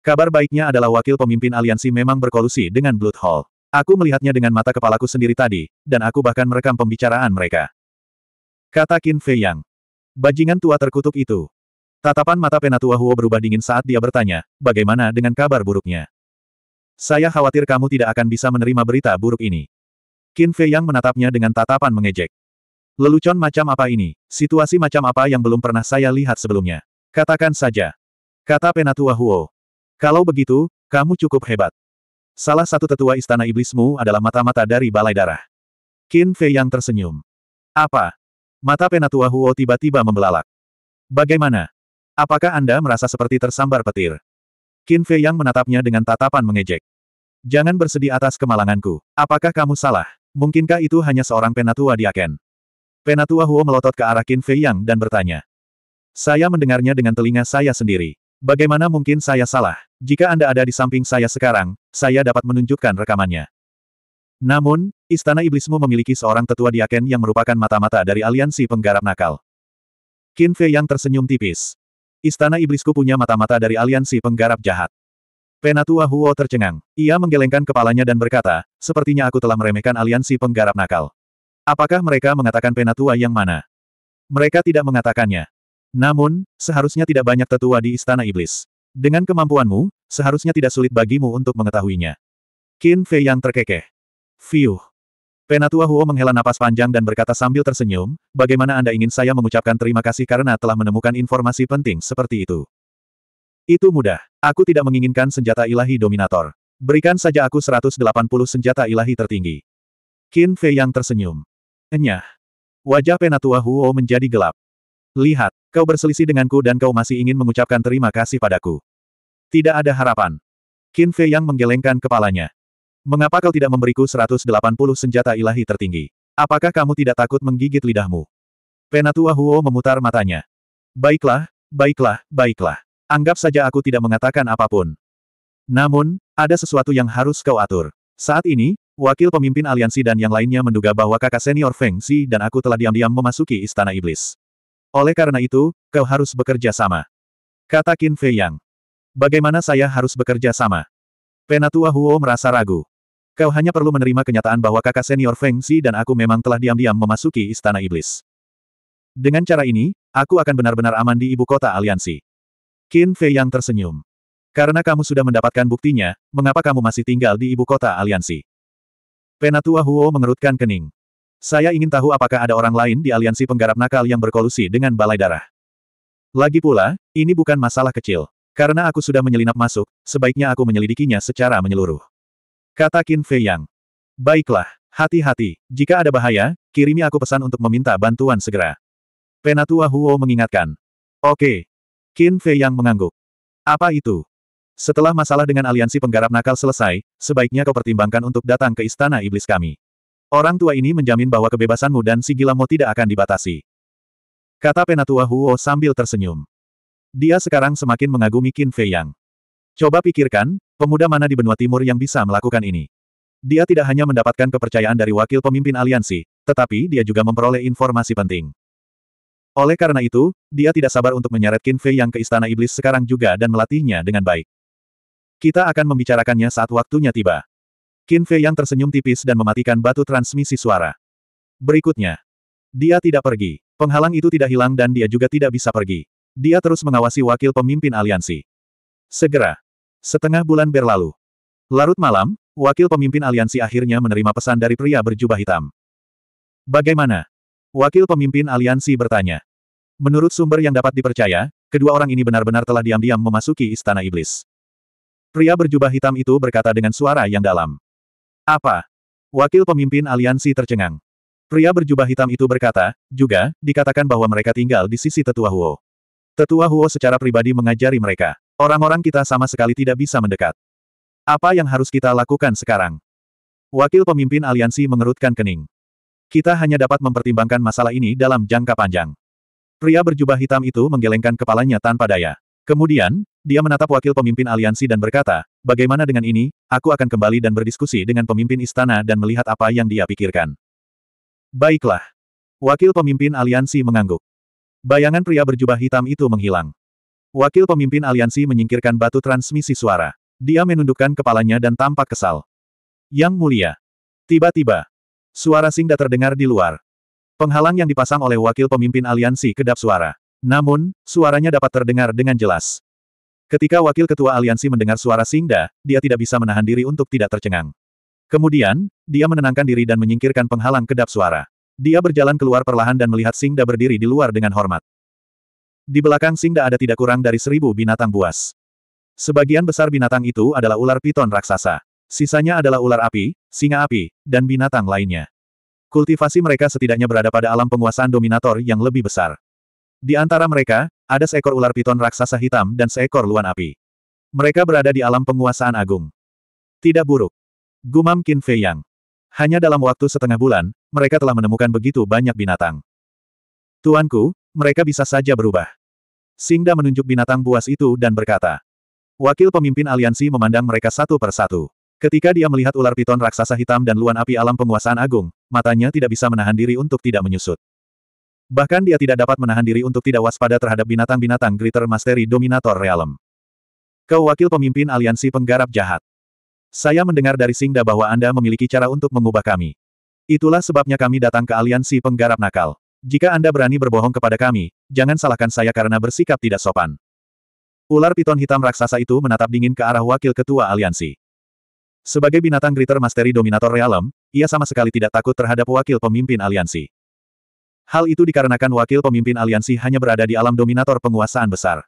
Kabar baiknya adalah wakil pemimpin aliansi memang berkolusi dengan Blood Hall. Aku melihatnya dengan mata kepalaku sendiri tadi, dan aku bahkan merekam pembicaraan mereka. Kata Qin Fei Yang. Bajingan tua terkutuk itu. Tatapan mata penatua Huo berubah dingin saat dia bertanya, bagaimana dengan kabar buruknya? Saya khawatir kamu tidak akan bisa menerima berita buruk ini. Qin Fei Yang menatapnya dengan tatapan mengejek. Lelucon macam apa ini? Situasi macam apa yang belum pernah saya lihat sebelumnya? Katakan saja. Kata Penatua Huo. Kalau begitu, kamu cukup hebat. Salah satu tetua istana iblismu adalah mata-mata dari Balai Darah. Qin Fei Yang tersenyum. Apa? Mata Penatua Huo tiba-tiba membelalak. Bagaimana? Apakah Anda merasa seperti tersambar petir? Qin Fei Yang menatapnya dengan tatapan mengejek. Jangan bersedih atas kemalanganku. Apakah kamu salah? Mungkinkah itu hanya seorang penatua di Aken? Penatua Huo melotot ke arah Qin Fei Yang dan bertanya. Saya mendengarnya dengan telinga saya sendiri. Bagaimana mungkin saya salah? Jika Anda ada di samping saya sekarang, saya dapat menunjukkan rekamannya. Namun, Istana Iblismu memiliki seorang tetua di Aken yang merupakan mata-mata dari aliansi penggarap nakal. Qin Fei Yang tersenyum tipis. Istana Iblisku punya mata-mata dari aliansi penggarap jahat. Penatua Huo tercengang. Ia menggelengkan kepalanya dan berkata, sepertinya aku telah meremehkan aliansi penggarap nakal. Apakah mereka mengatakan penatua yang mana? Mereka tidak mengatakannya. Namun, seharusnya tidak banyak tetua di Istana Iblis. Dengan kemampuanmu, seharusnya tidak sulit bagimu untuk mengetahuinya. Qin Fei yang terkekeh. Fiuh. Penatua Huo menghela napas panjang dan berkata sambil tersenyum, bagaimana Anda ingin saya mengucapkan terima kasih karena telah menemukan informasi penting seperti itu. Itu mudah. Aku tidak menginginkan senjata ilahi dominator. Berikan saja aku 180 senjata ilahi tertinggi. Qin Fei yang tersenyum. Enyah. Wajah Penatua Huo menjadi gelap. Lihat, kau berselisih denganku dan kau masih ingin mengucapkan terima kasih padaku. Tidak ada harapan. Qin Fei yang menggelengkan kepalanya. Mengapa kau tidak memberiku 180 senjata ilahi tertinggi? Apakah kamu tidak takut menggigit lidahmu? Penatua Huo memutar matanya. Baiklah, baiklah, baiklah. Anggap saja aku tidak mengatakan apapun. Namun, ada sesuatu yang harus kau atur. Saat ini, wakil pemimpin aliansi dan yang lainnya menduga bahwa kakak senior Feng Xi dan aku telah diam-diam memasuki istana iblis. Oleh karena itu, kau harus bekerja sama. Kata Qin Fei Yang. Bagaimana saya harus bekerja sama? Penatua Huo merasa ragu. Kau hanya perlu menerima kenyataan bahwa kakak senior Feng Xi dan aku memang telah diam-diam memasuki istana iblis. Dengan cara ini, aku akan benar-benar aman di ibu kota aliansi. Qin Fei yang tersenyum. Karena kamu sudah mendapatkan buktinya, mengapa kamu masih tinggal di ibu kota aliansi? Penatua Huo mengerutkan kening. Saya ingin tahu apakah ada orang lain di aliansi penggarap nakal yang berkolusi dengan balai darah. Lagi pula, ini bukan masalah kecil. Karena aku sudah menyelinap masuk, sebaiknya aku menyelidikinya secara menyeluruh. Kata Qin Fei Yang. Baiklah, hati-hati. Jika ada bahaya, kirimi aku pesan untuk meminta bantuan segera. Penatua Huo mengingatkan. Oke, Qin Fei yang mengangguk. Apa itu? Setelah masalah dengan aliansi penggarap nakal selesai, sebaiknya kau pertimbangkan untuk datang ke istana iblis kami. Orang tua ini menjamin bahwa kebebasanmu dan si gilamu tidak akan dibatasi. Kata penatua Huo sambil tersenyum. Dia sekarang semakin mengagumi Qin Fei Yang. Coba pikirkan, pemuda mana di benua timur yang bisa melakukan ini? Dia tidak hanya mendapatkan kepercayaan dari wakil pemimpin aliansi, tetapi dia juga memperoleh informasi penting. Oleh karena itu, dia tidak sabar untuk menyeret Qin Fei yang ke Istana Iblis sekarang juga dan melatihnya dengan baik. Kita akan membicarakannya saat waktunya tiba. Qin Fei yang tersenyum tipis dan mematikan batu transmisi suara. Berikutnya. Dia tidak pergi. Penghalang itu tidak hilang dan dia juga tidak bisa pergi. Dia terus mengawasi wakil pemimpin aliansi. Segera. Setengah bulan berlalu. Larut malam, wakil pemimpin aliansi akhirnya menerima pesan dari pria berjubah hitam. Bagaimana? Wakil pemimpin aliansi bertanya. Menurut sumber yang dapat dipercaya, kedua orang ini benar-benar telah diam-diam memasuki istana iblis. Pria berjubah hitam itu berkata dengan suara yang dalam. Apa? Wakil pemimpin aliansi tercengang. Pria berjubah hitam itu berkata, juga, dikatakan bahwa mereka tinggal di sisi tetua Huo. Tetua Huo secara pribadi mengajari mereka. Orang-orang kita sama sekali tidak bisa mendekat. Apa yang harus kita lakukan sekarang? Wakil pemimpin aliansi mengerutkan kening. Kita hanya dapat mempertimbangkan masalah ini dalam jangka panjang. Pria berjubah hitam itu menggelengkan kepalanya tanpa daya. Kemudian, dia menatap wakil pemimpin aliansi dan berkata, bagaimana dengan ini, aku akan kembali dan berdiskusi dengan pemimpin istana dan melihat apa yang dia pikirkan. Baiklah. Wakil pemimpin aliansi mengangguk. Bayangan pria berjubah hitam itu menghilang. Wakil pemimpin aliansi menyingkirkan batu transmisi suara. Dia menundukkan kepalanya dan tampak kesal. Yang mulia. Tiba-tiba, Suara Singda terdengar di luar. Penghalang yang dipasang oleh wakil pemimpin aliansi kedap suara. Namun, suaranya dapat terdengar dengan jelas. Ketika wakil ketua aliansi mendengar suara Singda, dia tidak bisa menahan diri untuk tidak tercengang. Kemudian, dia menenangkan diri dan menyingkirkan penghalang kedap suara. Dia berjalan keluar perlahan dan melihat Singda berdiri di luar dengan hormat. Di belakang Singda ada tidak kurang dari seribu binatang buas. Sebagian besar binatang itu adalah ular piton raksasa. Sisanya adalah ular api, singa api, dan binatang lainnya. Kultivasi mereka setidaknya berada pada alam penguasaan dominator yang lebih besar. Di antara mereka, ada seekor ular piton raksasa hitam dan seekor luan api. Mereka berada di alam penguasaan agung. Tidak buruk. Gumam Qin Fei Yang. Hanya dalam waktu setengah bulan, mereka telah menemukan begitu banyak binatang. Tuanku, mereka bisa saja berubah. Singda menunjuk binatang buas itu dan berkata. Wakil pemimpin aliansi memandang mereka satu persatu. Ketika dia melihat ular piton raksasa hitam dan luan api alam penguasaan agung, matanya tidak bisa menahan diri untuk tidak menyusut. Bahkan dia tidak dapat menahan diri untuk tidak waspada terhadap binatang-binatang Glitter Mastery Dominator Realm. Kau wakil pemimpin aliansi penggarap jahat. Saya mendengar dari Singda bahwa Anda memiliki cara untuk mengubah kami. Itulah sebabnya kami datang ke aliansi penggarap nakal. Jika Anda berani berbohong kepada kami, jangan salahkan saya karena bersikap tidak sopan. Ular piton hitam raksasa itu menatap dingin ke arah wakil ketua aliansi. Sebagai binatang Gritter Mastery Dominator Realm, ia sama sekali tidak takut terhadap wakil pemimpin aliansi. Hal itu dikarenakan wakil pemimpin aliansi hanya berada di alam dominator penguasaan besar.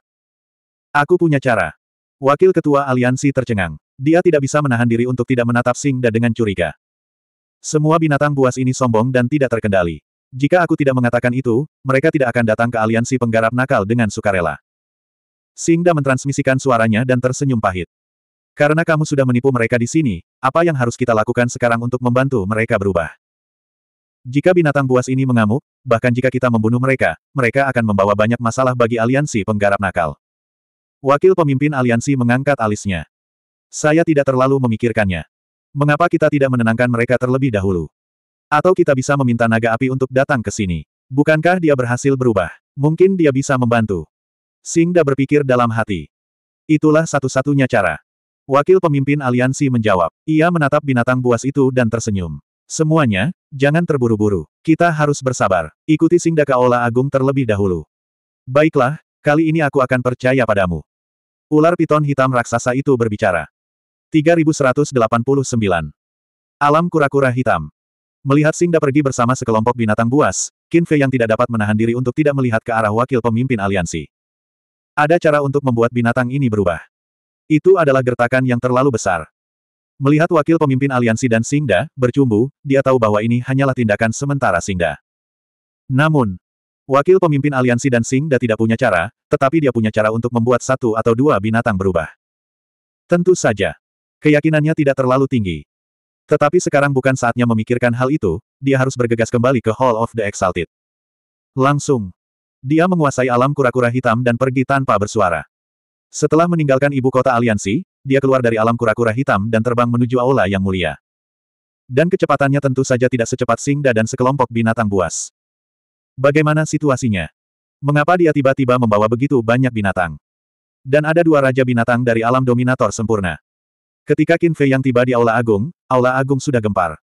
Aku punya cara. Wakil ketua aliansi tercengang. Dia tidak bisa menahan diri untuk tidak menatap Singda dengan curiga. Semua binatang buas ini sombong dan tidak terkendali. Jika aku tidak mengatakan itu, mereka tidak akan datang ke aliansi penggarap nakal dengan sukarela. Singda mentransmisikan suaranya dan tersenyum pahit. Karena kamu sudah menipu mereka di sini, apa yang harus kita lakukan sekarang untuk membantu mereka berubah? Jika binatang buas ini mengamuk, bahkan jika kita membunuh mereka, mereka akan membawa banyak masalah bagi aliansi penggarap nakal. Wakil pemimpin aliansi mengangkat alisnya. Saya tidak terlalu memikirkannya. Mengapa kita tidak menenangkan mereka terlebih dahulu? Atau kita bisa meminta naga api untuk datang ke sini? Bukankah dia berhasil berubah? Mungkin dia bisa membantu. Singda berpikir dalam hati. Itulah satu-satunya cara. Wakil pemimpin aliansi menjawab. Ia menatap binatang buas itu dan tersenyum. Semuanya, jangan terburu-buru. Kita harus bersabar. Ikuti ke Ola Agung terlebih dahulu. Baiklah, kali ini aku akan percaya padamu. Ular piton hitam raksasa itu berbicara. 3189. Alam kura-kura hitam. Melihat Singda pergi bersama sekelompok binatang buas, Kinfe yang tidak dapat menahan diri untuk tidak melihat ke arah wakil pemimpin aliansi. Ada cara untuk membuat binatang ini berubah. Itu adalah gertakan yang terlalu besar. Melihat wakil pemimpin aliansi dan Singda, bercumbu, dia tahu bahwa ini hanyalah tindakan sementara Singda. Namun, wakil pemimpin aliansi dan Singda tidak punya cara, tetapi dia punya cara untuk membuat satu atau dua binatang berubah. Tentu saja. Keyakinannya tidak terlalu tinggi. Tetapi sekarang bukan saatnya memikirkan hal itu, dia harus bergegas kembali ke Hall of the Exalted. Langsung. Dia menguasai alam kura-kura hitam dan pergi tanpa bersuara. Setelah meninggalkan ibu kota aliansi, dia keluar dari alam kura-kura hitam dan terbang menuju aula yang mulia. Dan kecepatannya tentu saja tidak secepat Singda dan sekelompok binatang buas. Bagaimana situasinya? Mengapa dia tiba-tiba membawa begitu banyak binatang? Dan ada dua raja binatang dari alam dominator sempurna. Ketika Qin Fei yang tiba di Aula Agung, Aula Agung sudah gempar.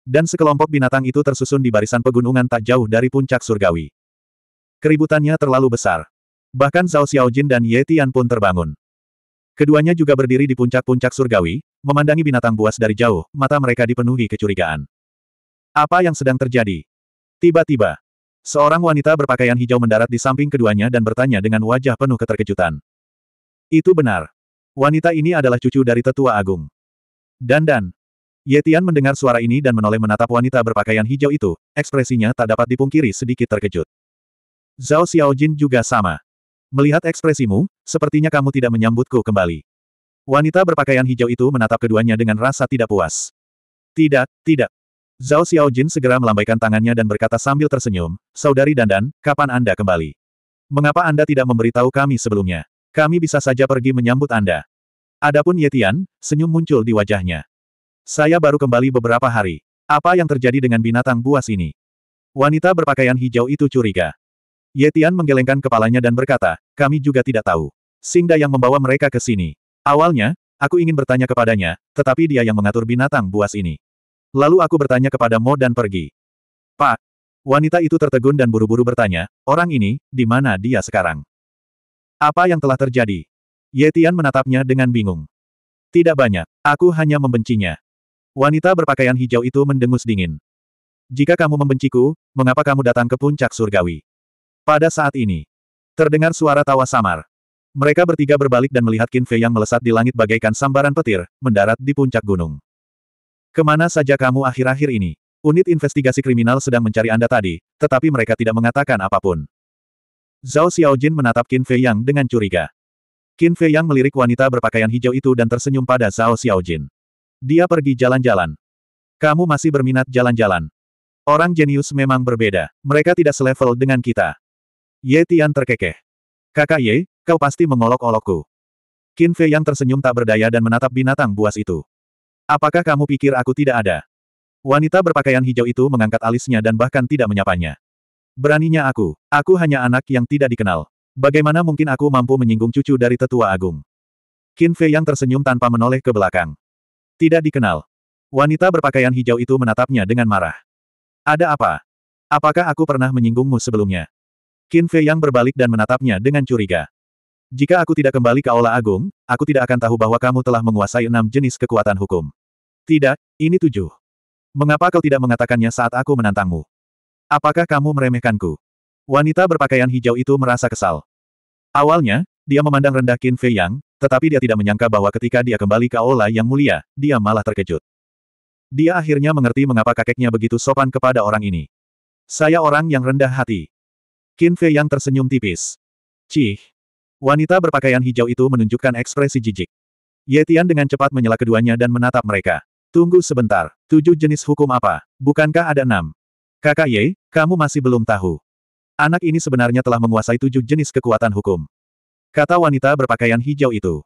Dan sekelompok binatang itu tersusun di barisan pegunungan tak jauh dari puncak surgawi. Keributannya terlalu besar. Bahkan Zhao Xiaojin dan Ye Tian pun terbangun. Keduanya juga berdiri di puncak-puncak surgawi, memandangi binatang buas dari jauh, mata mereka dipenuhi kecurigaan. Apa yang sedang terjadi? Tiba-tiba, seorang wanita berpakaian hijau mendarat di samping keduanya dan bertanya dengan wajah penuh keterkejutan. Itu benar. Wanita ini adalah cucu dari tetua agung. Dan dan. Yetian mendengar suara ini dan menoleh menatap wanita berpakaian hijau itu, ekspresinya tak dapat dipungkiri sedikit terkejut. Zhao Xiaojin juga sama. Melihat ekspresimu, sepertinya kamu tidak menyambutku kembali. Wanita berpakaian hijau itu menatap keduanya dengan rasa tidak puas. Tidak, tidak. Zhao Xiaojin segera melambaikan tangannya dan berkata sambil tersenyum, Saudari Dandan, kapan Anda kembali? Mengapa Anda tidak memberitahu kami sebelumnya? Kami bisa saja pergi menyambut Anda. Adapun Yetian, senyum muncul di wajahnya. Saya baru kembali beberapa hari. Apa yang terjadi dengan binatang buas ini? Wanita berpakaian hijau itu curiga. Yetian menggelengkan kepalanya dan berkata, kami juga tidak tahu. Singda yang membawa mereka ke sini. Awalnya, aku ingin bertanya kepadanya, tetapi dia yang mengatur binatang buas ini. Lalu aku bertanya kepada Mo dan pergi. Pak, wanita itu tertegun dan buru-buru bertanya, orang ini, di mana dia sekarang? Apa yang telah terjadi? Yetian menatapnya dengan bingung. Tidak banyak, aku hanya membencinya. Wanita berpakaian hijau itu mendengus dingin. Jika kamu membenciku, mengapa kamu datang ke puncak surgawi? Pada saat ini, terdengar suara tawa samar. Mereka bertiga berbalik dan melihat Qin Fei yang melesat di langit bagaikan sambaran petir, mendarat di puncak gunung. Kemana saja kamu akhir-akhir ini? Unit investigasi kriminal sedang mencari Anda tadi, tetapi mereka tidak mengatakan apapun. Zhao Xiaojin menatap Qin Fei Yang dengan curiga. Qin Fei Yang melirik wanita berpakaian hijau itu dan tersenyum pada Zhao Xiaojin. Dia pergi jalan-jalan. Kamu masih berminat jalan-jalan. Orang jenius memang berbeda. Mereka tidak selevel dengan kita. Ye Tian terkekeh. Kakak Ye, kau pasti mengolok-olokku. Qin Fei yang tersenyum tak berdaya dan menatap binatang buas itu. Apakah kamu pikir aku tidak ada? Wanita berpakaian hijau itu mengangkat alisnya dan bahkan tidak menyapanya. Beraninya aku, aku hanya anak yang tidak dikenal. Bagaimana mungkin aku mampu menyinggung cucu dari tetua agung? Qin Fei yang tersenyum tanpa menoleh ke belakang. Tidak dikenal. Wanita berpakaian hijau itu menatapnya dengan marah. Ada apa? Apakah aku pernah menyinggungmu sebelumnya? Qin Fei Yang berbalik dan menatapnya dengan curiga. Jika aku tidak kembali ke Aula Agung, aku tidak akan tahu bahwa kamu telah menguasai enam jenis kekuatan hukum. Tidak, ini tujuh. Mengapa kau tidak mengatakannya saat aku menantangmu? Apakah kamu meremehkanku? Wanita berpakaian hijau itu merasa kesal. Awalnya, dia memandang rendah Qin Fei Yang, tetapi dia tidak menyangka bahwa ketika dia kembali ke Aula Yang Mulia, dia malah terkejut. Dia akhirnya mengerti mengapa kakeknya begitu sopan kepada orang ini. Saya orang yang rendah hati. Qin Fei yang tersenyum tipis. Cih. Wanita berpakaian hijau itu menunjukkan ekspresi jijik. Ye Tian dengan cepat menyela keduanya dan menatap mereka. Tunggu sebentar, tujuh jenis hukum apa? Bukankah ada enam? Kakak Ye, kamu masih belum tahu. Anak ini sebenarnya telah menguasai tujuh jenis kekuatan hukum. Kata wanita berpakaian hijau itu.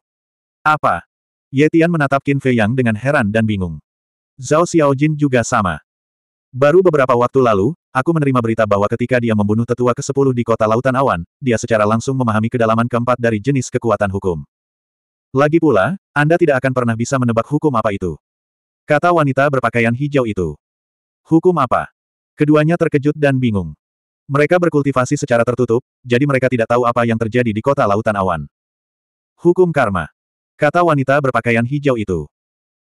Apa? Ye Tian menatap Qin Fei Yang dengan heran dan bingung. Zhao Xiaojin juga sama. Baru beberapa waktu lalu, aku menerima berita bahwa ketika dia membunuh tetua ke-10 di kota Lautan Awan, dia secara langsung memahami kedalaman keempat dari jenis kekuatan hukum. Lagi pula, Anda tidak akan pernah bisa menebak hukum apa itu. Kata wanita berpakaian hijau itu. Hukum apa? Keduanya terkejut dan bingung. Mereka berkultivasi secara tertutup, jadi mereka tidak tahu apa yang terjadi di kota Lautan Awan. Hukum karma. Kata wanita berpakaian hijau itu.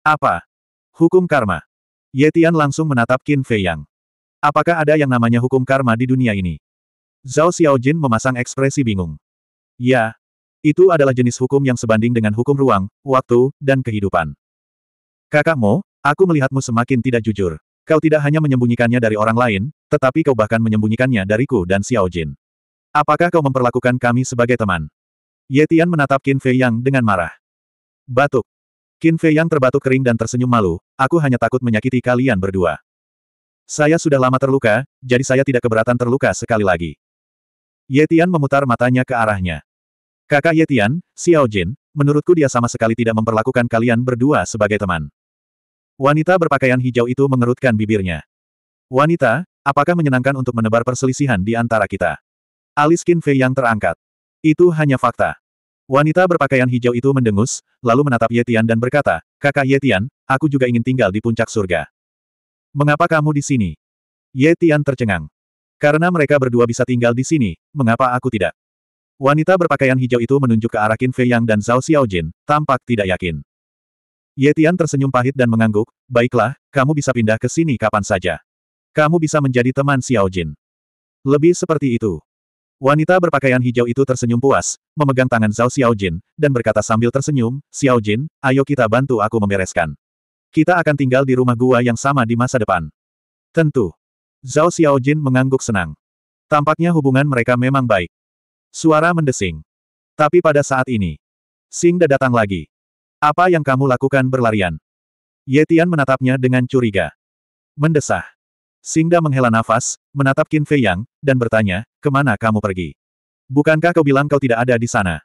Apa? Hukum karma. Ye Tian langsung menatap Qin Fei Yang. Apakah ada yang namanya hukum karma di dunia ini? Zhao Xiaojin memasang ekspresi bingung. Ya, itu adalah jenis hukum yang sebanding dengan hukum ruang, waktu, dan kehidupan. Kakakmu, aku melihatmu semakin tidak jujur. Kau tidak hanya menyembunyikannya dari orang lain, tetapi kau bahkan menyembunyikannya dariku dan Xiaojin. Apakah kau memperlakukan kami sebagai teman? Ye Tian menatap Qin Fei Yang dengan marah. Batuk. Qin Fei yang terbatuk kering dan tersenyum malu, aku hanya takut menyakiti kalian berdua. Saya sudah lama terluka, jadi saya tidak keberatan terluka sekali lagi. Yetian memutar matanya ke arahnya. Kakak Yetian, Xiao Jin, menurutku dia sama sekali tidak memperlakukan kalian berdua sebagai teman. Wanita berpakaian hijau itu mengerutkan bibirnya. Wanita, apakah menyenangkan untuk menebar perselisihan di antara kita? Alis Qin Fei yang terangkat. Itu hanya fakta. Wanita berpakaian hijau itu mendengus, lalu menatap Yetian dan berkata, Kakak Yetian, aku juga ingin tinggal di puncak surga. Mengapa kamu di sini? Yetian tercengang. Karena mereka berdua bisa tinggal di sini, mengapa aku tidak? Wanita berpakaian hijau itu menunjuk ke arah Qin Fei Yang dan Zhao Xiao Jin, tampak tidak yakin. Yetian tersenyum pahit dan mengangguk, baiklah, kamu bisa pindah ke sini kapan saja. Kamu bisa menjadi teman Xiao Jin. Lebih seperti itu. Wanita berpakaian hijau itu tersenyum puas, memegang tangan Zhao Xiaojin, dan berkata sambil tersenyum, Xiaojin, ayo kita bantu aku membereskan. Kita akan tinggal di rumah gua yang sama di masa depan. Tentu. Zhao Xiaojin mengangguk senang. Tampaknya hubungan mereka memang baik. Suara mendesing. Tapi pada saat ini, Singda datang lagi. Apa yang kamu lakukan berlarian? Yetian menatapnya dengan curiga. Mendesah. Singda menghela nafas, menatap Qin Fei Yang, dan bertanya, kemana kamu pergi? Bukankah kau bilang kau tidak ada di sana?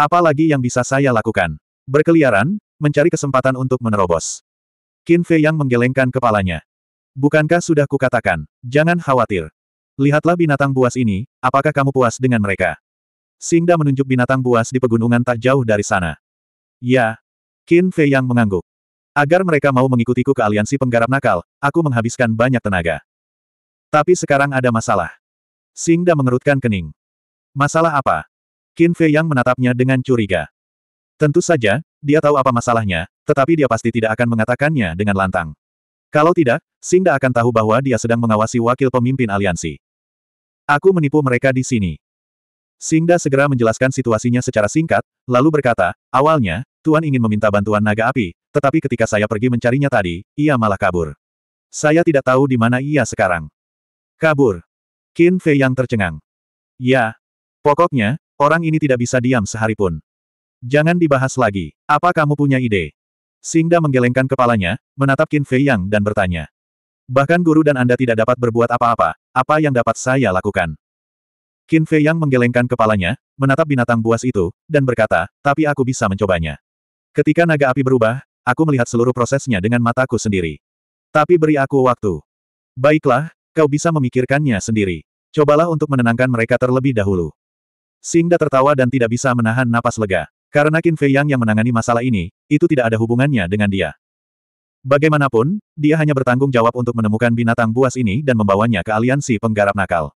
Apalagi yang bisa saya lakukan? Berkeliaran, mencari kesempatan untuk menerobos. Qin Fei Yang menggelengkan kepalanya. Bukankah sudah kukatakan, jangan khawatir. Lihatlah binatang buas ini, apakah kamu puas dengan mereka? Singda menunjuk binatang buas di pegunungan tak jauh dari sana. Ya. Qin Fei Yang mengangguk. Agar mereka mau mengikutiku ke aliansi penggarap nakal, aku menghabiskan banyak tenaga. Tapi sekarang ada masalah. Singda mengerutkan kening. Masalah apa? Qin Fei yang menatapnya dengan curiga. Tentu saja, dia tahu apa masalahnya, tetapi dia pasti tidak akan mengatakannya dengan lantang. Kalau tidak, Singda akan tahu bahwa dia sedang mengawasi wakil pemimpin aliansi. Aku menipu mereka di sini. Singda segera menjelaskan situasinya secara singkat, lalu berkata, awalnya, Tuan ingin meminta bantuan naga api, tetapi ketika saya pergi mencarinya tadi, ia malah kabur. Saya tidak tahu di mana ia sekarang. Kabur. Qin Fei yang tercengang. Ya. Pokoknya, orang ini tidak bisa diam sehari pun. Jangan dibahas lagi. Apa kamu punya ide? Singda menggelengkan kepalanya, menatap Qin Fei Yang dan bertanya. Bahkan guru dan Anda tidak dapat berbuat apa-apa, apa yang dapat saya lakukan? Qin Fei Yang menggelengkan kepalanya, menatap binatang buas itu, dan berkata, tapi aku bisa mencobanya. Ketika naga api berubah, aku melihat seluruh prosesnya dengan mataku sendiri. Tapi beri aku waktu. Baiklah, kau bisa memikirkannya sendiri. Cobalah untuk menenangkan mereka terlebih dahulu. Singda tertawa dan tidak bisa menahan napas lega. Karena Qin Fei Yang yang menangani masalah ini, itu tidak ada hubungannya dengan dia. Bagaimanapun, dia hanya bertanggung jawab untuk menemukan binatang buas ini dan membawanya ke aliansi penggarap nakal.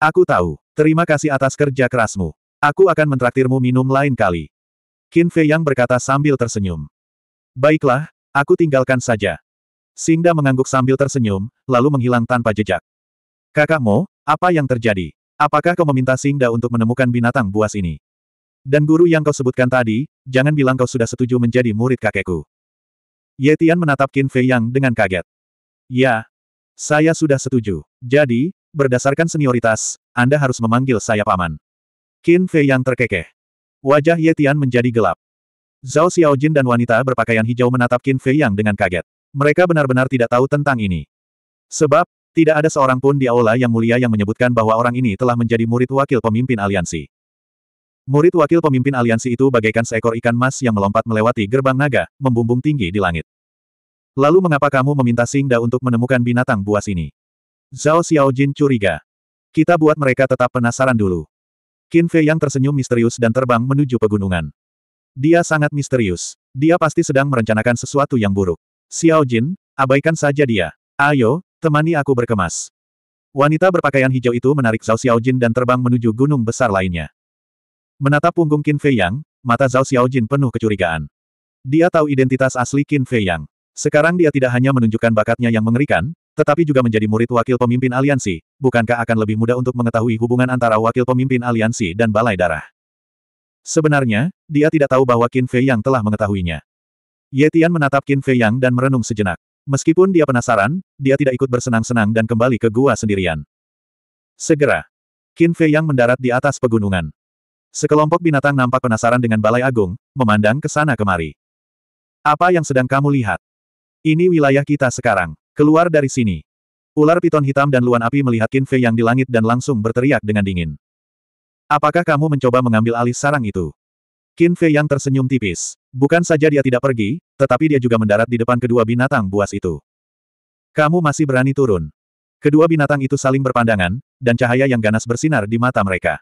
Aku tahu. Terima kasih atas kerja kerasmu. Aku akan mentraktirmu minum lain kali. Qin Fei Yang berkata sambil tersenyum. Baiklah, aku tinggalkan saja. Singda mengangguk sambil tersenyum, lalu menghilang tanpa jejak. Kakakmu, apa yang terjadi? Apakah kau meminta Singda untuk menemukan binatang buas ini? Dan guru yang kau sebutkan tadi, jangan bilang kau sudah setuju menjadi murid kakekku. Yetian menatap Qin Fei Yang dengan kaget. Ya, saya sudah setuju. Jadi, berdasarkan senioritas, Anda harus memanggil saya paman. Qin Fei Yang terkekeh. Wajah Yetian menjadi gelap. Zhao Xiaojin dan wanita berpakaian hijau menatap Qin Fei Yang dengan kaget. Mereka benar-benar tidak tahu tentang ini. Sebab, tidak ada seorang pun di aula yang mulia yang menyebutkan bahwa orang ini telah menjadi murid wakil pemimpin aliansi. Murid wakil pemimpin aliansi itu bagaikan seekor ikan mas yang melompat melewati gerbang naga, membumbung tinggi di langit. Lalu mengapa kamu meminta Singda untuk menemukan binatang buas ini? Zhao Xiaojin curiga. Kita buat mereka tetap penasaran dulu. Qin Fei yang tersenyum misterius dan terbang menuju pegunungan. Dia sangat misterius. Dia pasti sedang merencanakan sesuatu yang buruk. Xiao Jin, abaikan saja dia. Ayo, temani aku berkemas. Wanita berpakaian hijau itu menarik Zhao Xiao Jin dan terbang menuju gunung besar lainnya. Menatap punggung Qin Fei Yang, mata Zhao Xiao Jin penuh kecurigaan. Dia tahu identitas asli Qin Fei Yang. Sekarang dia tidak hanya menunjukkan bakatnya yang mengerikan, tetapi juga menjadi murid wakil pemimpin aliansi, bukankah akan lebih mudah untuk mengetahui hubungan antara wakil pemimpin aliansi dan balai darah? Sebenarnya, dia tidak tahu bahwa Qin Fei Yang telah mengetahuinya. Ye Tian menatap Qin Fei Yang dan merenung sejenak. Meskipun dia penasaran, dia tidak ikut bersenang-senang dan kembali ke gua sendirian. Segera, Qin Fei Yang mendarat di atas pegunungan. Sekelompok binatang nampak penasaran dengan Balai Agung, memandang ke sana kemari. Apa yang sedang kamu lihat? Ini wilayah kita sekarang. Keluar dari sini. Ular piton hitam dan luan api melihat Qin Fei Yang di langit dan langsung berteriak dengan dingin. Apakah kamu mencoba mengambil alih sarang itu? Qin Fei yang tersenyum tipis. Bukan saja dia tidak pergi, tetapi dia juga mendarat di depan kedua binatang buas itu. Kamu masih berani turun. Kedua binatang itu saling berpandangan, dan cahaya yang ganas bersinar di mata mereka.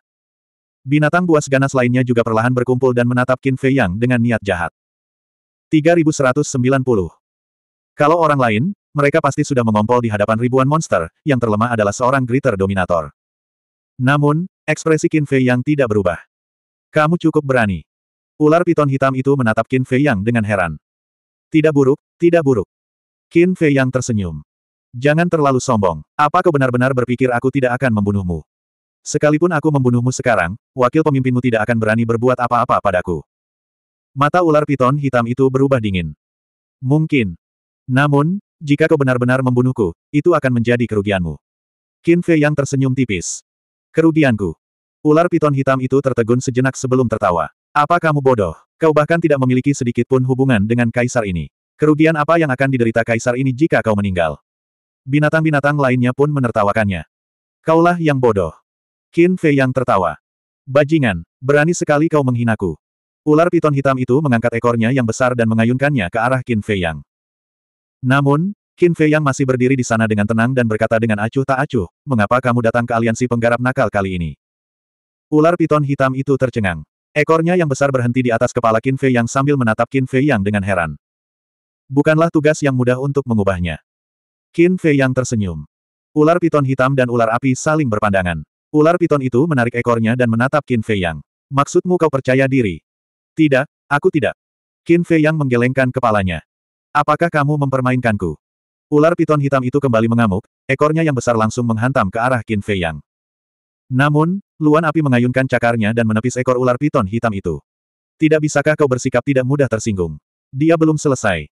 Binatang buas ganas lainnya juga perlahan berkumpul dan menatap Qin Fei Yang dengan niat jahat. 3190 Kalau orang lain, mereka pasti sudah mengompol di hadapan ribuan monster, yang terlemah adalah seorang Gritter Dominator. Namun, Ekspresi Qin Fei yang tidak berubah. Kamu cukup berani. Ular piton hitam itu menatap Qin Fei yang dengan heran. Tidak buruk, tidak buruk. Qin Fei yang tersenyum. Jangan terlalu sombong. Apa kau benar-benar berpikir aku tidak akan membunuhmu? Sekalipun aku membunuhmu sekarang, wakil pemimpinmu tidak akan berani berbuat apa-apa padaku. Mata ular piton hitam itu berubah dingin. Mungkin. Namun, jika kau benar-benar membunuhku, itu akan menjadi kerugianmu. Qin Fei yang tersenyum tipis. Kerugianku. Ular piton hitam itu tertegun sejenak sebelum tertawa. Apa kamu bodoh? Kau bahkan tidak memiliki sedikit pun hubungan dengan kaisar ini. Kerugian apa yang akan diderita kaisar ini jika kau meninggal? Binatang-binatang lainnya pun menertawakannya. Kaulah yang bodoh. Qin Fei yang tertawa. Bajingan, berani sekali kau menghinaku. Ular piton hitam itu mengangkat ekornya yang besar dan mengayunkannya ke arah Qin Fei Yang. Namun, Qin Fei yang masih berdiri di sana dengan tenang dan berkata dengan acuh tak acuh, mengapa kamu datang ke aliansi penggarap nakal kali ini? Ular piton hitam itu tercengang. Ekornya yang besar berhenti di atas kepala Qin Fei yang sambil menatap Qin Fei yang dengan heran. Bukanlah tugas yang mudah untuk mengubahnya. Qin Fei yang tersenyum. Ular piton hitam dan ular api saling berpandangan. Ular piton itu menarik ekornya dan menatap Qin Fei yang. Maksudmu kau percaya diri? Tidak, aku tidak. Qin Fei yang menggelengkan kepalanya. Apakah kamu mempermainkanku? Ular piton hitam itu kembali mengamuk, ekornya yang besar langsung menghantam ke arah Qin Fei Yang. Namun, luan api mengayunkan cakarnya dan menepis ekor ular piton hitam itu. Tidak bisakah kau bersikap tidak mudah tersinggung? Dia belum selesai.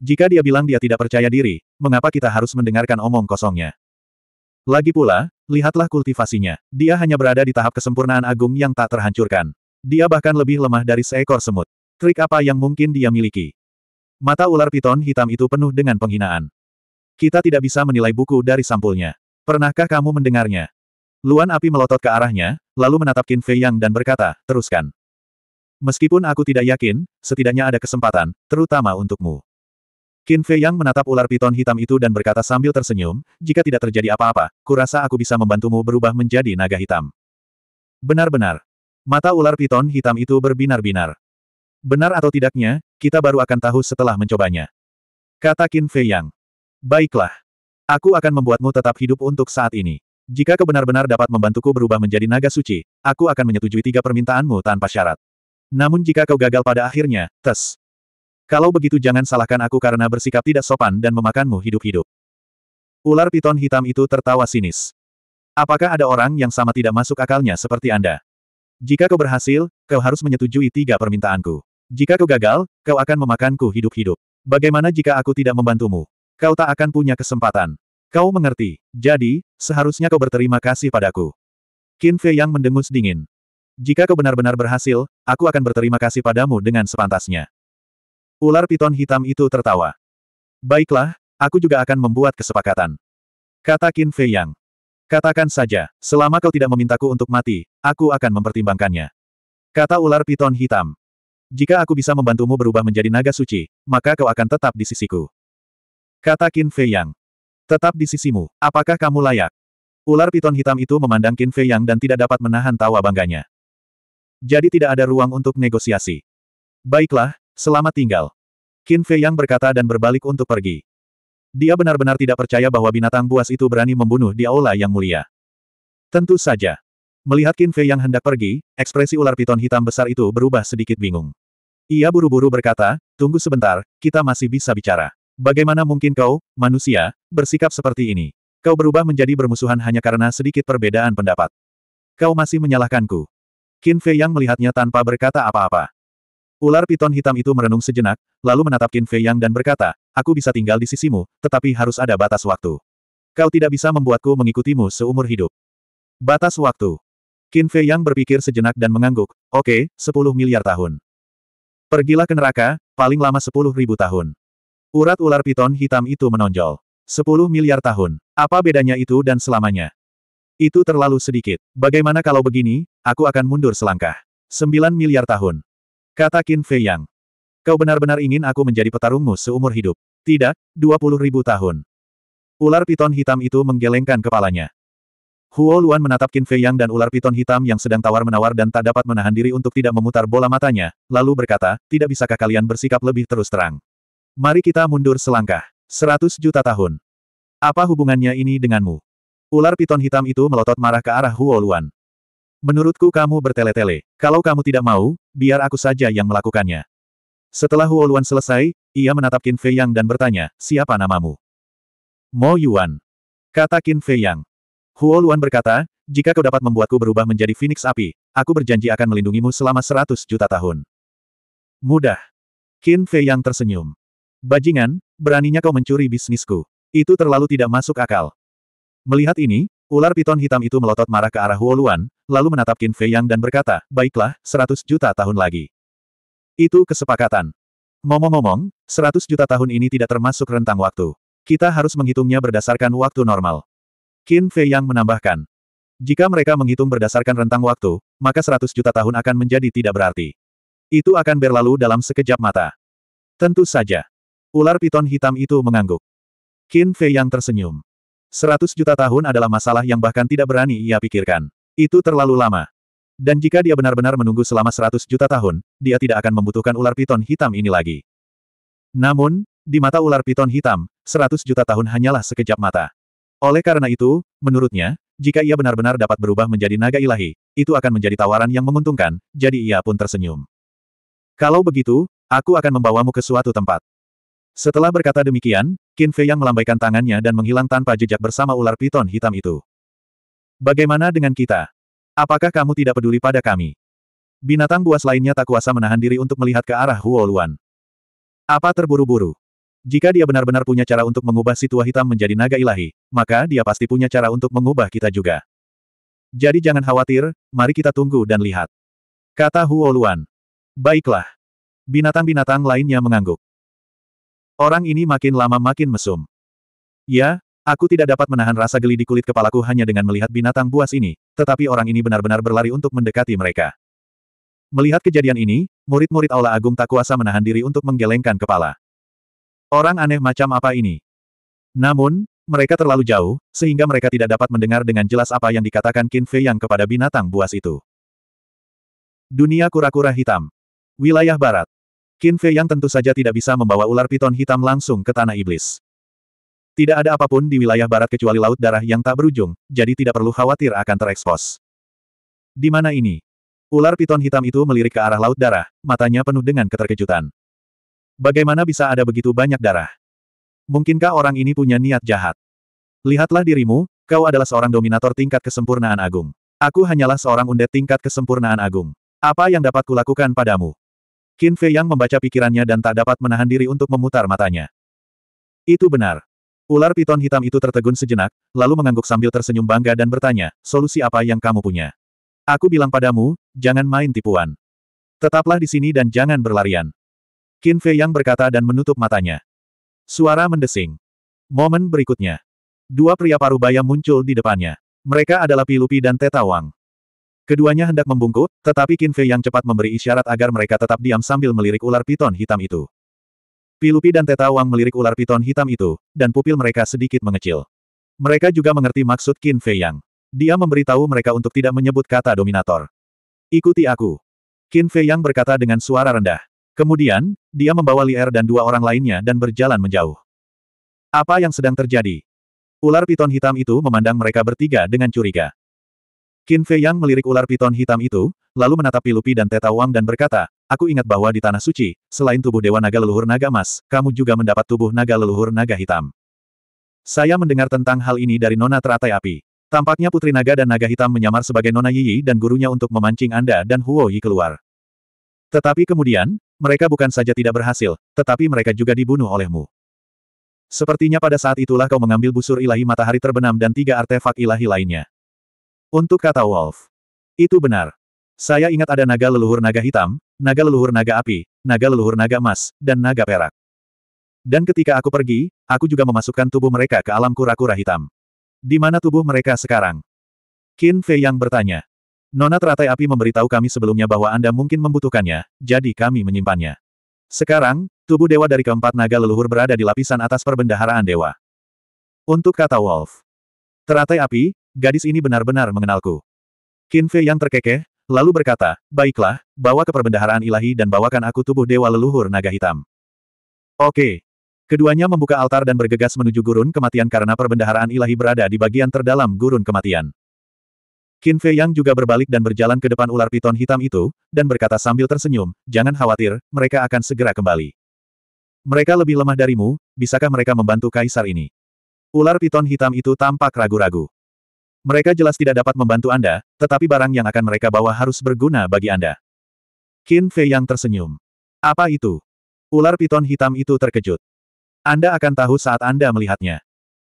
Jika dia bilang dia tidak percaya diri, mengapa kita harus mendengarkan omong kosongnya? Lagi pula, lihatlah kultivasinya. Dia hanya berada di tahap kesempurnaan agung yang tak terhancurkan. Dia bahkan lebih lemah dari seekor semut. Trik apa yang mungkin dia miliki? Mata ular piton hitam itu penuh dengan penghinaan. Kita tidak bisa menilai buku dari sampulnya. Pernahkah kamu mendengarnya? Luan api melotot ke arahnya, lalu menatap Qin Fei Yang dan berkata, teruskan. Meskipun aku tidak yakin, setidaknya ada kesempatan, terutama untukmu. Qin Fei Yang menatap ular piton hitam itu dan berkata sambil tersenyum, jika tidak terjadi apa-apa, kurasa aku bisa membantumu berubah menjadi naga hitam. Benar-benar. Mata ular piton hitam itu berbinar-binar. Benar atau tidaknya, kita baru akan tahu setelah mencobanya. Kata Qin Fei Yang. Baiklah. Aku akan membuatmu tetap hidup untuk saat ini. Jika kebenar benar dapat membantuku berubah menjadi naga suci, aku akan menyetujui tiga permintaanmu tanpa syarat. Namun jika kau gagal pada akhirnya, tes. Kalau begitu jangan salahkan aku karena bersikap tidak sopan dan memakanmu hidup-hidup. Ular piton hitam itu tertawa sinis. Apakah ada orang yang sama tidak masuk akalnya seperti Anda? Jika kau berhasil, kau harus menyetujui tiga permintaanku. Jika kau gagal, kau akan memakanku hidup-hidup. Bagaimana jika aku tidak membantumu? Kau tak akan punya kesempatan. Kau mengerti, jadi, seharusnya kau berterima kasih padaku. Qin Fei yang mendengus dingin. Jika kau benar-benar berhasil, aku akan berterima kasih padamu dengan sepantasnya. Ular piton hitam itu tertawa. Baiklah, aku juga akan membuat kesepakatan. Kata Qin Fei Yang. Katakan saja, selama kau tidak memintaku untuk mati, aku akan mempertimbangkannya. Kata ular piton hitam. Jika aku bisa membantumu berubah menjadi naga suci, maka kau akan tetap di sisiku. Kata Qin Fei Yang. Tetap di sisimu, apakah kamu layak? Ular piton hitam itu memandang Qin Fei Yang dan tidak dapat menahan tawa bangganya. Jadi tidak ada ruang untuk negosiasi. Baiklah, selamat tinggal. Qin Fei Yang berkata dan berbalik untuk pergi. Dia benar-benar tidak percaya bahwa binatang buas itu berani membunuh di aula yang mulia. Tentu saja. Melihat Qin Fei yang hendak pergi, ekspresi ular piton hitam besar itu berubah sedikit bingung. Ia buru-buru berkata, tunggu sebentar, kita masih bisa bicara. Bagaimana mungkin kau, manusia, bersikap seperti ini? Kau berubah menjadi bermusuhan hanya karena sedikit perbedaan pendapat. Kau masih menyalahkanku. Qin Fei Yang melihatnya tanpa berkata apa-apa. Ular piton hitam itu merenung sejenak, lalu menatap Qin Fei Yang dan berkata, aku bisa tinggal di sisimu, tetapi harus ada batas waktu. Kau tidak bisa membuatku mengikutimu seumur hidup. Batas waktu. Qin Fei Yang berpikir sejenak dan mengangguk, oke, okay, 10 miliar tahun. Pergilah ke neraka, paling lama 10 ribu tahun. Urat ular piton hitam itu menonjol. Sepuluh miliar tahun. Apa bedanya itu dan selamanya? Itu terlalu sedikit. Bagaimana kalau begini, aku akan mundur selangkah. Sembilan miliar tahun. Kata Qin Fei Yang. Kau benar-benar ingin aku menjadi petarungmu seumur hidup. Tidak, dua puluh ribu tahun. Ular piton hitam itu menggelengkan kepalanya. Huo Luan menatap Qin Fei Yang dan ular piton hitam yang sedang tawar-menawar dan tak dapat menahan diri untuk tidak memutar bola matanya, lalu berkata, tidak bisakah kalian bersikap lebih terus terang. Mari kita mundur selangkah. Seratus juta tahun. Apa hubungannya ini denganmu? Ular piton hitam itu melotot marah ke arah Huo Luan. Menurutku kamu bertele-tele. Kalau kamu tidak mau, biar aku saja yang melakukannya. Setelah Huo Luan selesai, ia menatap Qin Fei Yang dan bertanya, siapa namamu? Mo Yuan. Kata Qin Fei Yang. Huo Luan berkata, jika kau dapat membuatku berubah menjadi Phoenix api, aku berjanji akan melindungimu selama seratus juta tahun. Mudah. Qin Fei Yang tersenyum. Bajingan, beraninya kau mencuri bisnisku. Itu terlalu tidak masuk akal. Melihat ini, ular piton hitam itu melotot marah ke arah Huoluan, lalu menatap Qin Fei Yang dan berkata, baiklah, seratus juta tahun lagi. Itu kesepakatan. Ngomong-ngomong, 100 juta tahun ini tidak termasuk rentang waktu. Kita harus menghitungnya berdasarkan waktu normal. Qin Fei Yang menambahkan. Jika mereka menghitung berdasarkan rentang waktu, maka seratus juta tahun akan menjadi tidak berarti. Itu akan berlalu dalam sekejap mata. Tentu saja. Ular piton hitam itu mengangguk. Qin Fei yang tersenyum. Seratus juta tahun adalah masalah yang bahkan tidak berani ia pikirkan. Itu terlalu lama. Dan jika dia benar-benar menunggu selama seratus juta tahun, dia tidak akan membutuhkan ular piton hitam ini lagi. Namun, di mata ular piton hitam, seratus juta tahun hanyalah sekejap mata. Oleh karena itu, menurutnya, jika ia benar-benar dapat berubah menjadi naga ilahi, itu akan menjadi tawaran yang menguntungkan, jadi ia pun tersenyum. Kalau begitu, aku akan membawamu ke suatu tempat. Setelah berkata demikian, Qin Fei yang melambaikan tangannya dan menghilang tanpa jejak bersama ular piton hitam itu. Bagaimana dengan kita? Apakah kamu tidak peduli pada kami? Binatang buas lainnya tak kuasa menahan diri untuk melihat ke arah Huo Luan. Apa terburu-buru? Jika dia benar-benar punya cara untuk mengubah si hitam menjadi naga ilahi, maka dia pasti punya cara untuk mengubah kita juga. Jadi jangan khawatir, mari kita tunggu dan lihat. Kata Huo Luan. Baiklah. Binatang-binatang lainnya mengangguk. Orang ini makin lama makin mesum. Ya, aku tidak dapat menahan rasa geli di kulit kepalaku hanya dengan melihat binatang buas ini, tetapi orang ini benar-benar berlari untuk mendekati mereka. Melihat kejadian ini, murid-murid Aula Agung tak kuasa menahan diri untuk menggelengkan kepala. Orang aneh macam apa ini? Namun, mereka terlalu jauh, sehingga mereka tidak dapat mendengar dengan jelas apa yang dikatakan Qin Fei Yang kepada binatang buas itu. Dunia kura-kura hitam. Wilayah Barat. Qin Fei yang tentu saja tidak bisa membawa ular piton hitam langsung ke tanah iblis. Tidak ada apapun di wilayah barat kecuali laut darah yang tak berujung, jadi tidak perlu khawatir akan terekspos. Di mana ini? Ular piton hitam itu melirik ke arah laut darah, matanya penuh dengan keterkejutan. Bagaimana bisa ada begitu banyak darah? Mungkinkah orang ini punya niat jahat? Lihatlah dirimu, kau adalah seorang dominator tingkat kesempurnaan agung. Aku hanyalah seorang undet tingkat kesempurnaan agung. Apa yang dapat kulakukan padamu? Qin Fei yang membaca pikirannya dan tak dapat menahan diri untuk memutar matanya. Itu benar. Ular piton hitam itu tertegun sejenak, lalu mengangguk sambil tersenyum bangga dan bertanya, solusi apa yang kamu punya? Aku bilang padamu, jangan main tipuan. Tetaplah di sini dan jangan berlarian. Qin Fei yang berkata dan menutup matanya. Suara mendesing. Momen berikutnya. Dua pria paruh baya muncul di depannya. Mereka adalah Pilupi dan Teta Wang. Keduanya hendak membungkuk, tetapi Qin Fei yang cepat memberi isyarat agar mereka tetap diam sambil melirik ular piton hitam itu. Pilupi dan Teta Wang melirik ular piton hitam itu, dan pupil mereka sedikit mengecil. Mereka juga mengerti maksud Qin Fei Yang. Dia memberitahu mereka untuk tidak menyebut kata dominator. Ikuti aku. Qin Fei Yang berkata dengan suara rendah. Kemudian, dia membawa Li Er dan dua orang lainnya dan berjalan menjauh. Apa yang sedang terjadi? Ular piton hitam itu memandang mereka bertiga dengan curiga. Qin Fei Yang melirik ular piton hitam itu, lalu menatap Pilupi dan Teta Wang dan berkata, Aku ingat bahwa di Tanah Suci, selain tubuh Dewa Naga Leluhur Naga Emas, kamu juga mendapat tubuh Naga Leluhur Naga Hitam. Saya mendengar tentang hal ini dari Nona Teratai Api. Tampaknya Putri Naga dan Naga Hitam menyamar sebagai Nona Yiyi dan gurunya untuk memancing Anda dan Huo Yi keluar. Tetapi kemudian, mereka bukan saja tidak berhasil, tetapi mereka juga dibunuh olehmu. Sepertinya pada saat itulah kau mengambil busur ilahi matahari terbenam dan tiga artefak ilahi lainnya. Untuk kata Wolf. Itu benar. Saya ingat ada naga leluhur naga hitam, naga leluhur naga api, naga leluhur naga emas, dan naga perak. Dan ketika aku pergi, aku juga memasukkan tubuh mereka ke alam kura-kura hitam. Di mana tubuh mereka sekarang? Qin Fei yang bertanya. Nona teratai api memberitahu kami sebelumnya bahwa Anda mungkin membutuhkannya, jadi kami menyimpannya. Sekarang, tubuh dewa dari keempat naga leluhur berada di lapisan atas perbendaharaan dewa. Untuk kata Wolf. Teratai api, gadis ini benar-benar mengenalku. Qin Fei yang terkekeh, lalu berkata, baiklah, bawa ke perbendaharaan ilahi dan bawakan aku tubuh dewa leluhur naga hitam. Oke. Keduanya membuka altar dan bergegas menuju gurun kematian karena perbendaharaan ilahi berada di bagian terdalam gurun kematian. Qin Fei Yang juga berbalik dan berjalan ke depan ular piton hitam itu, dan berkata sambil tersenyum, jangan khawatir, mereka akan segera kembali. Mereka lebih lemah darimu, bisakah mereka membantu kaisar ini? Ular piton hitam itu tampak ragu-ragu. Mereka jelas tidak dapat membantu Anda, tetapi barang yang akan mereka bawa harus berguna bagi Anda. Qin Fei yang tersenyum. Apa itu? Ular piton hitam itu terkejut. Anda akan tahu saat Anda melihatnya.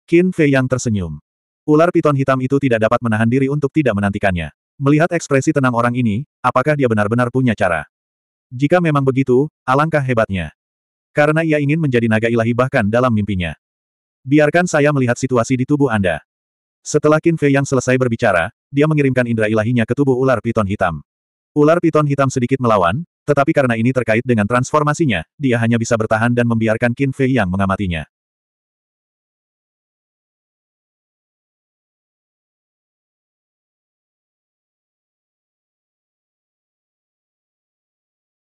Qin Fei yang tersenyum. Ular piton hitam itu tidak dapat menahan diri untuk tidak menantikannya. Melihat ekspresi tenang orang ini, apakah dia benar-benar punya cara? Jika memang begitu, alangkah hebatnya. Karena ia ingin menjadi naga ilahi bahkan dalam mimpinya. Biarkan saya melihat situasi di tubuh Anda. Setelah Qin Fei yang selesai berbicara, dia mengirimkan indera ilahinya ke tubuh ular piton hitam. Ular piton hitam sedikit melawan, tetapi karena ini terkait dengan transformasinya, dia hanya bisa bertahan dan membiarkan Qin Fei yang mengamatinya.